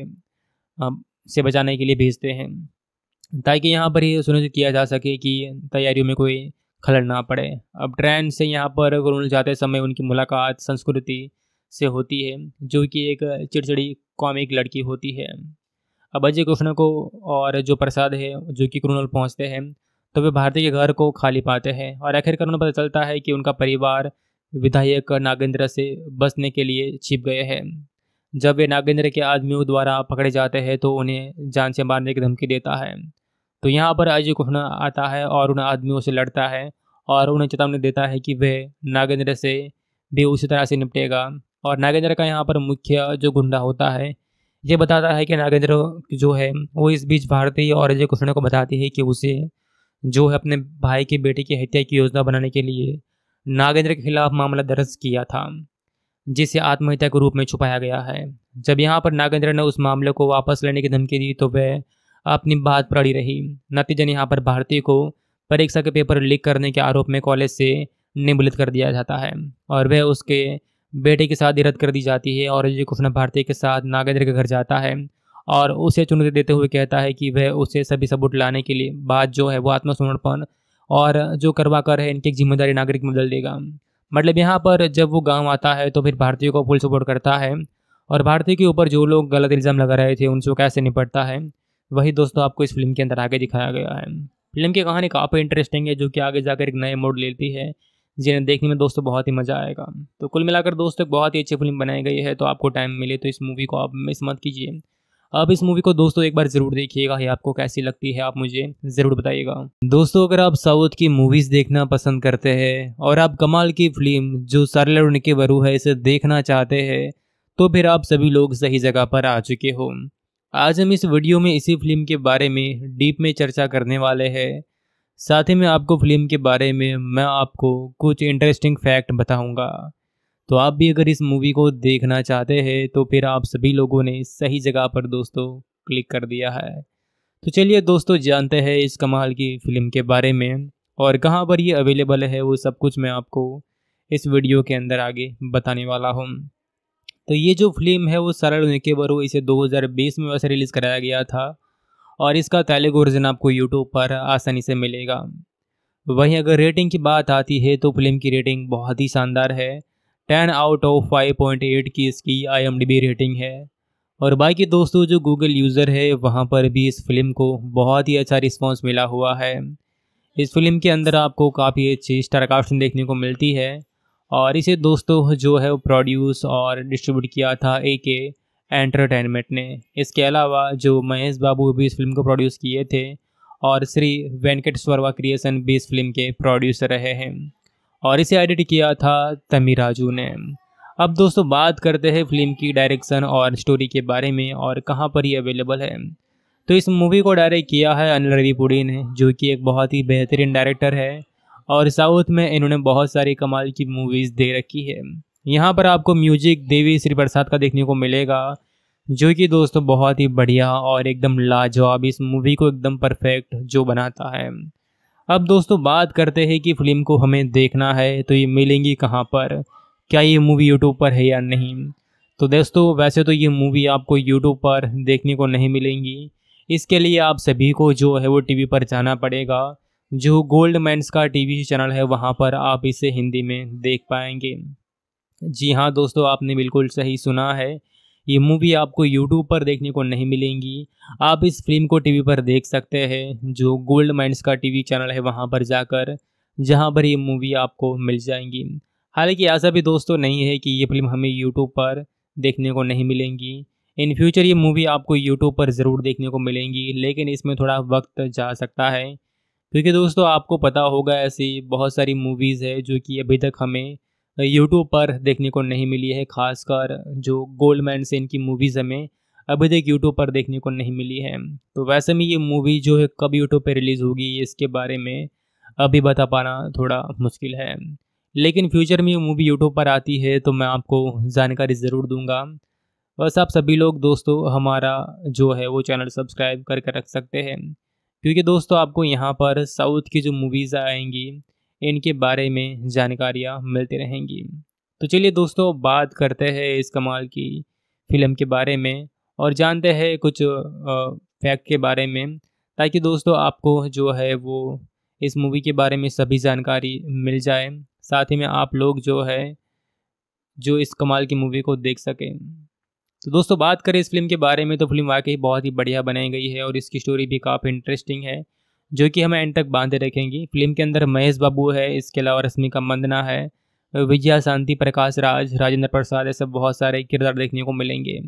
से बचाने के लिए भेजते हैं ताकि यहाँ पर ये सुनिश्चित किया जा सके कि तैयारियों में कोई खलड़ ना पड़े अब ट्रेन से यहाँ पर गुरुल जाते समय उनकी मुलाकात संस्कृति से होती है जो कि एक चिड़चिड़ी कॉमिक लड़की होती है अब अजय कृष्ण को और जो प्रसाद है जो कि क्रूनल पहुँचते हैं तो वे भारती के घर को खाली पाते हैं और आखिरकार उन्हें पता चलता है कि उनका परिवार विधायक नागेंद्र से बसने के लिए छिप गए हैं जब वे नागेंद्र के आदमियों द्वारा पकड़े जाते हैं तो उन्हें जान से मारने की धमकी देता है तो यहाँ पर अजय कृष्ण आता है और उन आदमियों से लड़ता है और उन्हें चेतावनी देता है कि वह नागेंद्र से भी उसी तरह से निपटेगा और नागेंद्र का यहाँ पर मुख्य जो गुंडा होता है ये बताता है कि नागेंद्र जो है वो इस बीच भारतीय और अजय कृष्ण को बताती है कि उसे जो है अपने भाई के बेटे की हत्या की योजना बनाने के लिए नागेंद्र के खिलाफ मामला दर्ज किया था जिसे आत्महत्या के रूप में छुपाया गया है जब यहाँ पर नागेंद्र ने उस मामले को वापस लेने की धमकी दी तो वह अपनी बात पर अड़ी रही नतीजन यहाँ पर भारती को परीक्षा के पेपर लीक करने के आरोप में कॉलेज से निबलित कर दिया जाता है और वह उसके बेटे के साथ रद्द कर दी जाती है और अजय कृष्ण भारती के साथ नागेंद्र के घर जाता है और उसे चुनौती देते हुए कहता है कि वह उसे सभी सबूत लाने के लिए बात जो है वो आत्मसमर्पण और जो करवा कर है इनकी जिम्मेदारी नागरिक में बदल देगा मतलब यहाँ पर जब वो गांव आता है तो फिर भारतीयों को फुल सपोर्ट करता है और भारतीय के ऊपर जो लोग गलत इल्ज़ाम लगा रहे थे उनसे कैसे निपटता है वही दोस्तों आपको इस फिल्म के अंदर आगे दिखाया गया है फिल्म की कहानी काफ़ी इंटरेस्टिंग है जो कि आगे जाकर एक नए मोड लेती है जिन्हें देखने में दोस्तों बहुत ही मज़ा आएगा तो कुल मिलाकर दोस्तों एक बहुत ही अच्छी फिल्म बनाई गई है तो आपको टाइम मिले तो इस मूवी को आप मिस मत कीजिए आप इस मूवी को दोस्तों एक बार जरूर देखिएगा ये आपको कैसी लगती है आप मुझे जरूर बताइएगा दोस्तों अगर आप साउथ की मूवीज देखना पसंद करते हैं और आप कमाल की फिल्म जो सरल और निके है इसे देखना चाहते हैं तो फिर आप सभी लोग सही जगह पर आ चुके हो आज हम इस वीडियो में इसी फिल्म के बारे में डीप में चर्चा करने वाले हैं साथ ही में आपको फिल्म के बारे में मैं आपको कुछ इंटरेस्टिंग फैक्ट बताऊंगा तो आप भी अगर इस मूवी को देखना चाहते हैं तो फिर आप सभी लोगों ने सही जगह पर दोस्तों क्लिक कर दिया है तो चलिए दोस्तों जानते हैं इस कमाल की फ़िल्म के बारे में और कहाँ पर ये अवेलेबल है वो सब कुछ मैं आपको इस वीडियो के अंदर आगे बताने वाला हूँ तो ये जो फिल्म है वो सरल के बरो इसे 2020 में वैसे रिलीज़ कराया गया था और इसका तेलुगु वर्जन आपको यूट्यूब पर आसानी से मिलेगा वहीं अगर रेटिंग की बात आती है तो फिल्म की रेटिंग बहुत ही शानदार है ten out of five point eight की इसकी आई रेटिंग है और बाकी दोस्तों जो गूगल यूज़र है वहाँ पर भी इस फिल्म को बहुत ही अच्छा रिस्पॉन्स मिला हुआ है इस फिल्म के अंदर आपको काफ़ी अच्छी स्टारकास्टिंग देखने को मिलती है और इसे दोस्तों जो है वो प्रोड्यूस और डिस्ट्रीब्यूट किया था ए के एंटरटेनमेंट ने इसके अलावा जो महेश बाबू भी इस फिल्म को प्रोड्यूस किए थे और श्री वेंकटेश्वरवा क्रिएशन भी इस फिल्म के प्रोड्यूसर रहे हैं और इसे एडिट किया था तमी राजू ने अब दोस्तों बात करते हैं फिल्म की डायरेक्शन और स्टोरी के बारे में और कहाँ पर ये अवेलेबल है तो इस मूवी को डायरेक्ट किया है अनिल पुड़ी ने जो कि एक बहुत ही बेहतरीन डायरेक्टर है और साउथ में इन्होंने बहुत सारी कमाल की मूवीज़ दे रखी है यहाँ पर आपको म्यूजिक देवी श्री प्रसाद का देखने को मिलेगा जो कि दोस्तों बहुत ही बढ़िया और एकदम लाजवाब इस मूवी को एकदम परफेक्ट जो बनाता है अब दोस्तों बात करते हैं कि फिल्म को हमें देखना है तो ये मिलेंगी कहाँ पर क्या ये मूवी यूट्यूब पर है या नहीं तो दोस्तों वैसे तो ये मूवी आपको यूट्यूब पर देखने को नहीं मिलेंगी इसके लिए आप सभी को जो है वो टीवी पर जाना पड़ेगा जो गोल्ड मैंस का टीवी चैनल है वहाँ पर आप इसे हिंदी में देख पाएंगे जी हाँ दोस्तों आपने बिल्कुल सही सुना है ये मूवी आपको यूट्यूब पर देखने को नहीं मिलेंगी आप इस फिल्म को टीवी पर देख सकते हैं जो गोल्ड माइंड्स का टीवी चैनल है वहाँ पर जाकर जहाँ पर ये मूवी आपको मिल जाएंगी हालांकि ऐसा भी दोस्तों नहीं है कि ये फिल्म हमें यूट्यूब पर देखने को नहीं मिलेंगी इन फ्यूचर ये मूवी आपको यूट्यूब पर ज़रूर देखने को मिलेंगी लेकिन इसमें थोड़ा वक्त जा सकता है क्योंकि दोस्तों आपको पता होगा ऐसी बहुत सारी मूवीज़ है जो कि अभी तक हमें यूट्यूब पर देखने को नहीं मिली है खासकर जो गोल्डमैन से इनकी मूवीज़ हमें अभी तक यूट्यूब पर देखने को नहीं मिली है तो वैसे में ये मूवी जो है कब यूट्यूब पर रिलीज़ होगी इसके बारे में अभी बता पाना थोड़ा मुश्किल है लेकिन फ्यूचर में ये मूवी यूट्यूब पर आती है तो मैं आपको जानकारी ज़रूर दूंगा बस आप सभी लोग दोस्तों हमारा जो है वो चैनल सब्सक्राइब करके रख सकते हैं क्योंकि दोस्तों आपको यहाँ पर साउथ की जो मूवीज़ आएंगी इनके बारे में जानकारियाँ मिलती रहेंगी तो चलिए दोस्तों बात करते हैं इस कमाल की फिल्म के बारे में और जानते हैं कुछ फैक्ट के बारे में ताकि दोस्तों आपको जो है वो इस मूवी के बारे में सभी जानकारी मिल जाए साथ ही में आप लोग जो है जो इस कमाल की मूवी को देख सकें तो दोस्तों बात करें इस फिल्म के बारे में तो फिल्म वाकई बहुत ही बढ़िया बनाई गई है और इसकी स्टोरी भी काफ़ी इंटरेस्टिंग है जो कि हमें एंड तक बांधे रखेंगी फिल्म के अंदर महेश बाबू है इसके अलावा रश्मिका मंदना है विजया शांति प्रकाश राज राजेंद्र प्रसाद ऐसे बहुत सारे किरदार देखने को मिलेंगे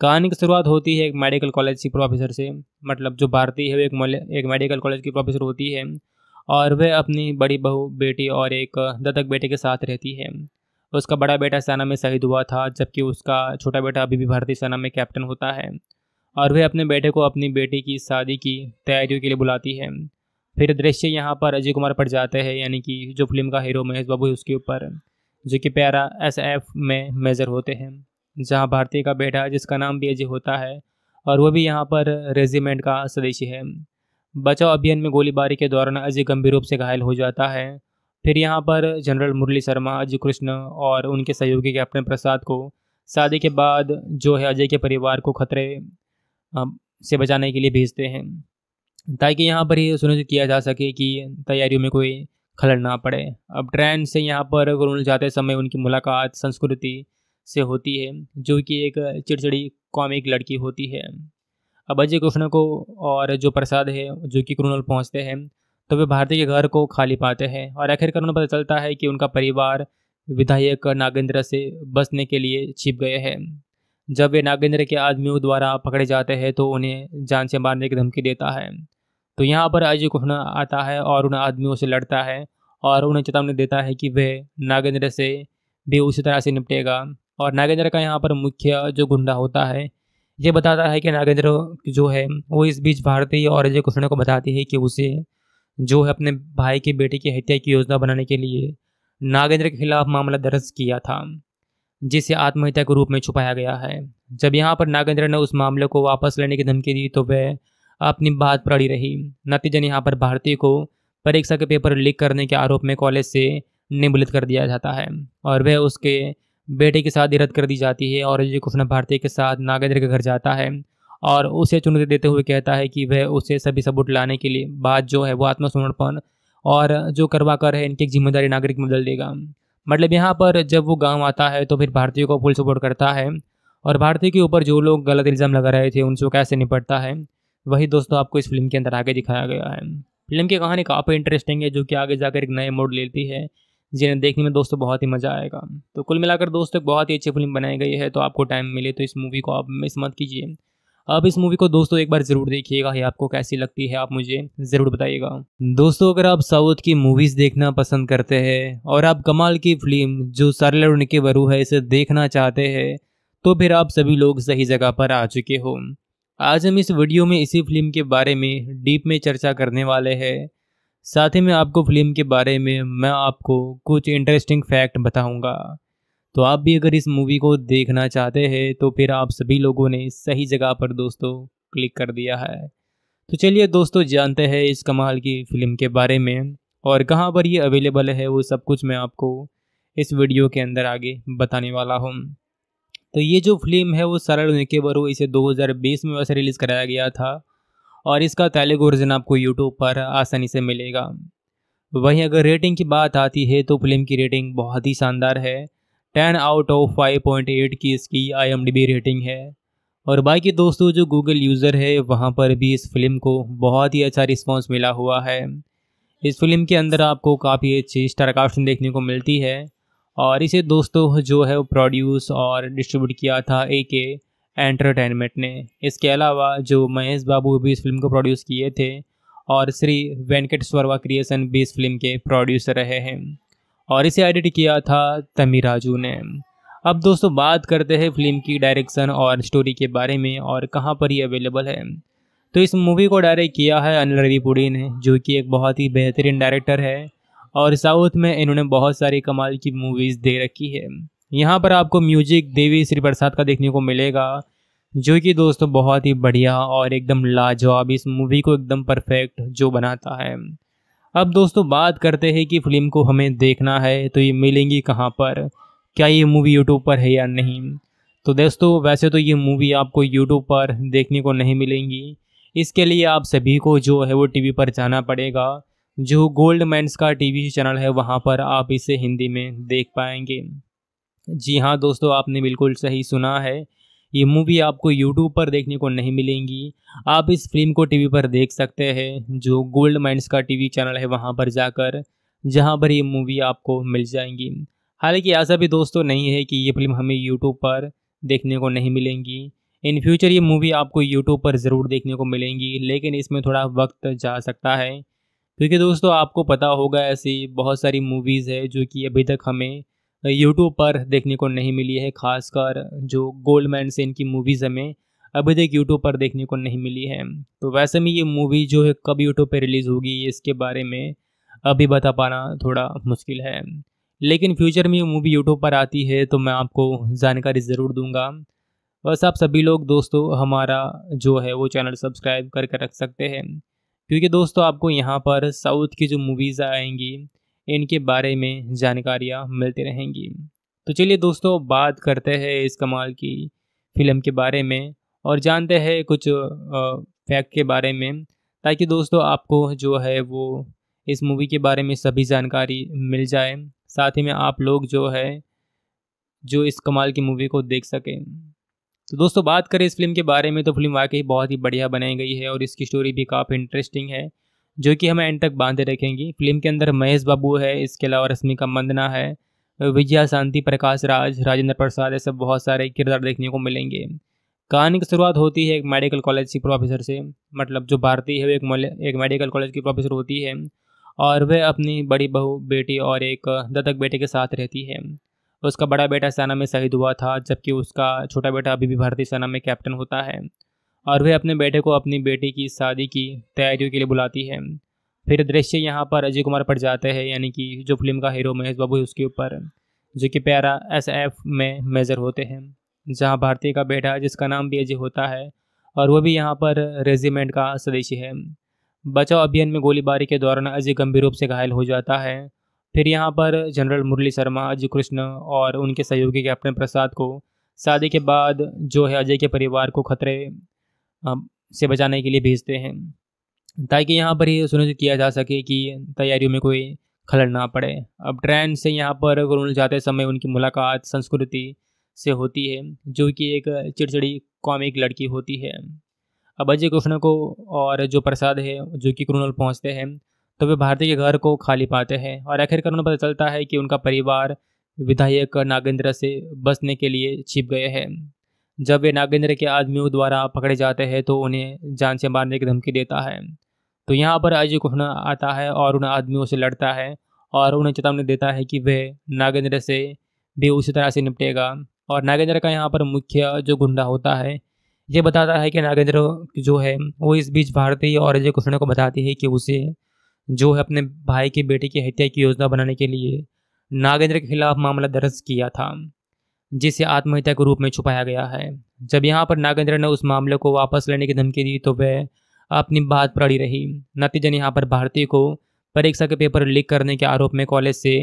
कहानी की शुरुआत होती है एक मेडिकल कॉलेज की प्रोफेसर से मतलब जो भारतीय है वो एक एक मेडिकल कॉलेज की प्रोफेसर होती है और वह अपनी बड़ी बहू बेटी और एक दत्तक बेटे के साथ रहती है उसका बड़ा बेटा सेना में शहीद हुआ था जबकि उसका छोटा बेटा अभी भी भारतीय सेना में कैप्टन होता है और वह अपने बेटे को अपनी बेटी की शादी की तैयारियों के लिए बुलाती है फिर दृश्य यहाँ पर अजय कुमार पड़ जाते हैं यानी कि जो फिल्म का हीरो महेश बाबू है उसके ऊपर जो कि प्यारा एस एफ में मेजर होते हैं जहाँ भारतीय का बेटा जिसका नाम भी अजय होता है और वह भी यहाँ पर रेजिमेंट का सदस्य है बचाव अभियान में गोलीबारी के दौरान अजय गंभीर रूप से घायल हो जाता है फिर यहाँ पर जनरल मुरली शर्मा अजय कृष्ण और उनके सहयोगी कैप्टन प्रसाद को शादी के बाद जो है अजय के परिवार को खतरे से बचाने के लिए भेजते हैं ताकि यहाँ पर ये सुनिश्चित किया जा सके कि तैयारियों में कोई खलड़ ना पड़े अब ट्रेन से यहाँ पर गुरुल जाते समय उनकी मुलाकात संस्कृति से होती है जो कि एक चिड़चिड़ी कॉमिक लड़की होती है अब अजय कृष्ण को और जो प्रसाद है जो कि क्रूनल पहुँचते हैं तो वे भारती के घर को खाली पाते हैं और आखिरकार उन्हें पता चलता है कि उनका परिवार विधायक नागेंद्र से बसने के लिए छिप गए हैं जब वे नागेंद्र के आदमियों द्वारा पकड़े जाते हैं तो उन्हें जान से मारने की धमकी देता है तो यहाँ पर अजय कृष्ण आता है और उन आदमियों से लड़ता है और उन्हें चेतावनी देता है कि वह नागेंद्र से भी उसी तरह से निपटेगा और नागेंद्र का यहाँ पर मुख्य जो गुंडा होता है ये बताता है कि नागेंद्र जो है वो इस बीच भारतीय और अजय कृष्ण को बताती है कि उसे जो है अपने भाई के बेटे की हत्या की योजना बनाने के लिए नागेंद्र के खिलाफ मामला दर्ज किया था जिसे आत्महत्या के रूप में छुपाया गया है जब यहाँ पर नागेंद्र ने उस मामले को वापस लेने की धमकी दी तो वह अपनी बात पर अड़ी रही नतीजन यहाँ पर भारती को परीक्षा के पेपर लीक करने के आरोप में कॉलेज से निमुलित कर दिया जाता है और वह उसके बेटे के साथ ही रद्द कर दी जाती है और अजय कृष्ण भारती के साथ नागेंद्र के घर जाता है और उसे चुनौती देते हुए कहता है कि वह उसे सभी सबूत लाने के लिए बात जो है वो आत्मसमर्पण और जो करवा कर है इनकी जिम्मेदारी नागरिक में बदल देगा मतलब यहाँ पर जब वो गांव आता है तो फिर भारतीयों को फुल सपोर्ट करता है और भारतीय के ऊपर जो लोग गलत इल्ज़ाम लगा रहे थे उनसे कैसे निपटता है वही दोस्तों आपको इस फिल्म के अंदर आगे दिखाया गया है फिल्म की कहानी काफ़ी इंटरेस्टिंग है जो कि आगे जाकर एक नए मोड लेती है जिन्हें देखने में दोस्तों बहुत ही मज़ा आएगा तो कुल मिलाकर दोस्तों एक बहुत ही अच्छी फिल्म बनाई गई है तो आपको टाइम मिले तो इस मूवी को आप मिस मत कीजिए आप इस मूवी को दोस्तों एक बार ज़रूर देखिएगा ये आपको कैसी लगती है आप मुझे ज़रूर बताइएगा दोस्तों अगर आप साउथ की मूवीज़ देखना पसंद करते हैं और आप कमाल की फिल्म जो सरल और निके वरु है इसे देखना चाहते हैं तो फिर आप सभी लोग सही जगह पर आ चुके हो आज हम इस वीडियो में इसी फिल्म के बारे में डीप में चर्चा करने वाले हैं साथ ही में आपको फिल्म के बारे में मैं आपको कुछ इंटरेस्टिंग फैक्ट बताऊंगा तो आप भी अगर इस मूवी को देखना चाहते हैं तो फिर आप सभी लोगों ने सही जगह पर दोस्तों क्लिक कर दिया है तो चलिए दोस्तों जानते हैं इस कमाल की फ़िल्म के बारे में और कहाँ पर ये अवेलेबल है वो सब कुछ मैं आपको इस वीडियो के अंदर आगे बताने वाला हूँ तो ये जो फिल्म है वो सरल के बरो इसे 2020 में वैसे रिलीज़ कराया गया था और इसका तेलुगु वर्जन आपको यूट्यूब पर आसानी से मिलेगा वहीं अगर रेटिंग की बात आती है तो फिल्म की रेटिंग बहुत ही शानदार है ten out of five point eight की इसकी आई रेटिंग है और बाकी दोस्तों जो गूगल यूज़र है वहाँ पर भी इस फिल्म को बहुत ही अच्छा रिस्पॉन्स मिला हुआ है इस फिल्म के अंदर आपको काफ़ी अच्छी स्टारकास्टिंग देखने को मिलती है और इसे दोस्तों जो है वो प्रोड्यूस और डिस्ट्रीब्यूट किया था ए के एंटरटेनमेंट ने इसके अलावा जो महेश बाबू भी इस फिल्म को प्रोड्यूस किए थे और श्री वेंकटेश्वरवा क्रिएशन भी इस फिल्म के प्रोड्यूसर रहे हैं और इसे एडिट किया था तमी राजू ने अब दोस्तों बात करते हैं फिल्म की डायरेक्शन और स्टोरी के बारे में और कहाँ पर ये अवेलेबल है तो इस मूवी को डायरेक्ट किया है अनिल पुड़ी ने जो कि एक बहुत ही बेहतरीन डायरेक्टर है और साउथ में इन्होंने बहुत सारी कमाल की मूवीज़ दे रखी है यहाँ पर आपको म्यूजिक देवी श्री प्रसाद का देखने को मिलेगा जो कि दोस्तों बहुत ही बढ़िया और एकदम लाजवाब इस मूवी को एकदम परफेक्ट जो बनाता है अब दोस्तों बात करते हैं कि फिल्म को हमें देखना है तो ये मिलेंगी कहाँ पर क्या ये मूवी यूट्यूब पर है या नहीं तो दोस्तों वैसे तो ये मूवी आपको यूट्यूब पर देखने को नहीं मिलेंगी इसके लिए आप सभी को जो है वो टीवी पर जाना पड़ेगा जो गोल्ड मैंस का टीवी चैनल है वहाँ पर आप इसे हिंदी में देख पाएंगे जी हाँ दोस्तों आपने बिल्कुल सही सुना है ये मूवी आपको यूट्यूब पर देखने को नहीं मिलेंगी आप इस फिल्म को टीवी पर देख सकते हैं जो गोल्ड माइंड्स का टीवी चैनल है वहाँ पर जाकर जहाँ पर ये मूवी आपको मिल जाएंगी हालांकि ऐसा भी दोस्तों नहीं है कि ये फिल्म हमें यूट्यूब पर देखने को नहीं मिलेंगी इन फ्यूचर ये मूवी आपको यूट्यूब पर ज़रूर देखने को मिलेंगी लेकिन इसमें थोड़ा वक्त जा सकता है क्योंकि दोस्तों आपको पता होगा ऐसी बहुत सारी मूवीज़ है जो कि अभी तक हमें यूट्यूब पर देखने को नहीं मिली है खासकर जो गोल्डमैन से इनकी मूवीज़ हमें अभी तक यूट्यूब पर देखने को नहीं मिली है तो वैसे में ये मूवी जो है कब यूट्यूब पर रिलीज़ होगी इसके बारे में अभी बता पाना थोड़ा मुश्किल है लेकिन फ्यूचर में ये मूवी यूट्यूब पर आती है तो मैं आपको जानकारी ज़रूर दूंगा बस आप सभी लोग दोस्तों हमारा जो है वो चैनल सब्सक्राइब करके रख सकते हैं क्योंकि दोस्तों आपको यहाँ पर साउथ की जो मूवीज़ आएंगी इनके बारे में जानकारियाँ मिलती रहेंगी तो चलिए दोस्तों बात करते हैं इस कमाल की फिल्म के बारे में और जानते हैं कुछ फैक्ट के बारे में ताकि दोस्तों आपको जो है वो इस मूवी के बारे में सभी जानकारी मिल जाए साथ ही में आप लोग जो है जो इस कमाल की मूवी को देख सकें तो दोस्तों बात करें इस फिल्म के बारे में तो फिल्म वाकई बहुत ही बढ़िया बनाई गई है और इसकी स्टोरी भी काफ़ी इंटरेस्टिंग है जो कि हमें एंड तक बांधे रखेंगी फिल्म के अंदर महेश बाबू है इसके अलावा रश्मिका मंदना है विजया शांति प्रकाश राज राजेंद्र प्रसाद ऐसे बहुत सारे किरदार देखने को मिलेंगे कहानी की शुरुआत होती है एक मेडिकल कॉलेज की प्रोफेसर से मतलब जो भारतीय है वो एक एक मेडिकल कॉलेज की प्रोफेसर होती है और वह अपनी बड़ी बहू बेटी और एक दत्तक बेटे के साथ रहती है उसका बड़ा बेटा सेना में शहीद हुआ था जबकि उसका छोटा बेटा अभी भी भारतीय सेना में कैप्टन होता है और वह अपने बेटे को अपनी बेटी की शादी की तैयारियों के लिए बुलाती है फिर दृश्य यहाँ पर अजय कुमार पड़ जाते हैं यानी कि जो फिल्म का हीरो महेश बाबू है उसके ऊपर जो कि प्यारा एस एफ में मेजर होते हैं जहाँ भारतीय का बेटा जिसका नाम भी अजय होता है और वह भी यहाँ पर रेजिमेंट का सदस्य है बचाव अभियान में गोलीबारी के दौरान अजय गंभीर रूप से घायल हो जाता है फिर यहाँ पर जनरल मुरली शर्मा अजय कृष्ण और उनके सहयोगी कैप्टन प्रसाद को शादी के बाद जो है अजय के परिवार को खतरे से बचाने के लिए भेजते हैं ताकि यहाँ पर ये सुनिश्चित किया जा सके कि तैयारियों में कोई खलड़ ना पड़े अब ट्रेन से यहाँ पर गुरुल जाते समय उनकी मुलाकात संस्कृति से होती है जो कि एक चिड़चिड़ी कॉमिक लड़की होती है अब अजय कृष्ण को और जो प्रसाद है जो कि क्रूनल पहुँचते हैं तो वे भारती के घर को खाली पाते हैं और आखिरकार उन्हें पता चलता है कि उनका परिवार विधायक नागेंद्र से बसने के लिए छिप गए हैं जब वे नागेंद्र के आदमियों द्वारा पकड़े जाते हैं तो उन्हें जान से मारने की धमकी देता है तो यहाँ पर अजय कृष्ण आता है और उन आदमियों से लड़ता है और उन्हें चेतावनी देता है कि वह नागेंद्र से भी उसी तरह से निपटेगा और नागेंद्र का यहाँ पर मुख्य जो गुंडा होता है ये बताता है कि नागेंद्र जो है वो इस बीच भारतीय और अजय कृष्ण को बताती है कि उसे जो है अपने भाई के बेटे की हत्या की योजना बनाने के लिए नागेंद्र के खिलाफ मामला दर्ज किया था जिसे आत्महत्या के रूप में छुपाया गया है जब यहाँ पर नागेंद्र ने उस मामले को वापस लेने की धमकी दी तो वह अपनी बात पर अड़ी रही नतीजन यहाँ पर भारती को परीक्षा के पेपर लीक करने के आरोप में कॉलेज से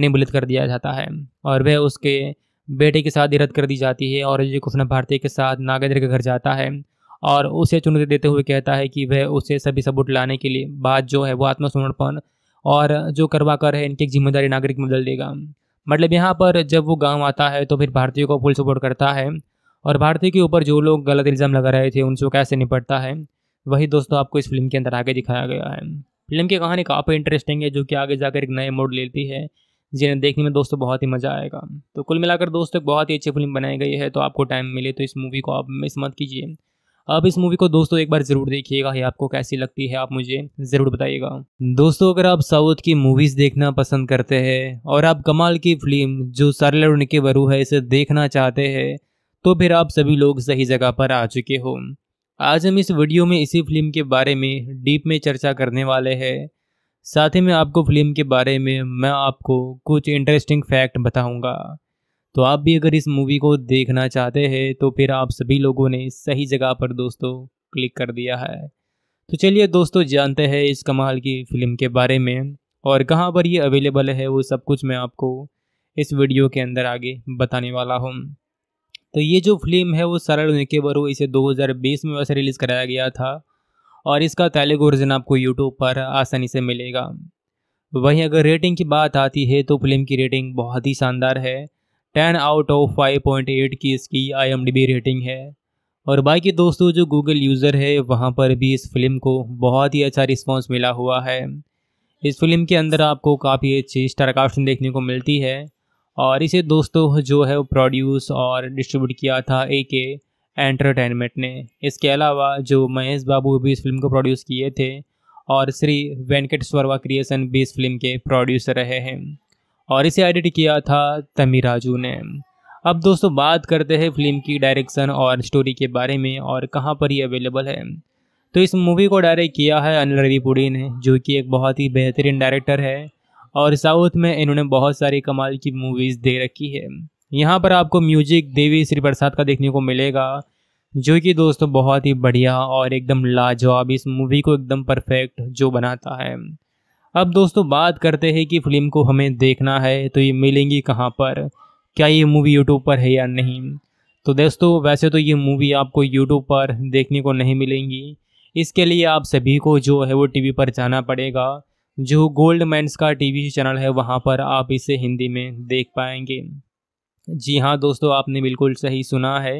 निमुलित कर दिया जाता है और वह उसके बेटे के साथ ही रद्द कर दी जाती है और अजय कृष्ण भारती के साथ नागेंद्र के घर जाता है और उसे चुनौती देते हुए कहता है कि वह उसे सभी सबूत लाने के लिए बात जो है वो आत्मसमर्पण और जो करवा कर है इनकी जिम्मेदारी नागरिक में बदल देगा मतलब यहाँ पर जब वो गांव आता है तो फिर भारतीयों को फुल सपोर्ट करता है और भारतीय के ऊपर जो लोग गलत इल्ज़ाम लगा रहे थे उनसे कैसे निपटता है वही दोस्तों आपको इस फिल्म के अंदर आगे दिखाया गया है फिल्म की कहानी काफ़ी इंटरेस्टिंग है जो कि आगे जाकर एक नए मोड लेती है जिन्हें देखने में दोस्तों बहुत ही मज़ा आएगा तो कुल मिलाकर दोस्तों एक बहुत ही अच्छी फिल्म बनाई गई है तो आपको टाइम मिले तो इस मूवी को आप मिस मत कीजिए आप इस मूवी को दोस्तों एक बार ज़रूर देखिएगा ये आपको कैसी लगती है आप मुझे ज़रूर बताइएगा दोस्तों अगर आप साउथ की मूवीज़ देखना पसंद करते हैं और आप कमाल की फिल्म जो सरल और निके वरु है इसे देखना चाहते हैं तो फिर आप सभी लोग सही जगह पर आ चुके हो आज हम इस वीडियो में इसी फिल्म के बारे में डीप में चर्चा करने वाले हैं साथ ही में आपको फिल्म के बारे में मैं आपको कुछ इंटरेस्टिंग फैक्ट बताऊंगा तो आप भी अगर इस मूवी को देखना चाहते हैं तो फिर आप सभी लोगों ने सही जगह पर दोस्तों क्लिक कर दिया है तो चलिए दोस्तों जानते हैं इस कमाल की फ़िल्म के बारे में और कहाँ पर ये अवेलेबल है वो सब कुछ मैं आपको इस वीडियो के अंदर आगे बताने वाला हूँ तो ये जो फिल्म है वो सरल के बरो इसे 2020 में वैसे रिलीज़ कराया गया था और इसका तेलुगु वर्जन आपको यूट्यूब पर आसानी से मिलेगा वहीं अगर रेटिंग की बात आती है तो फिल्म की रेटिंग बहुत ही शानदार है ten out of five point eight की इसकी आई रेटिंग है और बाकी दोस्तों जो गूगल यूज़र है वहाँ पर भी इस फिल्म को बहुत ही अच्छा रिस्पॉन्स मिला हुआ है इस फिल्म के अंदर आपको काफ़ी अच्छी स्टारकास्टिंग देखने को मिलती है और इसे दोस्तों जो है वो प्रोड्यूस और डिस्ट्रीब्यूट किया था ए के एंटरटेनमेंट ने इसके अलावा जो महेश बाबू भी इस फिल्म को प्रोड्यूस किए थे और श्री वेंकटेश्वरवा क्रिएशन भी इस फिल्म के प्रोड्यूसर रहे हैं और इसे एडिट किया था तमी राजू ने अब दोस्तों बात करते हैं फिल्म की डायरेक्शन और स्टोरी के बारे में और कहाँ पर ये अवेलेबल है तो इस मूवी को डायरेक्ट किया है अनिल पुड़ी ने जो कि एक बहुत ही बेहतरीन डायरेक्टर है और साउथ में इन्होंने बहुत सारी कमाल की मूवीज़ दे रखी है यहाँ पर आपको म्यूजिक देवी श्री प्रसाद का देखने को मिलेगा जो कि दोस्तों बहुत ही बढ़िया और एकदम लाजवाब इस मूवी को एकदम परफेक्ट जो बनाता है अब दोस्तों बात करते हैं कि फिल्म को हमें देखना है तो ये मिलेंगी कहाँ पर क्या ये मूवी यूट्यूब पर है या नहीं तो दोस्तों वैसे तो ये मूवी आपको यूट्यूब पर देखने को नहीं मिलेंगी इसके लिए आप सभी को जो है वो टीवी पर जाना पड़ेगा जो गोल्ड मैंस का टीवी चैनल है वहाँ पर आप इसे हिंदी में देख पाएंगे जी हाँ दोस्तों आपने बिल्कुल सही सुना है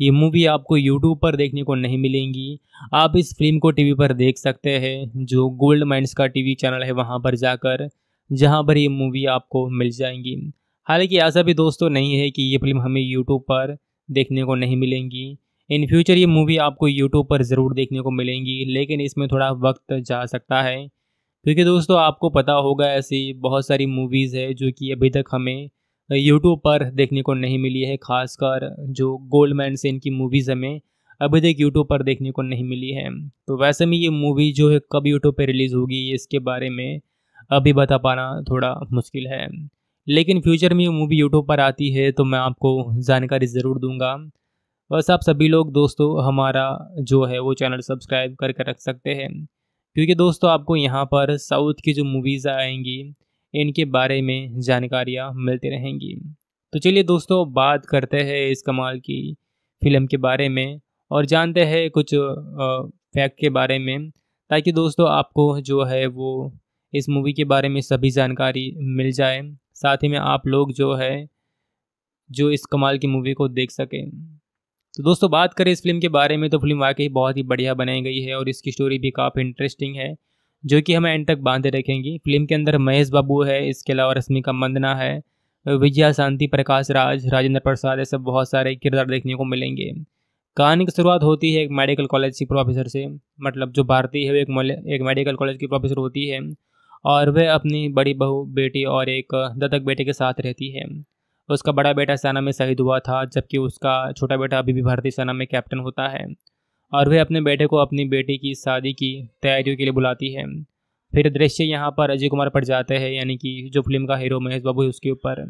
ये मूवी आपको यूट्यूब पर देखने को नहीं मिलेंगी आप इस फिल्म को टीवी पर देख सकते हैं जो गोल्ड माइंड्स का टीवी चैनल है वहाँ पर जाकर जहाँ पर ये मूवी आपको मिल जाएंगी हालांकि ऐसा भी दोस्तों नहीं है कि ये फिल्म हमें यूट्यूब पर देखने को नहीं मिलेंगी इन फ्यूचर ये मूवी आपको यूट्यूब पर ज़रूर देखने को मिलेंगी लेकिन इसमें थोड़ा वक्त जा सकता है क्योंकि दोस्तों आपको पता होगा ऐसी बहुत सारी मूवीज़ है जो कि अभी तक हमें यूट्यूब पर देखने को नहीं मिली है खासकर जो गोल्डमैन से इनकी मूवीज़ हमें अभी तक यूट्यूब पर देखने को नहीं मिली है तो वैसे में ये मूवी जो है कब यूट्यूब पर रिलीज़ होगी इसके बारे में अभी बता पाना थोड़ा मुश्किल है लेकिन फ्यूचर में ये मूवी यूट्यूब पर आती है तो मैं आपको जानकारी ज़रूर दूंगा बस आप सभी लोग दोस्तों हमारा जो है वो चैनल सब्सक्राइब करके रख सकते हैं क्योंकि दोस्तों आपको यहाँ पर साउथ की जो मूवीज़ आएंगी इनके बारे में जानकारियाँ मिलती रहेंगी तो चलिए दोस्तों बात करते हैं इस कमाल की फिल्म के बारे में और जानते हैं कुछ फैक्ट के बारे में ताकि दोस्तों आपको जो है वो इस मूवी के बारे में सभी जानकारी मिल जाए साथ ही में आप लोग जो है जो इस कमाल की मूवी को देख सकें तो दोस्तों बात करें इस फिल्म के बारे में तो फिल्म वाकई बहुत ही बढ़िया बनाई गई है और इसकी स्टोरी भी काफ़ी इंटरेस्टिंग है जो कि हमें एंड तक बांधे रखेंगी फिल्म के अंदर महेश बाबू है इसके अलावा रश्मिका मंदना है विजया शांति प्रकाश राज राजेंद्र प्रसाद ऐसे बहुत सारे किरदार देखने को मिलेंगे कहानी की शुरुआत होती है एक मेडिकल कॉलेज की प्रोफेसर से मतलब जो भारतीय है वो एक एक मेडिकल कॉलेज की प्रोफेसर होती है और वह अपनी बड़ी बहू बेटी और एक दत्तक बेटे के साथ रहती है उसका बड़ा बेटा सेना में शहीद हुआ था जबकि उसका छोटा बेटा अभी भी भारतीय सेना में कैप्टन होता है और वह अपने बेटे को अपनी बेटी की शादी की तैयारियों के लिए बुलाती है फिर दृश्य यहाँ पर अजय कुमार पड़ जाते हैं यानी कि जो फिल्म का हीरो महेश बाबू है उसके ऊपर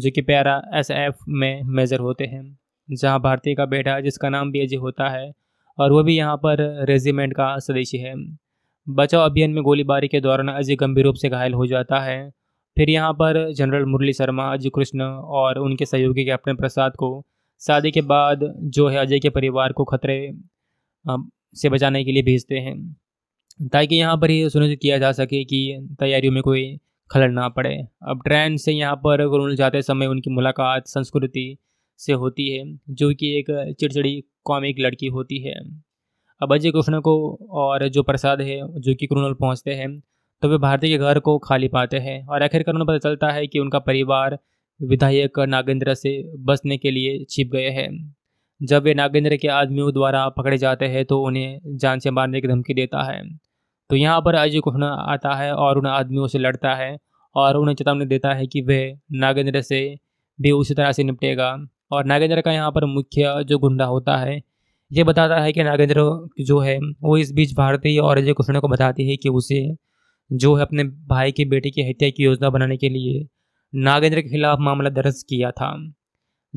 जो कि प्यारा एस एफ में मेजर होते हैं जहाँ भारतीय का बेटा जिसका नाम भी अजय होता है और वह भी यहाँ पर रेजिमेंट का सदस्य है बचाव अभियान में गोलीबारी के दौरान अजय गंभीर रूप से घायल हो जाता है फिर यहाँ पर जनरल मुरली शर्मा अजय कृष्ण और उनके सहयोगी कैप्टन प्रसाद को शादी के बाद जो है अजय के परिवार को खतरे से बचाने के लिए भेजते हैं ताकि यहाँ पर ये सुनिश्चित किया जा सके कि तैयारियों में कोई खलड़ ना पड़े अब ट्रेन से यहाँ पर गुरुल जाते समय उनकी मुलाकात संस्कृति से होती है जो कि एक चिड़चिड़ी कॉमिक लड़की होती है अब अजय कृष्ण को और जो प्रसाद है जो कि क्रूनल पहुँचते हैं तो वे भारती के घर को खाली पाते हैं और आखिरकार उन्हें पता चलता है कि उनका परिवार विधायक नागेंद्र से बसने के लिए छिप गए हैं जब वे नागेंद्र के आदमियों द्वारा पकड़े जाते हैं तो उन्हें जान से मारने की धमकी देता है तो यहाँ पर अजय कृष्ण आता है और उन आदमियों से लड़ता है और उन्हें चेतावनी देता है कि वह नागेंद्र से भी उसी तरह से निपटेगा और नागेंद्र का यहाँ पर मुख्य जो गुंडा होता है ये बताता है कि नागेंद्र जो है वो इस बीच भारतीय और अजय कृष्ण को बताती है कि उसे जो है अपने भाई के बेटे की हत्या की योजना बनाने के लिए नागेंद्र के खिलाफ मामला दर्ज किया था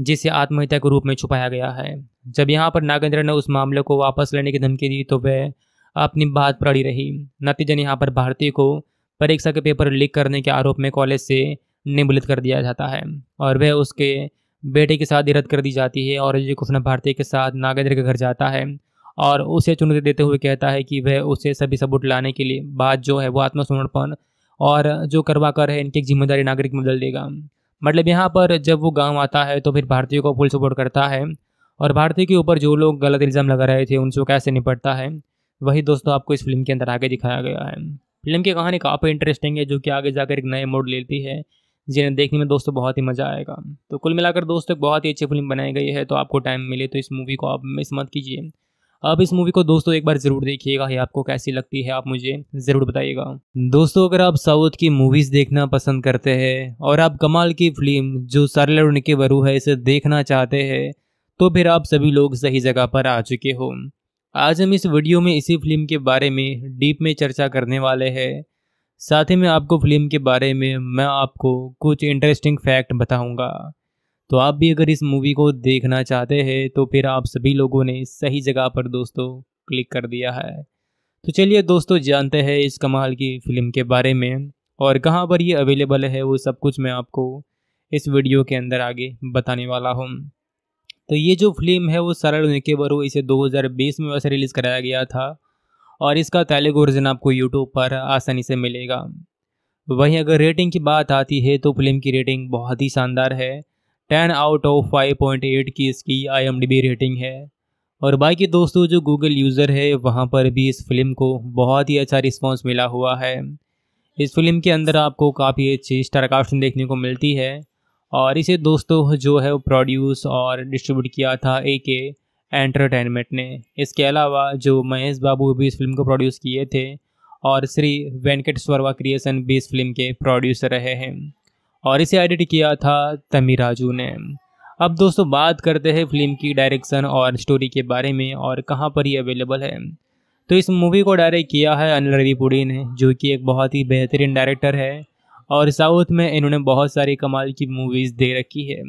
जिसे आत्महत्या के रूप में छुपाया गया है जब यहाँ पर नागेंद्र ने उस मामले को वापस लेने की धमकी दी तो वह अपनी बात पर अड़ी रही नतीजन यहाँ पर भारती को परीक्षा के पेपर लीक करने के आरोप में कॉलेज से निबलित कर दिया जाता है और वह उसके बेटे के साथ ही रद्द कर दी जाती है और अजय कृष्ण भारती के साथ नागेंद्र के घर जाता है और उसे चुनौती देते हुए कहता है कि वह उसे सभी सबूत लाने के लिए बात जो है वो आत्मसमर्पण और जो करवा कर है इनकी जिम्मेदारी नागरिक में बदल देगा मतलब यहाँ पर जब वो गांव आता है तो फिर भारतीयों को फुल सपोर्ट करता है और भारतीय के ऊपर जो लोग गलत इल्ज़ाम लगा रहे थे उनसे कैसे निपटता है वही दोस्तों आपको इस फिल्म के अंदर आगे दिखाया गया है फिल्म की कहानी काफ़ी इंटरेस्टिंग है जो कि आगे जाकर एक नए मोड लेती है जिन्हें देखने में दोस्तों बहुत ही मज़ा आएगा तो कुल मिलाकर दोस्तों बहुत ही अच्छी फिल्म बनाई गई है तो आपको टाइम मिले तो इस मूवी को आप मिस मत कीजिए आप इस मूवी को दोस्तों एक बार ज़रूर देखिएगा ये आपको कैसी लगती है आप मुझे ज़रूर बताइएगा दोस्तों अगर आप साउथ की मूवीज़ देखना पसंद करते हैं और आप कमाल की फिल्म जो सारे और निके वरू है इसे देखना चाहते हैं तो फिर आप सभी लोग सही जगह पर आ चुके हो आज हम इस वीडियो में इसी फिल्म के बारे में डीप में चर्चा करने वाले हैं साथ ही में आपको फिल्म के बारे में मैं आपको कुछ इंटरेस्टिंग फैक्ट बताऊंगा तो आप भी अगर इस मूवी को देखना चाहते हैं तो फिर आप सभी लोगों ने सही जगह पर दोस्तों क्लिक कर दिया है तो चलिए दोस्तों जानते हैं इस कमाल की फ़िल्म के बारे में और कहाँ पर ये अवेलेबल है वो सब कुछ मैं आपको इस वीडियो के अंदर आगे बताने वाला हूँ तो ये जो फिल्म है वो सरल के बरो इसे 2020 में वैसे रिलीज़ कराया गया था और इसका तेलुगु वर्जन आपको यूट्यूब पर आसानी से मिलेगा वहीं अगर रेटिंग की बात आती है तो फिल्म की रेटिंग बहुत ही शानदार है ten out of five point eight की इसकी आई रेटिंग है और बाकी दोस्तों जो गूगल यूज़र है वहाँ पर भी इस फिल्म को बहुत ही अच्छा रिस्पॉन्स मिला हुआ है इस फिल्म के अंदर आपको काफ़ी अच्छी स्टारकास्टिंग देखने को मिलती है और इसे दोस्तों जो है वो प्रोड्यूस और डिस्ट्रीब्यूट किया था ए के एंटरटेनमेंट ने इसके अलावा जो महेश बाबू भी इस फिल्म को प्रोड्यूस किए थे और श्री वेंकटेश्वरवा क्रिएशन भी इस फिल्म के प्रोड्यूसर रहे हैं और इसे एडिट किया था तमी राजू ने अब दोस्तों बात करते हैं फिल्म की डायरेक्शन और स्टोरी के बारे में और कहाँ पर ये अवेलेबल है तो इस मूवी को डायरेक्ट किया है अनिल पुड़ी ने जो कि एक बहुत ही बेहतरीन डायरेक्टर है और साउथ में इन्होंने बहुत सारी कमाल की मूवीज़ दे रखी है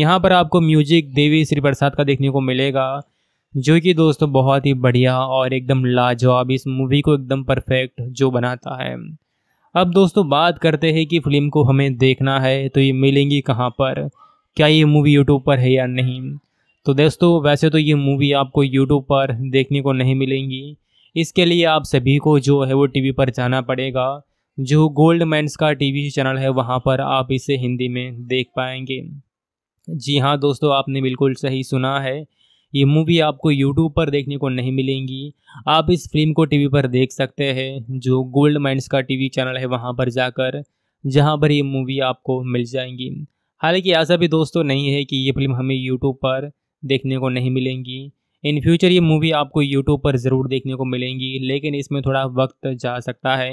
यहाँ पर आपको म्यूजिक देवी श्री प्रसाद का देखने को मिलेगा जो कि दोस्तों बहुत ही बढ़िया और एकदम लाजवाब इस मूवी को एकदम परफेक्ट जो बनाता है अब दोस्तों बात करते हैं कि फिल्म को हमें देखना है तो ये मिलेंगी कहाँ पर क्या ये मूवी यूट्यूब पर है या नहीं तो दोस्तों वैसे तो ये मूवी आपको यूट्यूब पर देखने को नहीं मिलेंगी इसके लिए आप सभी को जो है वो टीवी पर जाना पड़ेगा जो गोल्ड मैंस का टीवी चैनल है वहाँ पर आप इसे हिंदी में देख पाएंगे जी हाँ दोस्तों आपने बिल्कुल सही सुना है ये मूवी आपको यूट्यूब पर देखने को नहीं मिलेंगी आप इस फिल्म को टीवी पर देख सकते हैं जो गोल्ड माइंड्स का टीवी चैनल है वहाँ पर जाकर जहाँ पर ये मूवी आपको मिल जाएंगी हालांकि ऐसा भी दोस्तों नहीं है कि ये फिल्म हमें यूट्यूब पर देखने को नहीं मिलेंगी इन फ्यूचर ये मूवी आपको यूट्यूब पर ज़रूर देखने को मिलेंगी लेकिन इसमें थोड़ा वक्त जा सकता है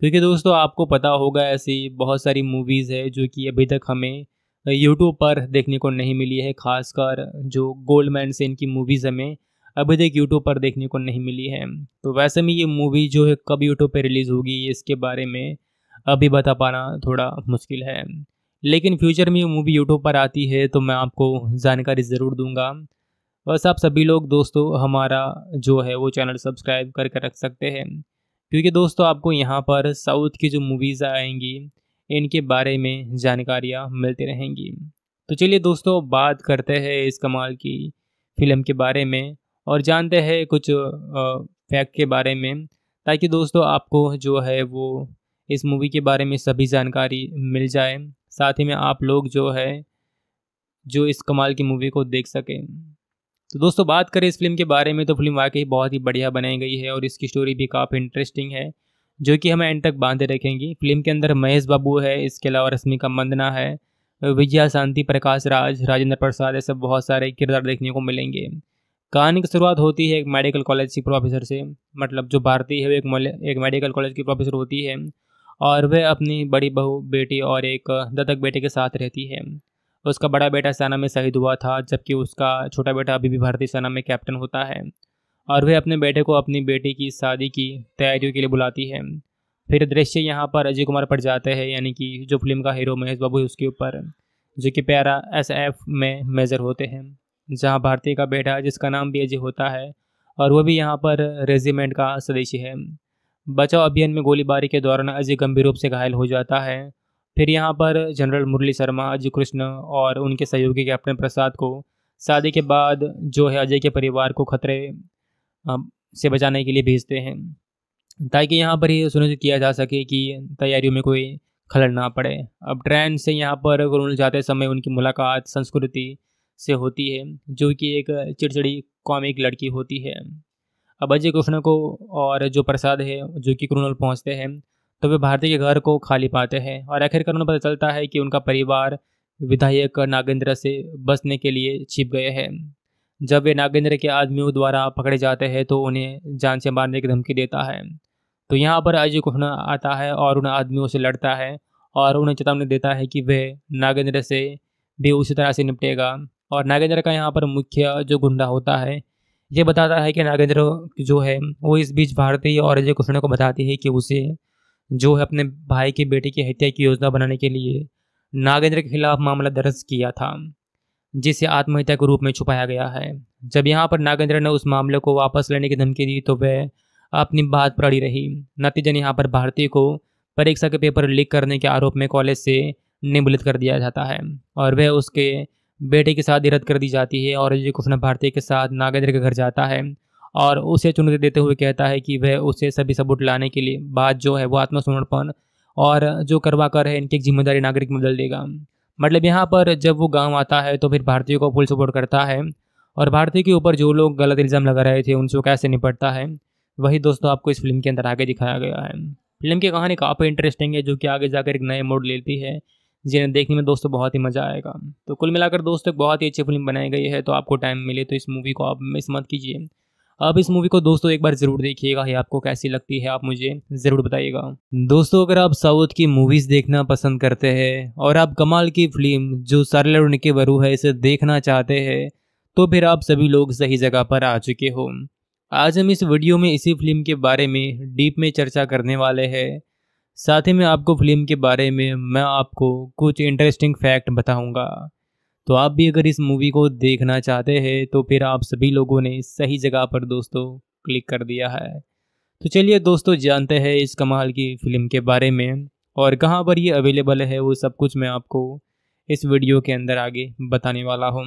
क्योंकि दोस्तों आपको पता होगा ऐसी बहुत सारी मूवीज़ है जो कि अभी तक हमें यूट्यूब पर देखने को नहीं मिली है खासकर जो गोल्डमैन से इनकी मूवीज़ हमें अभी तक यूट्यूब पर देखने को नहीं मिली है तो वैसे में ये मूवी जो है कब यूट्यूब पर रिलीज़ होगी इसके बारे में अभी बता पाना थोड़ा मुश्किल है लेकिन फ्यूचर में ये मूवी यूट्यूब पर आती है तो मैं आपको जानकारी ज़रूर दूंगा बस आप सभी लोग दोस्तों हमारा जो है वो चैनल सब्सक्राइब करके रख सकते हैं क्योंकि दोस्तों आपको यहाँ पर साउथ की जो मूवीज़ आएंगी इनके बारे में जानकारियाँ मिलती रहेंगी तो चलिए दोस्तों बात करते हैं इस कमाल की फिल्म के बारे में और जानते हैं कुछ फैक्ट के बारे में ताकि दोस्तों आपको जो है वो इस मूवी के बारे में सभी जानकारी मिल जाए साथ ही में आप लोग जो है जो इस कमाल की मूवी को देख सकें तो दोस्तों बात करें इस फिल्म के बारे में तो फिल्म वाकई बहुत ही बढ़िया बनाई गई है और इसकी स्टोरी भी काफ़ी इंटरेस्टिंग है जो कि हमें एंड तक बांधे रखेंगी फिल्म के अंदर महेश बाबू है इसके अलावा रश्मिका मंदना है विजया शांति प्रकाश राज राजेंद्र प्रसाद ऐसे बहुत सारे किरदार देखने को मिलेंगे कहानी की शुरुआत होती है एक मेडिकल कॉलेज की प्रोफेसर से मतलब जो भारती है वो एक एक मेडिकल कॉलेज की प्रोफेसर होती है और वह अपनी बड़ी बहू बेटी और एक दत्तक बेटे के साथ रहती है उसका बड़ा बेटा सेना में शहीद हुआ था जबकि उसका छोटा बेटा अभी भी भारतीय सेना में कैप्टन होता है और वह अपने बेटे को अपनी बेटी की शादी की तैयारियों के लिए बुलाती है फिर दृश्य यहाँ पर अजय कुमार पर जाते हैं यानी कि जो फिल्म का हीरो महेश बाबू है उसके ऊपर जो कि प्यारा एस एफ में मेजर होते हैं जहाँ भारतीय का बेटा जिसका नाम भी अजय होता है और वह भी यहाँ पर रेजिमेंट का सदस्य है बचाव अभियान में गोलीबारी के दौरान अजय गंभीर रूप से घायल हो जाता है फिर यहाँ पर जनरल मुरली शर्मा अजय कृष्ण और उनके सहयोगी कैप्टन प्रसाद को शादी के बाद जो है अजय के परिवार को खतरे से बचाने के लिए भेजते हैं ताकि यहाँ पर ये सुनिश्चित किया जा सके कि तैयारियों में कोई खलड़ ना पड़े अब ट्रेन से यहाँ पर गुरुल जाते समय उनकी मुलाकात संस्कृति से होती है जो कि एक चिड़चिड़ी कॉमिक लड़की होती है अब अजय कृष्ण को और जो प्रसाद है जो कि क्रूनल पहुँचते हैं तो वे भारती के घर को खाली पाते हैं और आखिरकार उन्हें पता चलता है कि उनका परिवार विधायक नागेंद्र से बसने के लिए छिप गए हैं जब वे नागेंद्र के आदमियों द्वारा पकड़े जाते हैं तो उन्हें जान से मारने की धमकी देता है तो यहाँ पर अजय कृष्ण आता है और उन आदमियों से लड़ता है और उन्हें चेतावनी देता है कि वह नागेंद्र से भी उसी तरह से निपटेगा और नागेंद्र का यहाँ पर मुख्य जो गुंडा होता है ये बताता है कि नागेंद्र जो है वो इस बीच भारती और अजय कृष्ण को बताती है कि उसे जो है अपने भाई के बेटे की हत्या की योजना बनाने के लिए नागेंद्र के खिलाफ मामला दर्ज किया था जिसे आत्महत्या के रूप में छुपाया गया है जब यहाँ पर नागेंद्र ने उस मामले को वापस लेने की धमकी दी तो वह अपनी बात पर अड़ी रही नतीजन यहाँ पर भारती को परीक्षा के पेपर लीक करने के आरोप में कॉलेज से निबलित कर दिया जाता है और वह उसके बेटे के साथ ही रद्द कर दी जाती है और अजय कृष्ण भारती के साथ नागेंद्र के घर जाता है और उसे चुनौती देते हुए कहता है कि वह उसे सभी सबूत लाने के लिए बात जो है वो आत्मसमर्पण और जो करवा कर है इनकी जिम्मेदारी नागरिक में बदल देगा मतलब यहाँ पर जब वो गांव आता है तो फिर भारतीयों को फुल सपोर्ट करता है और भारतीय के ऊपर जो लोग गलत इल्ज़ाम लगा रहे थे उनसे कैसे निपटता है वही दोस्तों आपको इस फिल्म के अंदर आगे दिखाया गया है फिल्म की कहानी काफ़ी इंटरेस्टिंग है जो कि आगे जाकर एक नए मोड लेती है जिन्हें देखने में दोस्तों बहुत ही मज़ा आएगा तो कुल मिलाकर दोस्तों बहुत ही अच्छी फिल्म बनाई गई है तो आपको टाइम मिले तो इस मूवी को आप मिस मत कीजिए आप इस मूवी को दोस्तों एक बार ज़रूर देखिएगा ये आपको कैसी लगती है आप मुझे ज़रूर बताइएगा दोस्तों अगर आप साउथ की मूवीज़ देखना पसंद करते हैं और आप कमाल की फिल्म जो सारला के वरु है इसे देखना चाहते हैं तो फिर आप सभी लोग सही जगह पर आ चुके हो आज हम इस वीडियो में इसी फिल्म के बारे में डीप में चर्चा करने वाले हैं साथ ही में आपको फिल्म के बारे में मैं आपको कुछ इंटरेस्टिंग फैक्ट बताऊंगा तो आप भी अगर इस मूवी को देखना चाहते हैं तो फिर आप सभी लोगों ने सही जगह पर दोस्तों क्लिक कर दिया है तो चलिए दोस्तों जानते हैं इस कमाल की फ़िल्म के बारे में और कहाँ पर ये अवेलेबल है वो सब कुछ मैं आपको इस वीडियो के अंदर आगे बताने वाला हूँ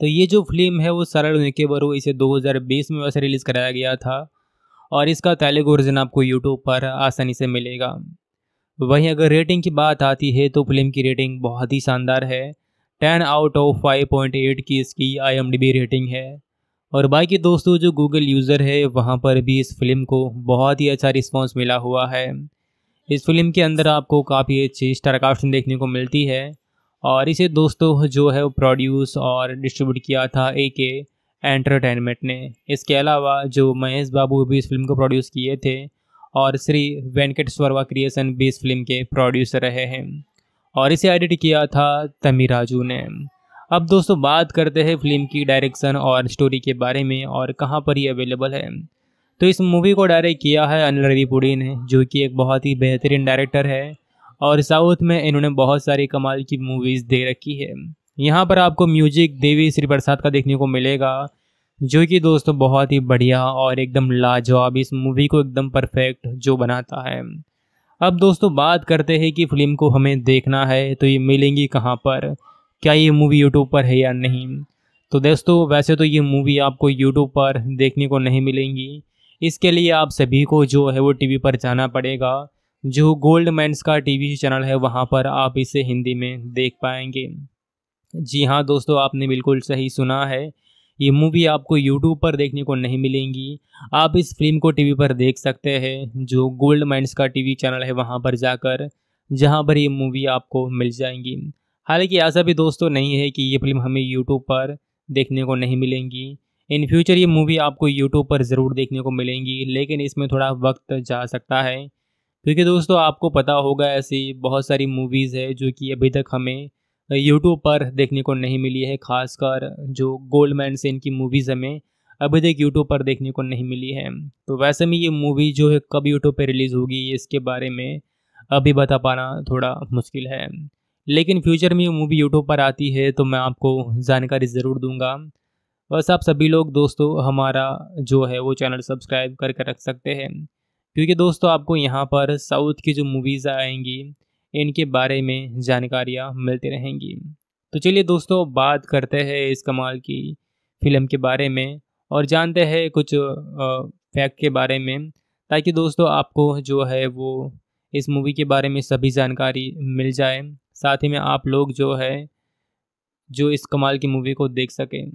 तो ये जो फिल्म है वो सरल के बरो इसे 2020 में वैसे रिलीज़ कराया गया था और इसका तेलुगु वर्जन आपको यूट्यूब पर आसानी से मिलेगा वहीं अगर रेटिंग की बात आती है तो फिल्म की रेटिंग बहुत ही शानदार है ten out of five point eight की इसकी आई रेटिंग है और बाकी दोस्तों जो गूगल यूज़र है वहाँ पर भी इस फिल्म को बहुत ही अच्छा रिस्पॉन्स मिला हुआ है इस फिल्म के अंदर आपको काफ़ी अच्छी स्टारकास्टिंग देखने को मिलती है और इसे दोस्तों जो है वो प्रोड्यूस और डिस्ट्रीब्यूट किया था ए के एंटरटेनमेंट ने इसके अलावा जो महेश बाबू भी इस फिल्म को प्रोड्यूस किए थे और श्री वेंकटेश्वरवा क्रिएशन भी इस फिल्म के प्रोड्यूसर रहे हैं और इसे एडिट किया था तमी राजू ने अब दोस्तों बात करते हैं फिल्म की डायरेक्शन और स्टोरी के बारे में और कहाँ पर ये अवेलेबल है तो इस मूवी को डायरेक्ट किया है अनिल पुड़ी ने जो कि एक बहुत ही बेहतरीन डायरेक्टर है और साउथ में इन्होंने बहुत सारी कमाल की मूवीज़ दे रखी है यहाँ पर आपको म्यूजिक देवी श्री प्रसाद का देखने को मिलेगा जो कि दोस्तों बहुत ही बढ़िया और एकदम लाजवाब इस मूवी को एकदम परफेक्ट जो बनाता है अब दोस्तों बात करते हैं कि फिल्म को हमें देखना है तो ये मिलेंगी कहाँ पर क्या ये मूवी यूट्यूब पर है या नहीं तो दोस्तों वैसे तो ये मूवी आपको यूट्यूब पर देखने को नहीं मिलेंगी इसके लिए आप सभी को जो है वो टीवी पर जाना पड़ेगा जो गोल्ड मैंस का टीवी चैनल है वहाँ पर आप इसे हिंदी में देख पाएंगे जी हाँ दोस्तों आपने बिल्कुल सही सुना है ये मूवी आपको यूट्यूब पर देखने को नहीं मिलेंगी आप इस फिल्म को टीवी पर देख सकते हैं जो गोल्ड माइंड्स का टीवी चैनल है वहाँ पर जाकर जहाँ पर ये मूवी आपको मिल जाएंगी हालांकि ऐसा भी दोस्तों नहीं है कि ये फिल्म हमें यूट्यूब पर देखने को नहीं मिलेंगी इन फ्यूचर ये मूवी आपको यूट्यूब पर ज़रूर देखने को मिलेंगी लेकिन इसमें थोड़ा वक्त जा सकता है क्योंकि दोस्तों आपको पता होगा ऐसी बहुत सारी मूवीज़ है जो कि अभी तक हमें यूट्यूब पर देखने को नहीं मिली है खासकर जो गोल्डमैन से इनकी मूवीज़ हमें अभी तक यूट्यूब पर देखने को नहीं मिली है तो वैसे में ये मूवी जो है कब यूट्यूब पर रिलीज़ होगी इसके बारे में अभी बता पाना थोड़ा मुश्किल है लेकिन फ्यूचर में ये मूवी यूट्यूब पर आती है तो मैं आपको जानकारी ज़रूर दूंगा बस आप सभी लोग दोस्तों हमारा जो है वो चैनल सब्सक्राइब करके रख सकते हैं क्योंकि दोस्तों आपको यहाँ पर साउथ की जो मूवीज़ आएंगी इनके बारे में जानकारियाँ मिलती रहेंगी तो चलिए दोस्तों बात करते हैं इस कमाल की फिल्म के बारे में और जानते हैं कुछ फैक्ट के बारे में ताकि दोस्तों आपको जो है वो इस मूवी के बारे में सभी जानकारी मिल जाए साथ ही में आप लोग जो है जो इस कमाल की मूवी को देख सकें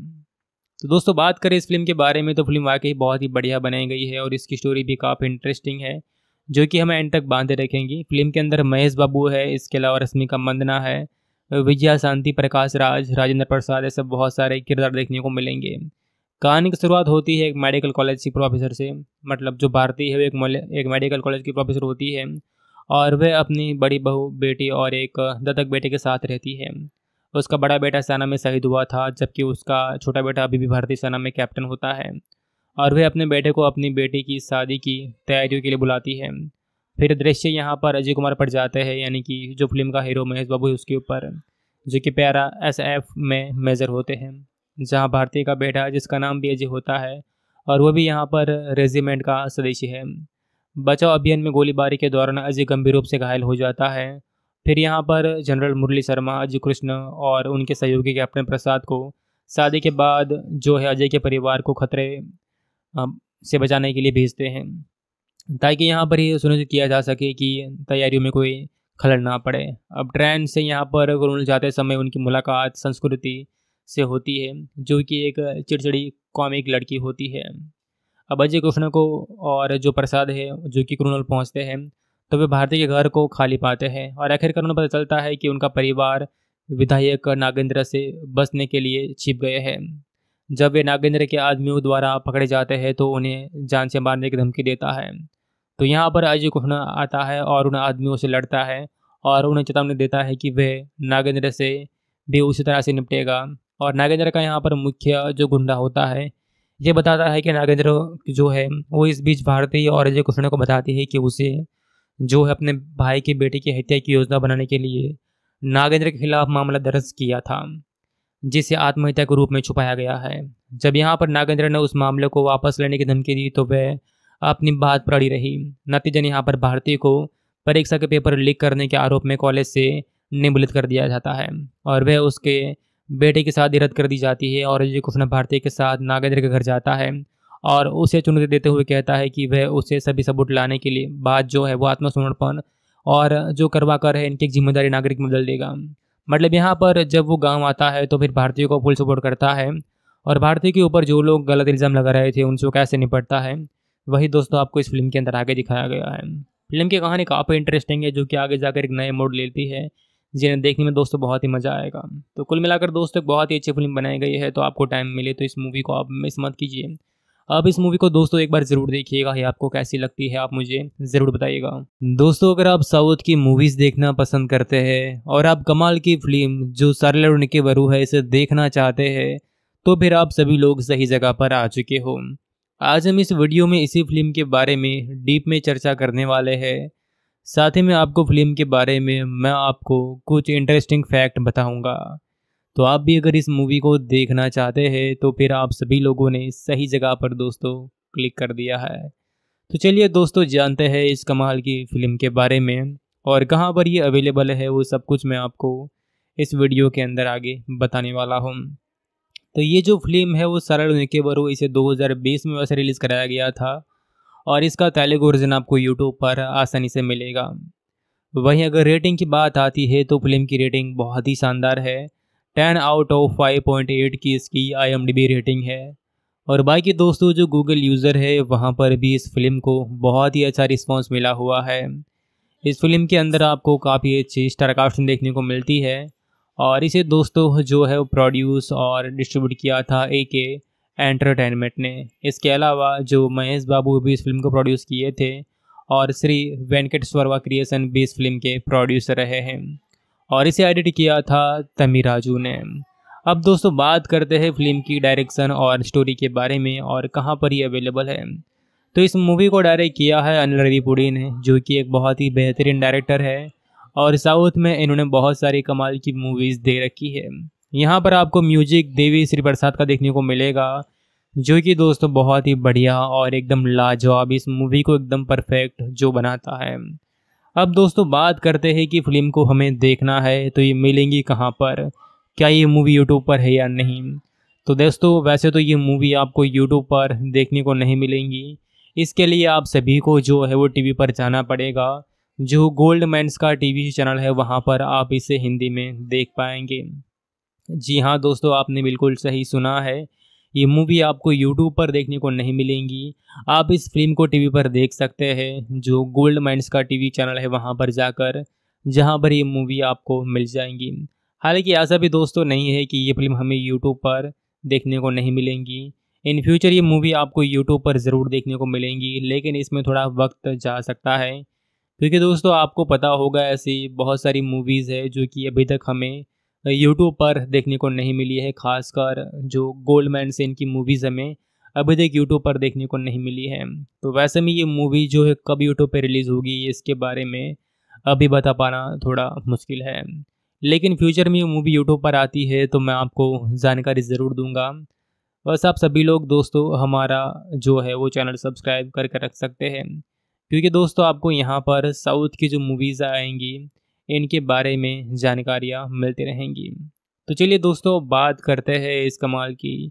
तो दोस्तों बात करें इस फिल्म के बारे में तो फिल्म वाकई बहुत ही बढ़िया बनाई गई है और इसकी स्टोरी भी काफ़ी इंटरेस्टिंग है जो कि हमें एंड तक बांधे रखेंगी फिल्म के अंदर महेश बाबू है इसके अलावा रश्मिका मंदना है विजया शांति प्रकाश राज राजेंद्र प्रसाद ऐसे बहुत सारे किरदार देखने को मिलेंगे कहानी की शुरुआत होती है एक मेडिकल कॉलेज की प्रोफेसर से मतलब जो भारती है वो एक एक मेडिकल कॉलेज की प्रोफेसर होती है और वह अपनी बड़ी बहू बेटी और एक दत्तक बेटे के साथ रहती है उसका बड़ा बेटा सेना में शहीद हुआ था जबकि उसका छोटा बेटा अभी भी भारतीय सेना में कैप्टन होता है और वह अपने बेटे को अपनी बेटी की शादी की तैयारियों के लिए बुलाती है फिर दृश्य यहाँ पर अजय कुमार पर जाते हैं यानी कि जो फिल्म का हीरो महेश बाबू है उसके ऊपर जो कि प्यारा एस एफ में मेजर होते हैं जहाँ भारतीय का बेटा जिसका नाम भी अजय होता है और वह भी यहाँ पर रेजिमेंट का सदस्य है बचाव अभियान में गोलीबारी के दौरान अजय गंभीर रूप से घायल हो जाता है फिर यहाँ पर जनरल मुरली शर्मा अजय कृष्ण और उनके सहयोगी कैप्टन प्रसाद को शादी के बाद जो है अजय के परिवार को खतरे से बचाने के लिए भेजते हैं ताकि यहाँ पर ये सुनिश्चित किया जा सके कि तैयारियों में कोई खलड़ ना पड़े अब ट्रेन से यहाँ पर गुरुल जाते समय उनकी मुलाकात संस्कृति से होती है जो कि एक चिड़चिड़ी कॉमिक लड़की होती है अब अजय कृष्ण को और जो प्रसाद है जो कि क्रूनल पहुँचते हैं तो वे भारती के घर को खाली पाते हैं और आखिरकार उन्हें पता चलता है कि उनका परिवार विधायक नागेंद्र से बसने के लिए छिप गए हैं जब वे नागेंद्र के आदमियों द्वारा पकड़े जाते हैं तो उन्हें जान से मारने की धमकी देता है तो यहाँ पर अजय कृष्ण आता है और उन आदमियों से लड़ता है और उन्हें चेतावनी देता है कि वह नागेंद्र से भी उसी तरह से निपटेगा और नागेंद्र का यहाँ पर मुख्य जो गुंडा होता है ये बताता है कि नागेंद्र जो है वो इस बीच भारती और अजय कृष्ण को बताती है कि उसे जो है अपने भाई के बेटे की हत्या की योजना बनाने के लिए नागेंद्र के खिलाफ मामला दर्ज किया था जिसे आत्महत्या के रूप में छुपाया गया है जब यहाँ पर नागेंद्र ने उस मामले को वापस लेने की धमकी दी तो वह अपनी बात पर अड़ी रही नतीजन यहाँ पर भारती को परीक्षा के पेपर लीक करने के आरोप में कॉलेज से निबलित कर दिया जाता है और वह उसके बेटे के साथ ही रद्द कर दी जाती है और अजय कृष्ण भारती के साथ नागेंद्र के घर जाता है और उसे चुनौती देते हुए कहता है कि वह उसे सभी सबूत लाने के लिए बात जो है वो आत्मसमर्पण और जो करवा कर है इनकी जिम्मेदारी नागरिक में बदल देगा मतलब यहाँ पर जब वो गांव आता है तो फिर भारतीयों को फुल सपोर्ट करता है और भारतीय के ऊपर जो लोग गलत इल्ज़ाम लगा रहे थे उनसे कैसे निपटता है वही दोस्तों आपको इस फिल्म के अंदर आगे दिखाया गया है फिल्म की कहानी काफ़ी इंटरेस्टिंग है जो कि आगे जाकर एक नए मोड लेती है जिन्हें देखने में दोस्तों बहुत ही मज़ा आएगा तो कुल मिलाकर दोस्तों बहुत ही अच्छी फिल्म बनाई गई है तो आपको टाइम मिले तो इस मूवी को आप मिस मत कीजिए आप इस मूवी को दोस्तों एक बार ज़रूर देखिएगा ये आपको कैसी लगती है आप मुझे ज़रूर बताइएगा दोस्तों अगर आप साउथ की मूवीज़ देखना पसंद करते हैं और आप कमाल की फिल्म जो सारे और निके वरू है इसे देखना चाहते हैं तो फिर आप सभी लोग सही जगह पर आ चुके हो आज हम इस वीडियो में इसी फिल्म के बारे में डीप में चर्चा करने वाले हैं साथ ही में आपको फिल्म के बारे में मैं आपको कुछ इंटरेस्टिंग फैक्ट बताऊंगा तो आप भी अगर इस मूवी को देखना चाहते हैं तो फिर आप सभी लोगों ने सही जगह पर दोस्तों क्लिक कर दिया है तो चलिए दोस्तों जानते हैं इस कमाल की फ़िल्म के बारे में और कहाँ पर ये अवेलेबल है वो सब कुछ मैं आपको इस वीडियो के अंदर आगे बताने वाला हूँ तो ये जो फिल्म है वो सरल के बरो इसे 2020 में वैसे रिलीज़ कराया गया था और इसका तेलुगु वर्जन आपको यूट्यूब पर आसानी से मिलेगा वहीं अगर रेटिंग की बात आती है तो फिल्म की रेटिंग बहुत ही शानदार है ten out of five point eight की इसकी आई रेटिंग है और बाकी दोस्तों जो गूगल यूज़र है वहाँ पर भी इस फिल्म को बहुत ही अच्छा रिस्पॉन्स मिला हुआ है इस फिल्म के अंदर आपको काफ़ी अच्छी स्टारकास्टिंग देखने को मिलती है और इसे दोस्तों जो है वो प्रोड्यूस और डिस्ट्रीब्यूट किया था ए के एंटरटेनमेंट ने इसके अलावा जो महेश बाबू भी इस फिल्म को प्रोड्यूस किए थे और श्री वेंकटेश्वरवा क्रिएशन भी इस फिल्म के प्रोड्यूसर रहे हैं और इसे एडिट किया था तमी राजू ने अब दोस्तों बात करते हैं फिल्म की डायरेक्शन और स्टोरी के बारे में और कहाँ पर ये अवेलेबल है तो इस मूवी को डायरेक्ट किया है अनिल पुड़ी ने जो कि एक बहुत ही बेहतरीन डायरेक्टर है और साउथ में इन्होंने बहुत सारी कमाल की मूवीज़ दे रखी है यहाँ पर आपको म्यूजिक देवी श्री प्रसाद का देखने को मिलेगा जो कि दोस्तों बहुत ही बढ़िया और एकदम लाजवाब इस मूवी को एकदम परफेक्ट जो बनाता है अब दोस्तों बात करते हैं कि फिल्म को हमें देखना है तो ये मिलेंगी कहाँ पर क्या ये मूवी यूट्यूब पर है या नहीं तो दोस्तों वैसे तो ये मूवी आपको यूट्यूब पर देखने को नहीं मिलेंगी इसके लिए आप सभी को जो है वो टीवी पर जाना पड़ेगा जो गोल्ड मैंस का टीवी चैनल है वहाँ पर आप इसे हिंदी में देख पाएंगे जी हाँ दोस्तों आपने बिल्कुल सही सुना है ये मूवी आपको यूट्यूब पर देखने को नहीं मिलेंगी आप इस फिल्म को टीवी पर देख सकते हैं जो गोल्ड माइंड्स का टीवी चैनल है वहाँ पर जाकर जहाँ पर ये मूवी आपको मिल जाएंगी हालांकि ऐसा भी दोस्तों तो नहीं है कि ये फिल्म हमें यूट्यूब पर देखने को नहीं मिलेंगी इन फ्यूचर ये मूवी आपको यूट्यूब पर ज़रूर देखने को मिलेंगी लेकिन इसमें थोड़ा वक्त जा सकता है क्योंकि दोस्तों आपको पता होगा ऐसी बहुत सारी मूवीज़ है जो कि अभी तक हमें यूट्यूब पर देखने को नहीं मिली है खासकर जो गोल्डमैन से इनकी मूवीज़ हमें अभी तक यूट्यूब पर देखने को नहीं मिली है तो वैसे में ये मूवी जो है कब यूट्यूब पर रिलीज़ होगी इसके बारे में अभी बता पाना थोड़ा मुश्किल है लेकिन फ्यूचर में ये मूवी यूट्यूब पर आती है तो मैं आपको जानकारी ज़रूर दूंगा बस आप सभी लोग दोस्तों हमारा जो है वो चैनल सब्सक्राइब करके रख सकते हैं क्योंकि दोस्तों आपको यहाँ पर साउथ की जो मूवीज़ आएंगी इनके बारे में जानकारियाँ मिलती रहेंगी तो चलिए दोस्तों बात करते हैं इस कमाल की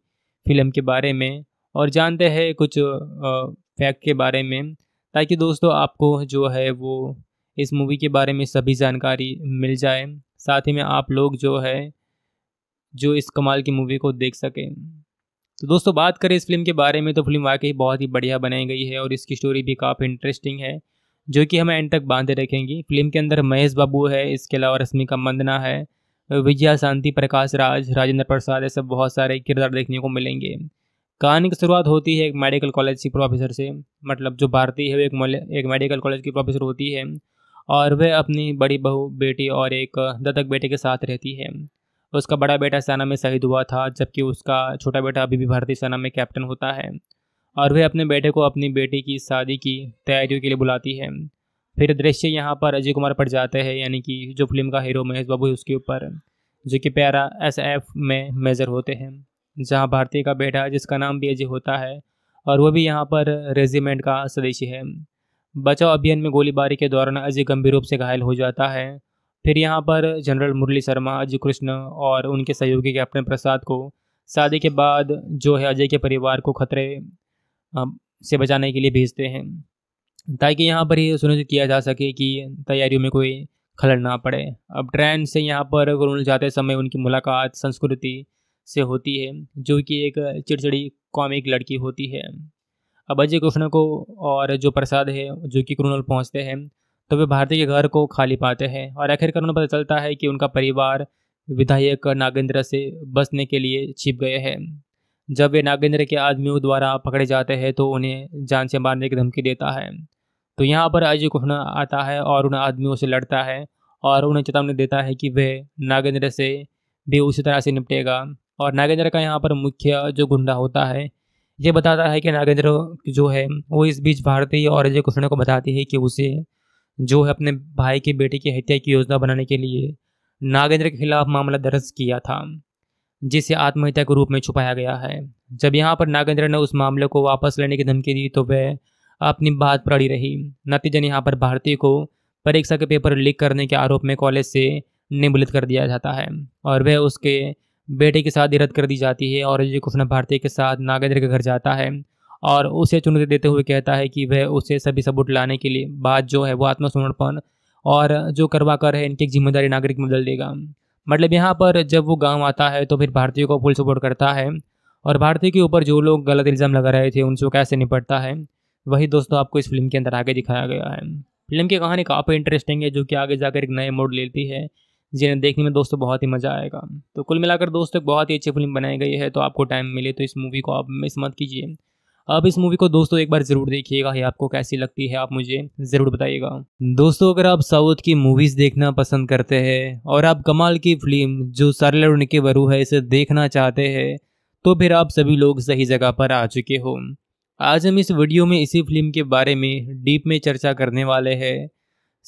फिल्म के बारे में और जानते हैं कुछ फैक्ट के बारे में ताकि दोस्तों आपको जो है वो इस मूवी के बारे में सभी जानकारी मिल जाए साथ ही में आप लोग जो है जो इस कमाल की मूवी को देख सकें तो दोस्तों बात करें इस फिल्म के बारे में तो फिल्म वाकई बहुत ही बढ़िया बनाई गई है और इसकी स्टोरी भी काफ़ी इंटरेस्टिंग है जो कि हमें एंड तक बांधे रखेंगी फिल्म के अंदर महेश बाबू है इसके अलावा रश्मिका मंदना है विजया शांति प्रकाश राज राजेंद्र प्रसाद ऐसे बहुत सारे किरदार देखने को मिलेंगे कहानी की शुरुआत होती है एक मेडिकल कॉलेज की प्रोफेसर से मतलब जो भारती है वो एक एक मेडिकल कॉलेज की प्रोफेसर होती है और वह अपनी बड़ी बहू बेटी और एक दत्तक बेटे के साथ रहती है उसका बड़ा बेटा सेना में शहीद हुआ था जबकि उसका छोटा बेटा अभी भी भारतीय सेना में कैप्टन होता है और वह अपने बेटे को अपनी बेटी की शादी की तैयारियों के लिए बुलाती है फिर दृश्य यहाँ पर अजय कुमार पर जाते हैं यानी कि जो फिल्म का हीरो महेश बाबू है उसके ऊपर जो कि प्यारा एस एफ में मेजर होते हैं जहाँ भारतीय का बेटा जिसका नाम भी अजय होता है और वह भी यहाँ पर रेजिमेंट का सदस्य है बचाव अभियान में गोलीबारी के दौरान अजय गंभीर रूप से घायल हो जाता है फिर यहाँ पर जनरल मुरली शर्मा अजय कृष्ण और उनके सहयोगी कैप्टन प्रसाद को शादी के बाद जो है अजय के परिवार को खतरे से बचाने के लिए भेजते हैं ताकि यहाँ पर ये सुनिश्चित किया जा सके कि तैयारियों में कोई खलड़ ना पड़े अब ट्रेन से यहाँ पर गुरुल जाते समय उनकी मुलाकात संस्कृति से होती है जो कि एक चिड़चिड़ी कॉमिक लड़की होती है अब अजय कृष्ण को और जो प्रसाद है जो कि क्रूनल पहुँचते हैं तो वे भारती के घर को खाली पाते हैं और आखिरकार उन्हें पता चलता है कि उनका परिवार विधायक नागेंद्र से बसने के लिए छिप गए हैं जब वे नागेंद्र के आदमियों द्वारा पकड़े जाते हैं तो उन्हें जान से मारने की धमकी देता है तो यहाँ पर अजय कृष्ण आता है और उन आदमियों से लड़ता है और उन्हें चेतावनी देता है कि वह नागेंद्र से भी उसी तरह से निपटेगा और नागेंद्र का यहाँ पर मुख्य जो गुंडा होता है ये बताता है कि नागेंद्र जो है वो इस बीच भारतीय और अजय कृष्ण को बताती है कि उसे जो है अपने भाई के बेटे की हत्या की योजना बनाने के लिए नागेंद्र के खिलाफ मामला दर्ज किया था जिसे आत्महत्या के रूप में छुपाया गया है जब यहाँ पर नागेंद्र ने उस मामले को वापस लेने की धमकी दी तो वह अपनी बात पर अड़ी रही नतीजन यहाँ पर भारती को परीक्षा के पेपर लीक करने के आरोप में कॉलेज से निबलित कर दिया जाता है और वह उसके बेटे के साथ ही रद्द कर दी जाती है और अजय कृष्ण भारती के साथ नागेंद्र के घर जाता है और उसे चुनौती देते हुए कहता है कि वह उसे सभी सबूत लाने के लिए बात जो है वो आत्मसमर्पण और जो करवा कर है इनकी जिम्मेदारी नागरिक में बदल देगा मतलब यहाँ पर जब वो गांव आता है तो फिर भारतीयों को फुल सपोर्ट करता है और भारतीय के ऊपर जो लोग गलत इल्ज़ाम लगा रहे थे उनसे कैसे निपटता है वही दोस्तों आपको इस फिल्म के अंदर आगे दिखाया गया है फिल्म की कहानी काफ़ी इंटरेस्टिंग है जो कि आगे जाकर एक नए मोड लेती है जिन्हें देखने में दोस्तों बहुत ही मज़ा आएगा तो कुल मिलाकर दोस्तों बहुत ही अच्छी फिल्म बनाई गई है तो आपको टाइम मिले तो इस मूवी को आप मिस मत कीजिए आप इस मूवी को दोस्तों एक बार ज़रूर देखिएगा ये आपको कैसी लगती है आप मुझे ज़रूर बताइएगा दोस्तों अगर आप साउथ की मूवीज़ देखना पसंद करते हैं और आप कमाल की फिल्म जो सारला निके वरू है इसे देखना चाहते हैं तो फिर आप सभी लोग सही जगह पर आ चुके हो आज हम इस वीडियो में इसी फिल्म के बारे में डीप में चर्चा करने वाले हैं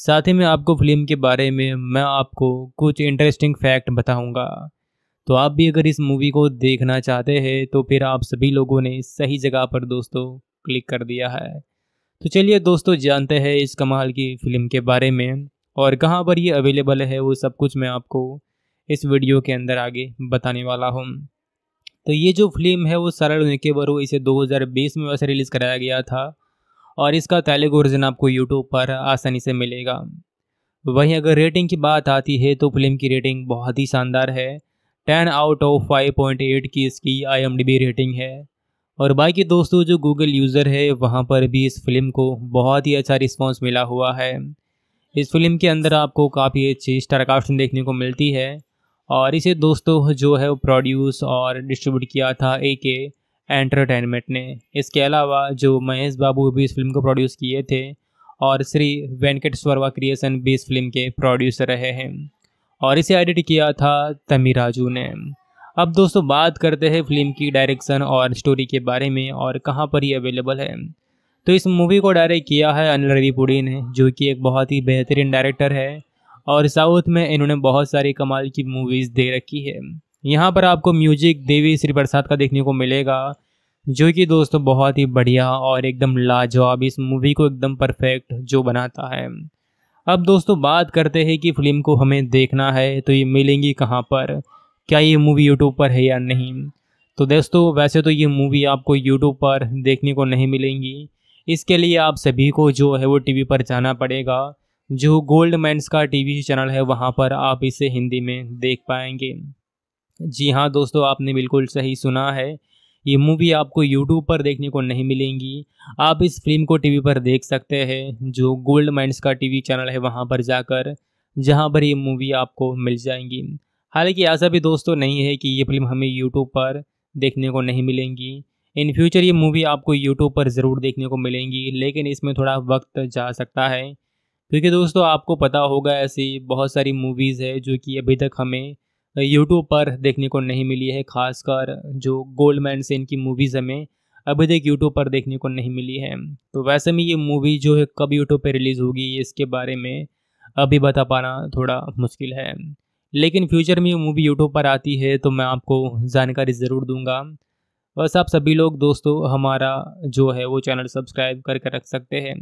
साथ ही में आपको फिल्म के बारे में मैं आपको कुछ इंटरेस्टिंग फैक्ट बताऊंगा तो आप भी अगर इस मूवी को देखना चाहते हैं तो फिर आप सभी लोगों ने सही जगह पर दोस्तों क्लिक कर दिया है तो चलिए दोस्तों जानते हैं इस कमाल की फ़िल्म के बारे में और कहाँ पर ये अवेलेबल है वो सब कुछ मैं आपको इस वीडियो के अंदर आगे बताने वाला हूँ तो ये जो फिल्म है वो सरल के बरो इसे 2020 में वैसे रिलीज़ कराया गया था और इसका तेलुगु वर्जन आपको यूट्यूब पर आसानी से मिलेगा वहीं अगर रेटिंग की बात आती है तो फिल्म की रेटिंग बहुत ही शानदार है ten out of five point eight की इसकी आई रेटिंग है और बाकी दोस्तों जो गूगल यूज़र है वहाँ पर भी इस फिल्म को बहुत ही अच्छा रिस्पॉन्स मिला हुआ है इस फिल्म के अंदर आपको काफ़ी अच्छी स्टारकास्टिंग देखने को मिलती है और इसे दोस्तों जो है वो प्रोड्यूस और डिस्ट्रीब्यूट किया था ए के एंटरटेनमेंट ने इसके अलावा जो महेश बाबू भी इस फिल्म को प्रोड्यूस किए थे और श्री वेंकटेश्वरवा स्वर्वा क्रिएशन भी इस फिल्म के प्रोड्यूसर रहे हैं और इसे एडिट किया था तमी राजू ने अब दोस्तों बात करते हैं फिल्म की डायरेक्शन और स्टोरी के बारे में और कहाँ पर ये अवेलेबल है तो इस मूवी को डायरेक्ट किया है अनिल पुड़ी ने जो कि एक बहुत ही बेहतरीन डायरेक्टर है और साउथ में इन्होंने बहुत सारी कमाल की मूवीज़ दे रखी है यहाँ पर आपको म्यूजिक देवी श्री प्रसाद का देखने को मिलेगा जो कि दोस्तों बहुत ही बढ़िया और एकदम लाजवाब इस मूवी को एकदम परफेक्ट जो बनाता है अब दोस्तों बात करते हैं कि फिल्म को हमें देखना है तो ये मिलेंगी कहाँ पर क्या ये मूवी यूट्यूब पर है या नहीं तो दोस्तों वैसे तो ये मूवी आपको यूट्यूब पर देखने को नहीं मिलेंगी इसके लिए आप सभी को जो है वो टीवी पर जाना पड़ेगा जो गोल्ड मैंस का टीवी चैनल है वहाँ पर आप इसे हिंदी में देख पाएंगे जी हाँ दोस्तों आपने बिल्कुल सही सुना है ये मूवी आपको यूट्यूब पर देखने को नहीं मिलेंगी आप इस फिल्म को टीवी पर देख सकते हैं जो गोल्ड माइंड्स का टीवी चैनल है वहाँ पर जाकर जहाँ पर ये मूवी आपको मिल जाएंगी हालांकि ऐसा भी दोस्तों नहीं है कि ये फिल्म हमें यूट्यूब पर देखने को नहीं मिलेंगी इन फ्यूचर ये मूवी आपको यूट्यूब पर ज़रूर देखने को मिलेंगी लेकिन इसमें थोड़ा वक्त जा सकता है क्योंकि दोस्तों आपको पता होगा ऐसी बहुत सारी मूवीज़ है जो कि अभी तक हमें यूट्यूब पर देखने को नहीं मिली है खासकर जो गोल्डमैन से इनकी मूवीज़ हमें अभी तक यूट्यूब पर देखने को नहीं मिली है तो वैसे में ये मूवी जो है कब यूट्यूब पर रिलीज़ होगी इसके बारे में अभी बता पाना थोड़ा मुश्किल है लेकिन फ्यूचर में ये मूवी यूट्यूब पर आती है तो मैं आपको जानकारी ज़रूर दूंगा बस आप सभी लोग दोस्तों हमारा जो है वो चैनल सब्सक्राइब करके रख सकते हैं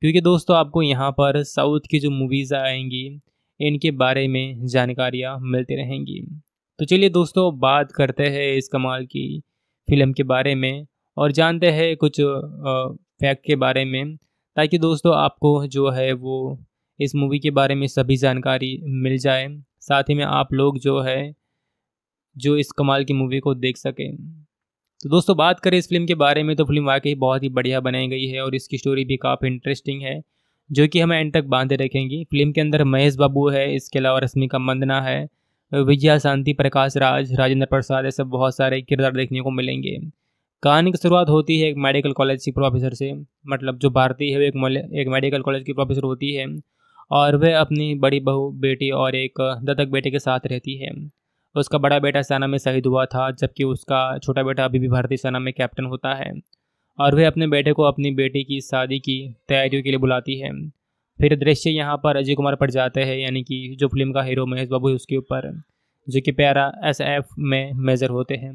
क्योंकि दोस्तों आपको यहाँ पर साउथ की जो मूवीज़ आएंगी इनके बारे में जानकारियाँ मिलती रहेंगी तो चलिए दोस्तों बात करते हैं इस कमाल की फिल्म के बारे में और जानते हैं कुछ फैक्ट के बारे में ताकि दोस्तों आपको जो है वो इस मूवी के बारे में सभी जानकारी मिल जाए साथ ही में आप लोग जो है जो इस कमाल की मूवी को देख सकें तो दोस्तों बात करें इस फिल्म के बारे में तो फिल्म वाकई बहुत ही बढ़िया बनाई गई है और इसकी स्टोरी भी काफ़ी इंटरेस्टिंग है जो कि हमें एंड तक बांधे रखेंगी फिल्म के अंदर महेश बाबू है इसके अलावा रश्मिका मंदना है विजया शांति प्रकाश राज राजेंद्र प्रसाद ऐसे बहुत सारे किरदार देखने को मिलेंगे कहानी की शुरुआत होती है एक मेडिकल कॉलेज की प्रोफेसर से मतलब जो भारती है वो एक एक मेडिकल कॉलेज की प्रोफेसर होती है और वह अपनी बड़ी बहू बेटी और एक दत्तक बेटे के साथ रहती है उसका बड़ा बेटा सेना में शहीद हुआ था जबकि उसका छोटा बेटा अभी भी भारतीय सेना में कैप्टन होता है और वह अपने बेटे को अपनी बेटी की शादी की तैयारियों के लिए बुलाती है फिर दृश्य यहाँ पर अजय कुमार पर जाते हैं यानी कि जो फिल्म का हीरो महेश बाबू है उसके ऊपर जो कि प्यारा एस एफ में मेजर होते हैं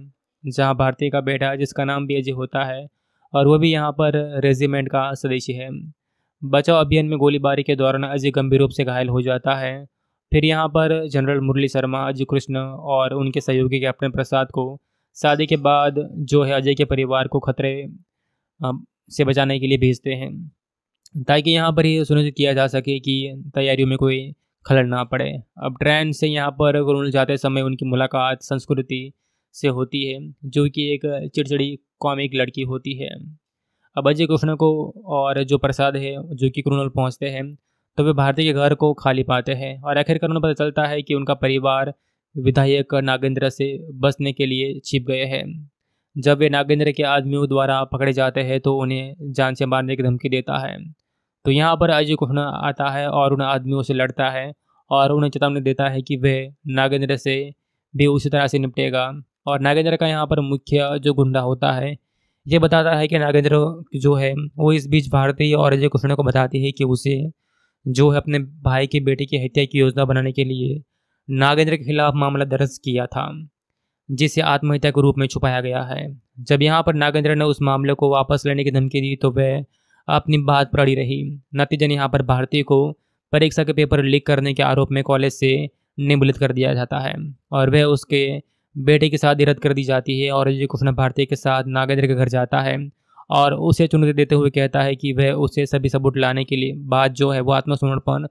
जहाँ भारतीय का बेटा जिसका नाम भी अजय होता है और वह भी यहाँ पर रेजिमेंट का सदस्य है बचाव अभियान में गोलीबारी के दौरान अजय गंभीर रूप से घायल हो जाता है फिर यहाँ पर जनरल मुरली शर्मा अजय कृष्ण और उनके सहयोगी कैप्टन प्रसाद को शादी के बाद जो है अजय के परिवार को खतरे से बचाने के लिए भेजते हैं ताकि यहाँ पर ये सुनिश्चित किया जा सके कि तैयारियों में कोई खलड़ ना पड़े अब ट्रेन से यहाँ पर गुरुल जाते समय उनकी मुलाकात संस्कृति से होती है जो कि एक चिड़चिड़ी कॉमिक लड़की होती है अब अजय कृष्ण को और जो प्रसाद है जो कि क्रोनल पहुँचते हैं तो वे भारती के घर को खाली पाते हैं और आखिरकार उन्हें पता चलता है कि उनका परिवार विधायक नागेंद्र से बसने के लिए छिप गए हैं जब वे नागेंद्र के आदमियों द्वारा पकड़े जाते हैं तो उन्हें जान से मारने की धमकी देता है तो यहाँ पर अजय कृष्ण आता है और उन आदमियों से लड़ता है और उन्हें चेतावनी देता है कि वह नागेंद्र से भी उसी तरह से निपटेगा और नागेंद्र का यहाँ पर मुख्य जो गुंडा होता है ये बताता है कि नागेंद्र जो है वो इस बीच भारती और अजय कृष्ण को बताती है कि उसे जो है अपने भाई के बेटे की हत्या की योजना बनाने के लिए नागेंद्र के खिलाफ मामला दर्ज किया था जिसे आत्महत्या के रूप में छुपाया गया है जब यहाँ पर नागेंद्र ने उस मामले को वापस लेने की धमकी दी तो वह अपनी बात पर अड़ी रही नतीजन यहाँ पर भारती को परीक्षा के पेपर लीक करने के आरोप में कॉलेज से निबलित कर दिया जाता है और वह उसके बेटे के साथ ही रद्द कर दी जाती है और अजय कृष्ण भारती के साथ नागेंद्र के घर जाता है और उसे चुनौती देते हुए कहता है कि वह उसे सभी सबूत लाने के लिए बात जो है वो आत्मसमर्पण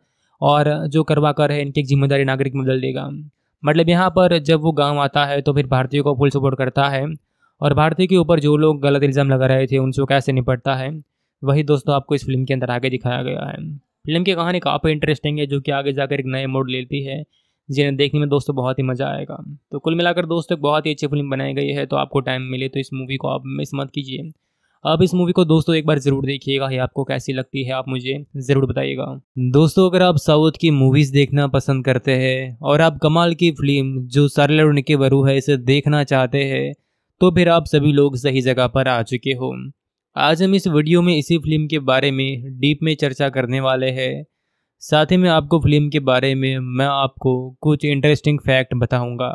और जो करवा कर है इनकी जिम्मेदारी नागरिक में बदल देगा मतलब यहाँ पर जब वो गांव आता है तो फिर भारतीयों को फुल सपोर्ट करता है और भारतीय के ऊपर जो लोग गलत इल्ज़ाम लगा रहे थे उनसे कैसे निपटता है वही दोस्तों आपको इस फिल्म के अंदर आगे दिखाया गया है फिल्म की कहानी काफ़ी इंटरेस्टिंग है जो कि आगे जाकर एक नए मोड लेती है जिन्हें देखने में दोस्तों बहुत ही मज़ा आएगा तो कुल मिलाकर दोस्तों बहुत ही अच्छी फिल्म बनाई गई है तो आपको टाइम मिले तो इस मूवी को आप मिस मत कीजिए आप इस मूवी को दोस्तों एक बार ज़रूर देखिएगा ये आपको कैसी लगती है आप मुझे ज़रूर बताइएगा दोस्तों अगर आप साउथ की मूवीज़ देखना पसंद करते हैं और आप कमाल की फिल्म जो सरल और निके वरु है इसे देखना चाहते हैं तो फिर आप सभी लोग सही जगह पर आ चुके हो आज हम इस वीडियो में इसी फिल्म के बारे में डीप में चर्चा करने वाले हैं साथ ही में आपको फिल्म के बारे में मैं आपको कुछ इंटरेस्टिंग फैक्ट बताऊंगा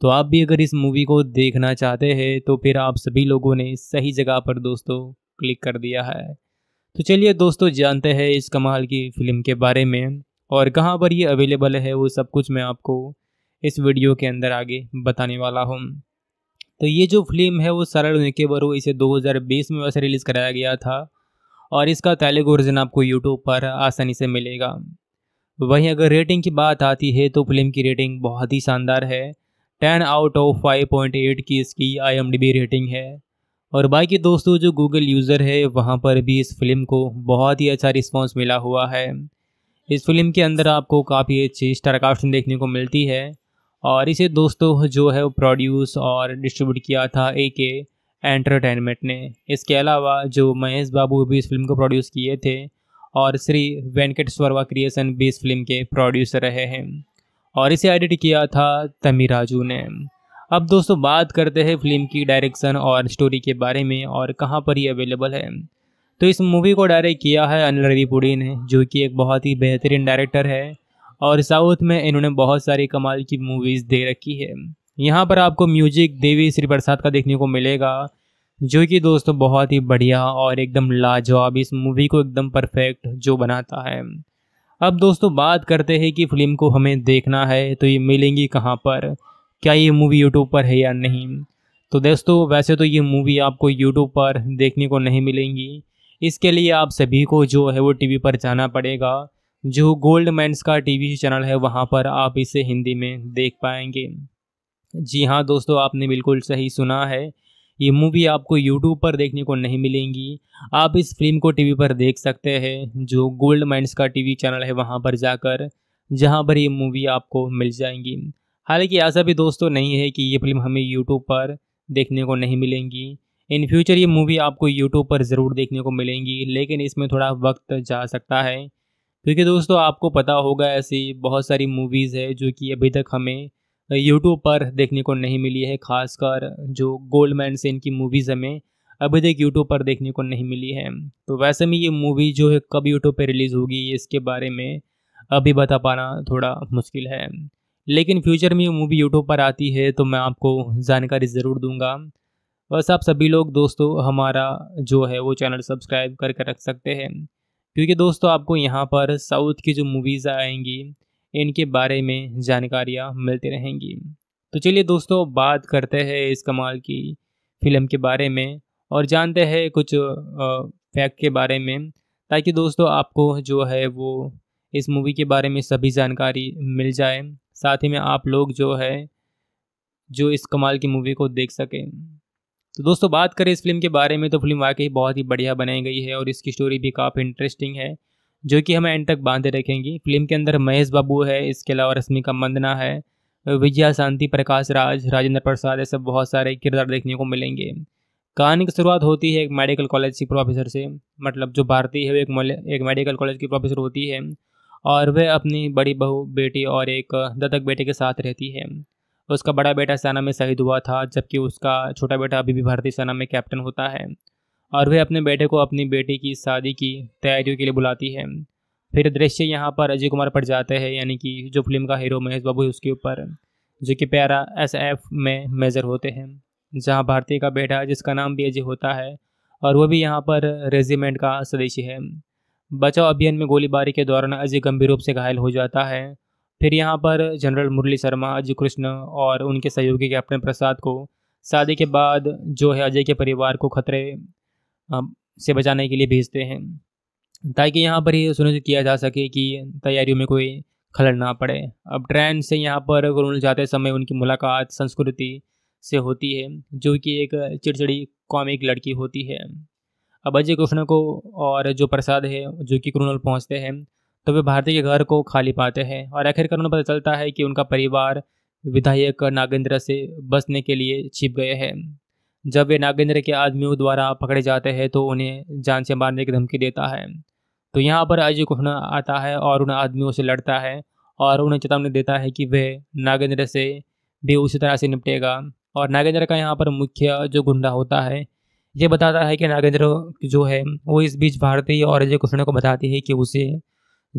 तो आप भी अगर इस मूवी को देखना चाहते हैं तो फिर आप सभी लोगों ने सही जगह पर दोस्तों क्लिक कर दिया है तो चलिए दोस्तों जानते हैं इस कमाल की फ़िल्म के बारे में और कहाँ पर ये अवेलेबल है वो सब कुछ मैं आपको इस वीडियो के अंदर आगे बताने वाला हूँ तो ये जो फिल्म है वो सरल के बरो इसे 2020 में वैसे रिलीज़ कराया गया था और इसका तेलुगु वर्जन आपको यूट्यूब पर आसानी से मिलेगा वहीं अगर रेटिंग की बात आती है तो फिल्म की रेटिंग बहुत ही शानदार है ten out of five point eight की इसकी आई रेटिंग है और बाकी दोस्तों जो गूगल यूज़र है वहाँ पर भी इस फिल्म को बहुत ही अच्छा रिस्पॉन्स मिला हुआ है इस फिल्म के अंदर आपको काफ़ी अच्छी स्टारकास्टिंग देखने को मिलती है और इसे दोस्तों जो है वो प्रोड्यूस और डिस्ट्रीब्यूट किया था ए के एंटरटेनमेंट ने इसके अलावा जो महेश बाबू भी इस फिल्म को प्रोड्यूस किए थे और श्री वेंकटेश्वरवा क्रिएशन भी इस फिल्म के प्रोड्यूसर रहे हैं और इसे एडिट किया था तमी राजू ने अब दोस्तों बात करते हैं फिल्म की डायरेक्शन और स्टोरी के बारे में और कहाँ पर ये अवेलेबल है तो इस मूवी को डायरेक्ट किया है अनिल पुड़ी ने जो कि एक बहुत ही बेहतरीन डायरेक्टर है और साउथ में इन्होंने बहुत सारी कमाल की मूवीज़ दे रखी है यहाँ पर आपको म्यूजिक देवी श्री प्रसाद का देखने को मिलेगा जो कि दोस्तों बहुत ही बढ़िया और एकदम लाजवाब इस मूवी को एकदम परफेक्ट जो बनाता है अब दोस्तों बात करते हैं कि फिल्म को हमें देखना है तो ये मिलेंगी कहाँ पर क्या ये मूवी यूट्यूब पर है या नहीं तो दोस्तों वैसे तो ये मूवी आपको यूट्यूब पर देखने को नहीं मिलेंगी इसके लिए आप सभी को जो है वो टीवी पर जाना पड़ेगा जो गोल्ड मैंस का टीवी चैनल है वहाँ पर आप इसे हिंदी में देख पाएंगे जी हाँ दोस्तों आपने बिल्कुल सही सुना है ये मूवी आपको यूट्यूब पर देखने को नहीं मिलेंगी आप इस फिल्म को टीवी पर देख सकते हैं जो गोल्ड माइंड्स का टीवी चैनल है वहाँ पर जाकर जहाँ पर ये मूवी आपको मिल जाएंगी हालांकि ऐसा भी दोस्तों तो नहीं है कि ये फिल्म हमें यूट्यूब पर देखने को नहीं मिलेंगी इन फ्यूचर ये मूवी आपको यूट्यूब पर ज़रूर देखने को मिलेंगी लेकिन इसमें थोड़ा वक्त जा सकता है क्योंकि दोस्तों आपको पता होगा ऐसी बहुत सारी मूवीज़ है जो कि अभी तक हमें यूट्यूब पर देखने को नहीं मिली है खासकर जो गोल्डमैन से इनकी मूवीज़ हमें अभी तक यूट्यूब पर देखने को नहीं मिली है तो वैसे में ये मूवी जो है कब यूट्यूब पर रिलीज़ होगी इसके बारे में अभी बता पाना थोड़ा मुश्किल है लेकिन फ्यूचर में ये मूवी यूट्यूब पर आती है तो मैं आपको जानकारी ज़रूर दूंगा बस आप सभी लोग दोस्तों हमारा जो है वो चैनल सब्सक्राइब करके रख सकते हैं क्योंकि दोस्तों आपको यहाँ पर साउथ की जो मूवीज़ आएंगी इनके बारे में जानकारियाँ मिलती रहेंगी तो चलिए दोस्तों बात करते हैं इस कमाल की फिल्म के बारे में और जानते हैं कुछ फैक्ट के बारे में ताकि दोस्तों आपको जो है वो इस मूवी के बारे में सभी जानकारी मिल जाए साथ ही में आप लोग जो है जो इस कमाल की मूवी को देख सकें तो दोस्तों बात करें इस फिल्म के बारे में तो फिल्म वाकई बहुत ही बढ़िया बनाई गई है और इसकी स्टोरी भी काफ़ी इंटरेस्टिंग है जो कि हमें एंड तक बांधे रखेंगी फिल्म के अंदर महेश बाबू है इसके अलावा रश्मिका मंदना है विजया शांति प्रकाश राज राजेंद्र प्रसाद ऐसे बहुत सारे किरदार देखने को मिलेंगे कहानी की शुरुआत होती है एक मेडिकल कॉलेज की प्रोफेसर से मतलब जो भारती है वो एक एक मेडिकल कॉलेज की प्रोफेसर होती है और वह अपनी बड़ी बहू बेटी और एक दत्तक बेटे के साथ रहती है उसका बड़ा बेटा सेना में शहीद हुआ था जबकि उसका छोटा बेटा अभी भी भारतीय सेना में कैप्टन होता है और वह अपने बेटे को अपनी बेटी की शादी की तैयारियों के लिए बुलाती है फिर दृश्य यहाँ पर अजय कुमार पर जाते हैं यानी कि जो फिल्म का हीरो महेश बाबू है उसके ऊपर जो कि प्यारा एस एफ में मेजर होते हैं जहाँ भारतीय का बेटा जिसका नाम भी अजय होता है और वह भी यहाँ पर रेजिमेंट का सदस्य है बचाव अभियान में गोलीबारी के दौरान अजय गंभीर रूप से घायल हो जाता है फिर यहाँ पर जनरल मुरली शर्मा अजय कृष्ण और उनके सहयोगी कैप्टन प्रसाद को शादी के बाद जो है अजय के परिवार को खतरे से बचाने के लिए भेजते हैं ताकि यहाँ पर ये सुनिश्चित किया जा सके कि तैयारियों में कोई खलड़ ना पड़े अब ट्रेन से यहाँ पर गुरुल जाते समय उनकी मुलाकात संस्कृति से होती है जो कि एक चिड़चिड़ी कॉमिक लड़की होती है अब अजय कृष्ण को और जो प्रसाद है जो कि क्रोनल पहुँचते हैं तो वे भारती के घर को खाली पाते हैं और आखिरकार उन्हें पता चलता है कि उनका परिवार विधायक नागेंद्र से बसने के लिए छिप गए हैं जब वे नागेंद्र के आदमियों द्वारा पकड़े जाते हैं तो उन्हें जान से मारने की धमकी देता है तो यहाँ पर अजय कृष्ण आता है और उन आदमियों से लड़ता है और उन्हें चेतावनी देता है कि वह नागेंद्र से भी उसी तरह से निपटेगा और नागेंद्र का यहाँ पर मुख्य जो गुंडा होता है ये बताता है कि नागेंद्र जो है वो इस बीच भारतीय और अजय कृष्ण को बताती है कि उसे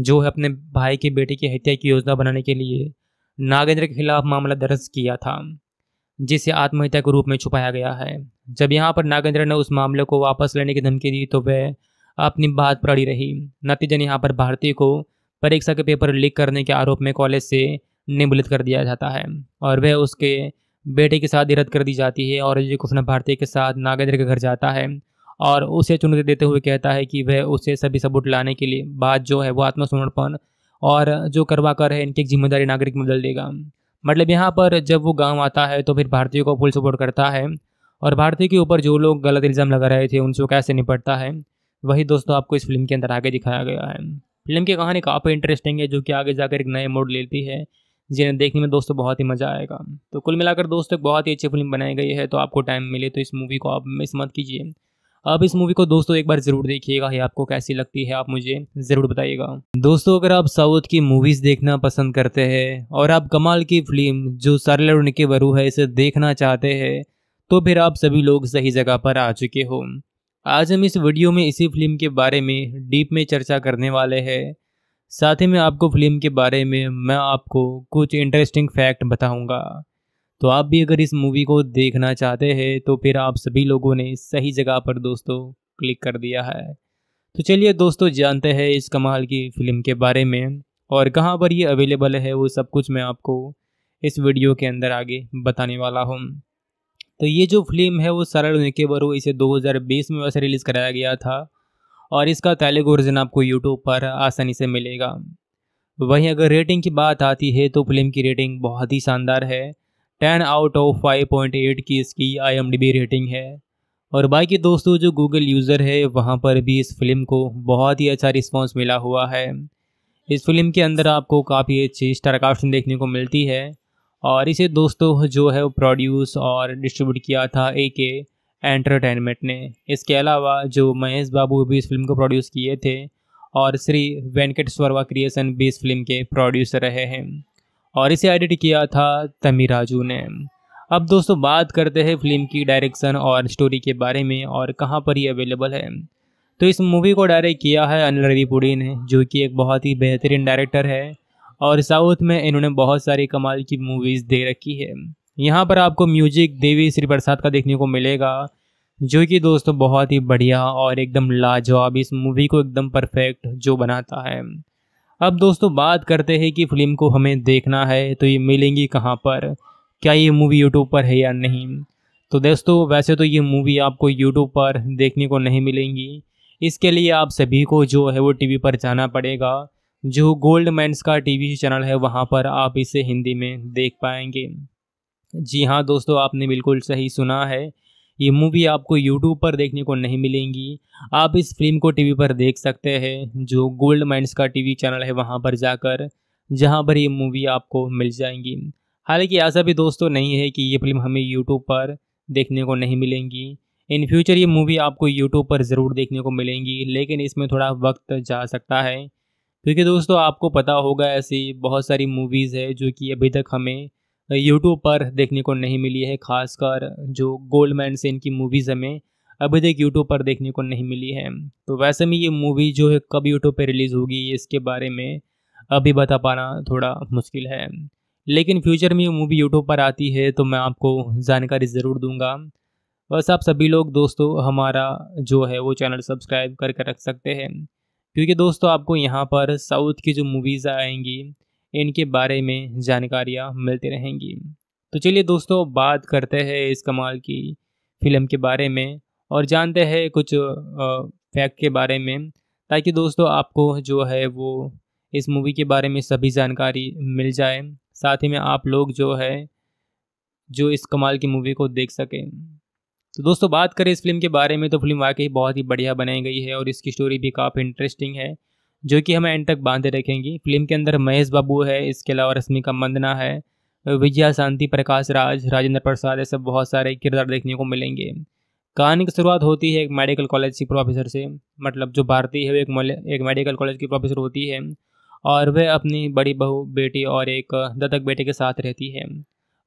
जो है अपने भाई के बेटे की हत्या की योजना बनाने के लिए नागेंद्र के खिलाफ मामला दर्ज किया था जिसे आत्महत्या के रूप में छुपाया गया है जब यहाँ पर नागेंद्र ने उस मामले को वापस लेने की धमकी दी तो वह अपनी बात पर अड़ी रही नतीजन यहाँ पर भारती को परीक्षा के पेपर लीक करने के आरोप में कॉलेज से निबलित कर दिया जाता है और वह उसके बेटे के साथ ही रद्द कर दी जाती है और अजय कृष्ण भारती के साथ नागेंद्र के घर जाता है और उसे चुनौती देते हुए कहता है कि वह उसे सभी सबूत लाने के लिए बात जो है वो आत्मसमर्पण और जो करवा कर है इनकी जिम्मेदारी नागरिक में बदल देगा मतलब यहाँ पर जब वो गांव आता है तो फिर भारतीयों को फुल सपोर्ट करता है और भारतीय के ऊपर जो लोग गलत इल्ज़ाम लगा रहे थे उनसे कैसे निपटता है वही दोस्तों आपको इस फिल्म के अंदर आगे दिखाया गया है फिल्म की कहानी काफ़ी इंटरेस्टिंग है जो कि आगे जाकर एक नए मोड लेती है जिन्हें देखने में दोस्तों बहुत ही मज़ा आएगा तो कुल मिलाकर दोस्तों बहुत ही अच्छी फिल्म बनाई गई है तो आपको टाइम मिले तो इस मूवी को आप मिस मत कीजिए आप इस मूवी को दोस्तों एक बार जरूर देखिएगा ये आपको कैसी लगती है आप मुझे जरूर बताइएगा दोस्तों अगर आप साउथ की मूवीज देखना पसंद करते हैं और आप कमाल की फिल्म जो सारे और निके वरु है इसे देखना चाहते हैं तो फिर आप सभी लोग सही जगह पर आ चुके हो आज हम इस वीडियो में इसी फिल्म के बारे में डीप में चर्चा करने वाले हैं साथ ही में आपको फिल्म के बारे में मैं आपको कुछ इंटरेस्टिंग फैक्ट बताऊंगा तो आप भी अगर इस मूवी को देखना चाहते हैं तो फिर आप सभी लोगों ने सही जगह पर दोस्तों क्लिक कर दिया है तो चलिए दोस्तों जानते हैं इस कमाल की फ़िल्म के बारे में और कहाँ पर ये अवेलेबल है वो सब कुछ मैं आपको इस वीडियो के अंदर आगे बताने वाला हूँ तो ये जो फिल्म है वो सरल के बरो इसे 2020 में वैसे रिलीज़ कराया गया था और इसका तेलुगु वर्जन आपको यूट्यूब पर आसानी से मिलेगा वहीं अगर रेटिंग की बात आती है तो फिल्म की रेटिंग बहुत ही शानदार है ten out of five point eight की इसकी आई रेटिंग है और बाकी दोस्तों जो गूगल यूज़र है वहाँ पर भी इस फिल्म को बहुत ही अच्छा रिस्पॉन्स मिला हुआ है इस फिल्म के अंदर आपको काफ़ी अच्छी स्टारकास्टिंग देखने को मिलती है और इसे दोस्तों जो है वो प्रोड्यूस और डिस्ट्रीब्यूट किया था ए के एंटरटेनमेंट ने इसके अलावा जो महेश बाबू भी इस फिल्म को प्रोड्यूस किए थे और श्री वेंकट स्वर्वा क्रिएशन भी इस फिल्म के प्रोड्यूसर रहे हैं और इसे एडिट किया था राजू ने अब दोस्तों बात करते हैं फिल्म की डायरेक्शन और स्टोरी के बारे में और कहाँ पर ये अवेलेबल है तो इस मूवी को डायरेक्ट किया है अनिल पुड़ी ने जो कि एक बहुत ही बेहतरीन डायरेक्टर है और साउथ में इन्होंने बहुत सारी कमाल की मूवीज़ दे रखी है यहाँ पर आपको म्यूजिक देवी श्री प्रसाद का देखने को मिलेगा जो कि दोस्तों बहुत ही बढ़िया और एकदम लाजवाब इस मूवी को एकदम परफेक्ट जो बनाता है अब दोस्तों बात करते हैं कि फिल्म को हमें देखना है तो ये मिलेंगी कहाँ पर क्या ये मूवी यूट्यूब पर है या नहीं तो दोस्तों वैसे तो ये मूवी आपको यूट्यूब पर देखने को नहीं मिलेंगी इसके लिए आप सभी को जो है वो टीवी पर जाना पड़ेगा जो गोल्ड मैंस का टीवी चैनल है वहाँ पर आप इसे हिंदी में देख पाएंगे जी हाँ दोस्तों आपने बिल्कुल सही सुना है ये मूवी आपको यूट्यूब पर देखने को नहीं मिलेंगी आप इस फिल्म को टीवी पर देख सकते हैं जो गोल्ड माइंड्स का टीवी चैनल है वहाँ पर जाकर जहाँ पर ये मूवी आपको मिल जाएंगी हालांकि ऐसा भी दोस्तों नहीं है कि ये फिल्म हमें यूट्यूब पर देखने को नहीं मिलेंगी इन फ्यूचर ये मूवी आपको यूट्यूब पर ज़रूर देखने को मिलेंगी लेकिन इसमें थोड़ा वक्त जा सकता है क्योंकि दोस्तों आपको पता होगा ऐसी बहुत सारी मूवीज़ है जो कि अभी तक हमें यूट्यूब पर देखने को नहीं मिली है खासकर जो गोल्ड मैन से इनकी मूवीज़ हमें अभी तक यूट्यूब पर देखने को नहीं मिली है तो वैसे में ये मूवी जो है कब यूट्यूब पर रिलीज़ होगी इसके बारे में अभी बता पाना थोड़ा मुश्किल है लेकिन फ्यूचर में ये मूवी यूट्यूब पर आती है तो मैं आपको जानकारी ज़रूर दूंगा बस आप सभी लोग दोस्तों हमारा जो है वो चैनल सब्सक्राइब करके रख सकते हैं क्योंकि दोस्तों आपको यहाँ पर साउथ की जो मूवीज़ आएंगी इनके बारे में जानकारियाँ मिलती रहेंगी तो चलिए दोस्तों बात करते हैं इस कमाल की फिल्म के बारे में और जानते हैं कुछ फैक्ट के बारे में ताकि दोस्तों आपको जो है वो इस मूवी के बारे में सभी जानकारी मिल जाए साथ ही में आप लोग जो है जो इस कमाल की मूवी को देख सकें तो दोस्तों बात करें इस फिल्म के बारे में तो फिल्म वाकई बहुत ही बढ़िया बनाई गई है और इसकी स्टोरी भी काफ़ी इंटरेस्टिंग है जो कि हमें एंड तक बांधे रखेंगी फिल्म के अंदर महेश बाबू है इसके अलावा रश्मिका मंदना है विजया शांति प्रकाश राज राजेंद्र प्रसाद ऐसे बहुत सारे किरदार देखने को मिलेंगे कहानी की शुरुआत होती है एक मेडिकल कॉलेज की प्रोफेसर से मतलब जो भारतीय है वो एक एक मेडिकल कॉलेज की प्रोफेसर होती है और वह अपनी बड़ी बहू बेटी और एक दत्तक बेटे के साथ रहती है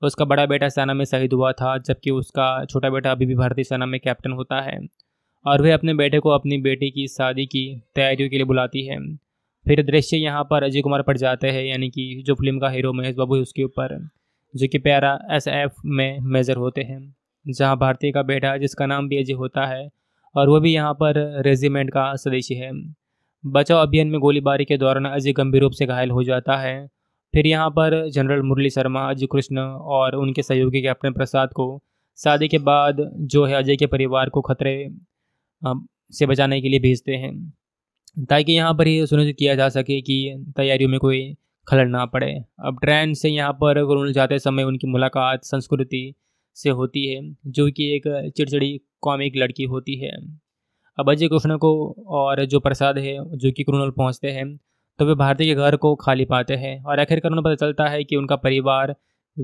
उसका बड़ा बेटा सेना में शहीद हुआ था जबकि उसका छोटा बेटा अभी भी भारतीय सेना में कैप्टन होता है और वह अपने बेटे को अपनी बेटी की शादी की तैयारियों के लिए बुलाती है फिर दृश्य यहाँ पर अजय कुमार पड़ जाते हैं यानी कि जो फिल्म का हीरो महेश बाबू है उसके ऊपर जो कि प्यारा एस एफ में मेज़र होते हैं जहाँ भारतीय का बेटा जिसका नाम भी अजय होता है और वह भी यहाँ पर रेजिमेंट का सदस्य है बचाव अभियान में गोलीबारी के दौरान अजय गंभीर रूप से घायल हो जाता है फिर यहाँ पर जनरल मुरली शर्मा अजय कृष्ण और उनके सहयोगी कैप्टन प्रसाद को शादी के बाद जो है अजय के परिवार को खतरे से बचाने के लिए भेजते हैं ताकि यहाँ पर ये सुनिश्चित किया जा सके कि तैयारियों में कोई खलड़ ना पड़े अब ट्रेन से यहाँ पर गुरुल जाते समय उनकी मुलाकात संस्कृति से होती है जो कि एक चिड़चिड़ी कॉमिक लड़की होती है अब अजय कृष्ण को और जो प्रसाद है जो कि कुरुनल पहुँचते हैं तो वे भारती के घर को खाली पाते हैं और आखिरकार उन्हें पता चलता है कि उनका परिवार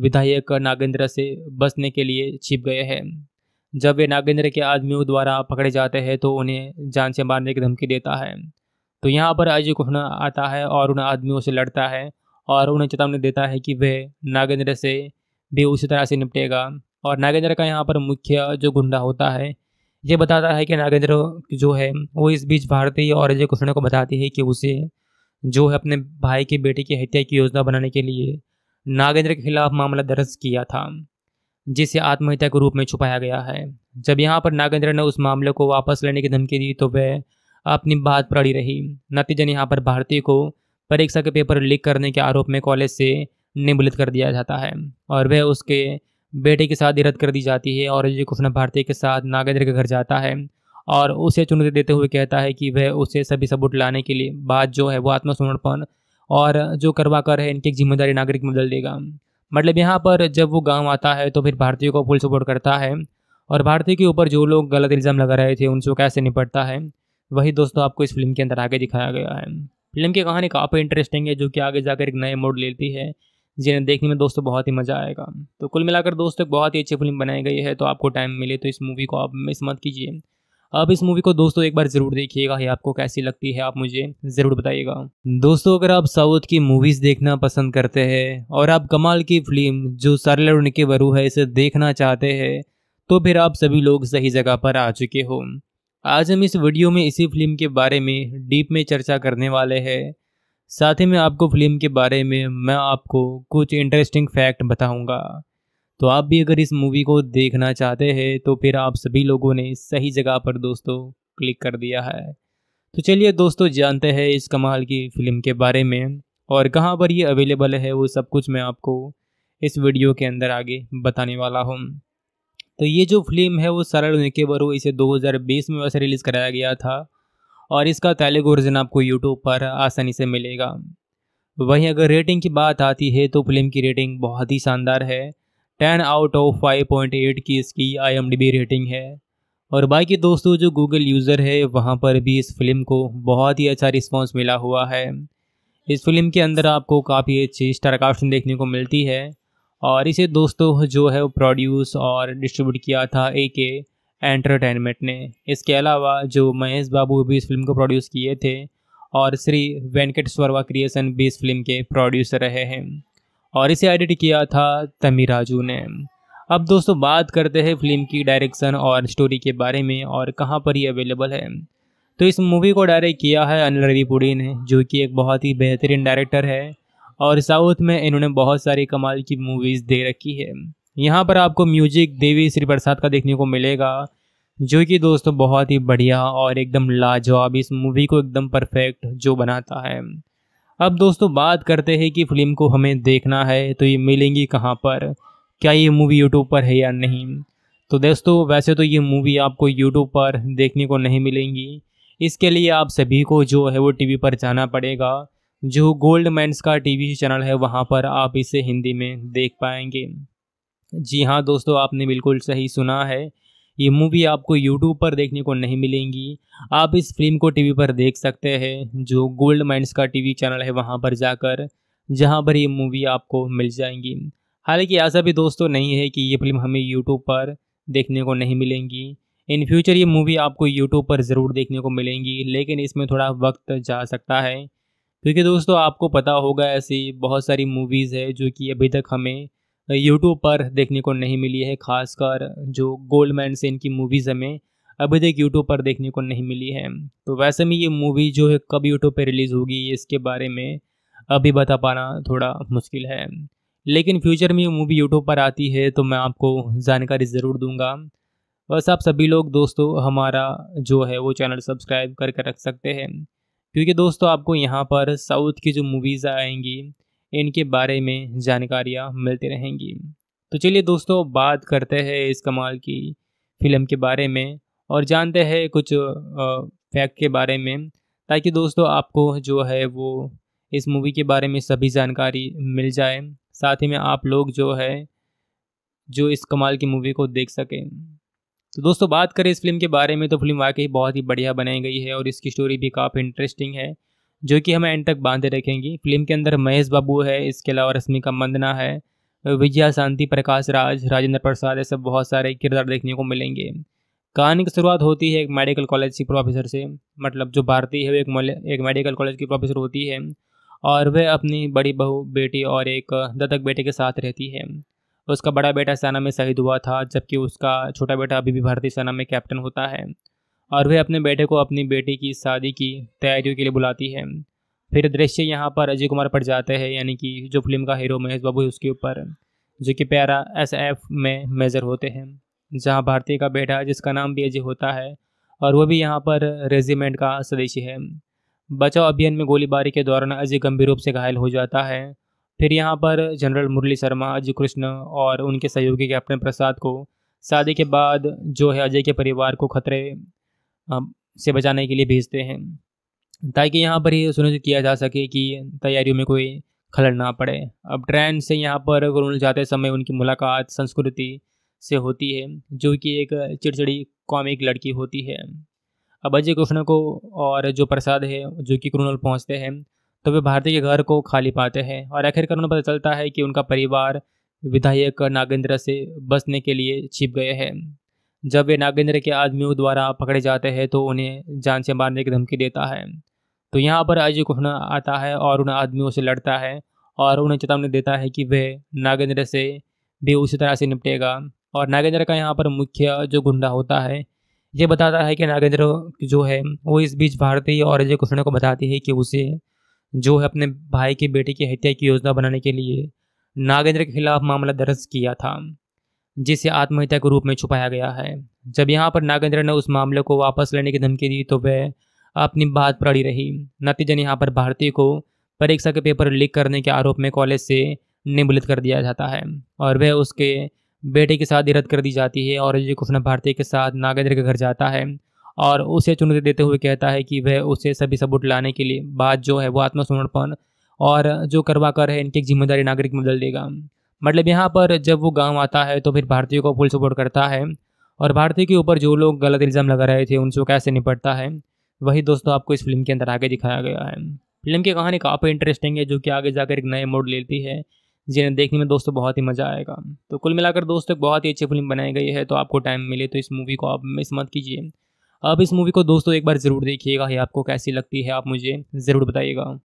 विधायक नागेंद्र से बसने के लिए छिप गए हैं जब वे नागेंद्र के आदमियों द्वारा पकड़े जाते हैं तो उन्हें जान से मारने की धमकी देता है तो यहाँ पर अजय कुहना आता है और उन आदमियों से लड़ता है और उन्हें चेतावनी देता है कि वह नागेंद्र से भी उसी तरह से निपटेगा और नागेंद्र का यहाँ पर मुख्य जो गुंडा होता है ये बताता है कि नागेंद्र जो है वो इस बीच भारती और अजय कुष्णा को बताती है कि उसे जो है अपने भाई के बेटे की हत्या की योजना बनाने के लिए नागेंद्र के खिलाफ मामला दर्ज किया था जिसे आत्महत्या के रूप में छुपाया गया है जब यहाँ पर नागेंद्र ने उस मामले को वापस लेने की धमकी दी तो वह अपनी बात पर अड़ी रही नतीजन यहाँ पर भारती को परीक्षा के पेपर लीक करने के आरोप में कॉलेज से निबलित कर दिया जाता है और वह उसके बेटे के साथ रद्द कर दी जाती है और अजय कृष्ण भारती के साथ नागेंद्र के घर जाता है और उसे चुनौती देते हुए कहता है कि वह उसे सभी सबूत लाने के लिए बात जो है वो आत्मसमर्पण और जो करवा कर है इनकी जिम्मेदारी नागरिक में बदल देगा मतलब यहाँ पर जब वो गांव आता है तो फिर भारतीयों को फुल सपोर्ट करता है और भारतीय के ऊपर जो लोग गलत इल्ज़ाम लगा रहे थे उनसे कैसे निपटता है वही दोस्तों आपको इस फिल्म के अंदर आगे दिखाया गया है फिल्म की कहानी काफ़ी इंटरेस्टिंग है जो कि आगे जाकर एक नए मोड लेती है जिन्हें देखने में दोस्तों बहुत ही मज़ा आएगा तो कुल मिलाकर दोस्तों बहुत ही अच्छी फिल्म बनाई गई है तो आपको टाइम मिले तो इस मूवी को आप मिस मत कीजिए आप इस मूवी को दोस्तों एक बार ज़रूर देखिएगा आपको कैसी लगती है आप मुझे ज़रूर बताइएगा दोस्तों अगर आप साउथ की मूवीज़ देखना पसंद करते हैं और आप कमाल की फिल्म जो सारे और निके वरु है इसे देखना चाहते हैं तो फिर आप सभी लोग सही जगह पर आ चुके हो आज हम इस वीडियो में इसी फिल्म के बारे में डीप में चर्चा करने वाले हैं साथ ही में आपको फिल्म के बारे में मैं आपको कुछ इंटरेस्टिंग फैक्ट बताऊंगा तो आप भी अगर इस मूवी को देखना चाहते हैं तो फिर आप सभी लोगों ने सही जगह पर दोस्तों क्लिक कर दिया है तो चलिए दोस्तों जानते हैं इस कमाल की फ़िल्म के बारे में और कहाँ पर ये अवेलेबल है वो सब कुछ मैं आपको इस वीडियो के अंदर आगे बताने वाला हूँ तो ये जो फिल्म है वो सरल के बरो इसे 2020 में वैसे रिलीज़ कराया गया था और इसका तेलुगु वर्जन आपको यूट्यूब पर आसानी से मिलेगा वहीं अगर रेटिंग की बात आती है तो फिल्म की रेटिंग बहुत ही शानदार है ten out of five point eight की इसकी आई रेटिंग है और बाकी दोस्तों जो गूगल यूज़र है वहाँ पर भी इस फिल्म को बहुत ही अच्छा रिस्पॉन्स मिला हुआ है इस फिल्म के अंदर आपको काफ़ी अच्छी स्टारकास्टिंग देखने को मिलती है और इसे दोस्तों जो है वो प्रोड्यूस और डिस्ट्रीब्यूट किया था ए के एंटरटेनमेंट ने इसके अलावा जो महेश बाबू भी इस फिल्म को प्रोड्यूस किए थे और श्री वेंकटेश्वरवा क्रिएशन भी इस फिल्म के प्रोड्यूसर रहे हैं और इसे एडिट किया था राजू ने अब दोस्तों बात करते हैं फिल्म की डायरेक्शन और स्टोरी के बारे में और कहाँ पर ये अवेलेबल है तो इस मूवी को डायरेक्ट किया है अनिल पुड़ी ने जो कि एक बहुत ही बेहतरीन डायरेक्टर है और साउथ में इन्होंने बहुत सारी कमाल की मूवीज़ दे रखी है यहाँ पर आपको म्यूजिक देवी श्री प्रसाद का देखने को मिलेगा जो कि दोस्तों बहुत ही बढ़िया और एकदम लाजवाब इस मूवी को एकदम परफेक्ट जो बनाता है अब दोस्तों बात करते हैं कि फिल्म को हमें देखना है तो ये मिलेंगी कहाँ पर क्या ये मूवी यूट्यूब पर है या नहीं तो दोस्तों वैसे तो ये मूवी आपको यूट्यूब पर देखने को नहीं मिलेंगी इसके लिए आप सभी को जो है वो टीवी पर जाना पड़ेगा जो गोल्ड मैंस का टीवी चैनल है वहाँ पर आप इसे हिंदी में देख पाएंगे जी हाँ दोस्तों आपने बिल्कुल सही सुना है ये मूवी आपको यूट्यूब पर देखने को नहीं मिलेंगी आप इस फिल्म को टीवी पर देख सकते हैं जो गोल्ड माइंड्स का टीवी चैनल है वहाँ पर जाकर जहाँ पर ये मूवी आपको मिल जाएंगी हालांकि ऐसा भी दोस्तों नहीं है कि ये फिल्म हमें यूट्यूब पर देखने को नहीं मिलेंगी इन फ्यूचर ये मूवी आपको यूट्यूब पर ज़रूर देखने को मिलेंगी लेकिन इसमें थोड़ा वक्त जा सकता है क्योंकि दोस्तों आपको पता होगा ऐसी बहुत सारी मूवीज़ है जो कि अभी तक हमें यूट्यूब पर देखने को नहीं मिली है खासकर जो गोल्ड मैन से इनकी मूवीज़ हमें अभी तक यूट्यूब पर देखने को नहीं मिली है तो वैसे में ये मूवी जो है कब यूट्यूब पर रिलीज़ होगी इसके बारे में अभी बता पाना थोड़ा मुश्किल है लेकिन फ्यूचर में ये मूवी यूट्यूब पर आती है तो मैं आपको जानकारी ज़रूर दूंगा बस आप सभी लोग दोस्तों हमारा जो है वो चैनल सब्सक्राइब करके रख सकते हैं क्योंकि दोस्तों आपको यहाँ पर साउथ की जो मूवीज़ आएंगी इनके बारे में जानकारियाँ मिलती रहेंगी तो चलिए दोस्तों बात करते हैं इस कमाल की फिल्म के बारे में और जानते हैं कुछ फैक्ट के बारे में ताकि दोस्तों आपको जो है वो इस मूवी के बारे में सभी जानकारी मिल जाए साथ ही में आप लोग जो है जो इस कमाल की मूवी को देख सकें तो दोस्तों बात करें इस फिल्म के बारे में तो फिल्म वाकई बहुत ही बढ़िया बनाई गई है और इसकी स्टोरी भी काफ़ी इंटरेस्टिंग है जो कि हमें एंड तक बांधे रखेंगी फिल्म के अंदर महेश बाबू है इसके अलावा रश्मिका मंदना है विजया शांति प्रकाश राज राजेंद्र प्रसाद ऐसे बहुत सारे किरदार देखने को मिलेंगे कहानी की शुरुआत होती है एक मेडिकल कॉलेज की प्रोफेसर से मतलब जो भारतीय है वो एक एक मेडिकल कॉलेज की प्रोफेसर होती है और वह अपनी बड़ी बहू बेटी और एक दत्तक बेटे के साथ रहती है उसका बड़ा बेटा सेना में शहीद हुआ था जबकि उसका छोटा बेटा अभी भी भारतीय सेना में कैप्टन होता है और वह अपने बेटे को अपनी बेटी की शादी की तैयारियों के लिए बुलाती है फिर दृश्य यहाँ पर अजय कुमार पड़ जाते हैं यानी कि जो फिल्म का हीरो महेश बाबू है उसके ऊपर जो कि प्यारा एस एफ में मेज़र होते हैं जहाँ भारतीय का बेटा जिसका नाम भी अजय होता है और वह भी यहाँ पर रेजिमेंट का सदस्य है बचाव अभियान में गोलीबारी के दौरान अजय गंभीर रूप से घायल हो जाता है फिर यहाँ पर जनरल मुरली शर्मा अजय कृष्ण और उनके सहयोगी कैप्टन प्रसाद को शादी के बाद जो है अजय के परिवार को खतरे से बचाने के लिए भेजते हैं ताकि यहाँ पर ये सुनिश्चित किया जा सके कि तैयारियों में कोई खलड़ ना पड़े अब ट्रेन से यहाँ पर गुरुल जाते समय उनकी मुलाकात संस्कृति से होती है जो कि एक चिड़चिड़ी कॉमिक लड़की होती है अब अजय कृष्ण को और जो प्रसाद है जो कि क्रूनल पहुँचते हैं तो वे भारती के घर को खाली पाते हैं और आखिरकार उन्हें पता चलता है कि उनका परिवार विधायक नागेंद्र से बसने के लिए छिप गए हैं जब वे नागेंद्र के आदमियों द्वारा पकड़े जाते हैं तो उन्हें जान से मारने की धमकी देता है तो यहाँ पर अजय कृष्ण आता है और उन आदमियों से लड़ता है और उन्हें चेतावनी देता है कि वह नागेंद्र से भी उसी तरह से निपटेगा और नागेंद्र का यहाँ पर मुख्य जो गुंडा होता है ये बताता है कि नागेंद्र जो है वो इस बीच भारती और अजय कृष्ण को बताती है कि उसे जो है अपने भाई के बेटे की हत्या की योजना बनाने के लिए नागेंद्र के खिलाफ मामला दर्ज किया था जिसे आत्महत्या के रूप में छुपाया गया है जब यहाँ पर नागेंद्र ने उस मामले को वापस लेने की धमकी दी तो वह अपनी बात पर अड़ी रही नतीजन यहाँ पर भारती को परीक्षा के पेपर लीक करने के आरोप में कॉलेज से निमुलित कर दिया जाता है और वह उसके बेटे के साथ रद्द कर दी जाती है और अजय कृष्ण भारती के साथ नागेंद्र के घर जाता है और उसे चुनौती देते हुए कहता है कि वह उसे सभी सबूत लाने के लिए बात जो है वो आत्मसमर्पण और जो करवा कर है इनकी जिम्मेदारी नागरिक में बदल देगा मतलब यहाँ पर जब वो गांव आता है तो फिर भारतीयों को फुल सपोर्ट करता है और भारतीय के ऊपर जो लोग गलत इल्ज़ाम लगा रहे थे उनसे कैसे निपटता है वही दोस्तों आपको इस फिल्म के अंदर आगे दिखाया गया है फिल्म की कहानी काफ़ी इंटरेस्टिंग है जो कि आगे जाकर एक नए मोड लेती है जिन्हें देखने में दोस्तों बहुत ही मज़ा आएगा तो कुल मिलाकर दोस्तों एक बहुत ही अच्छी फिल्म बनाई गई है तो आपको टाइम मिले तो इस मूवी को आप मिस मत कीजिए आप इस मूवी को दोस्तों एक बार ज़रूर देखिएगा ये आपको कैसी लगती है आप मुझे ज़रूर बताइएगा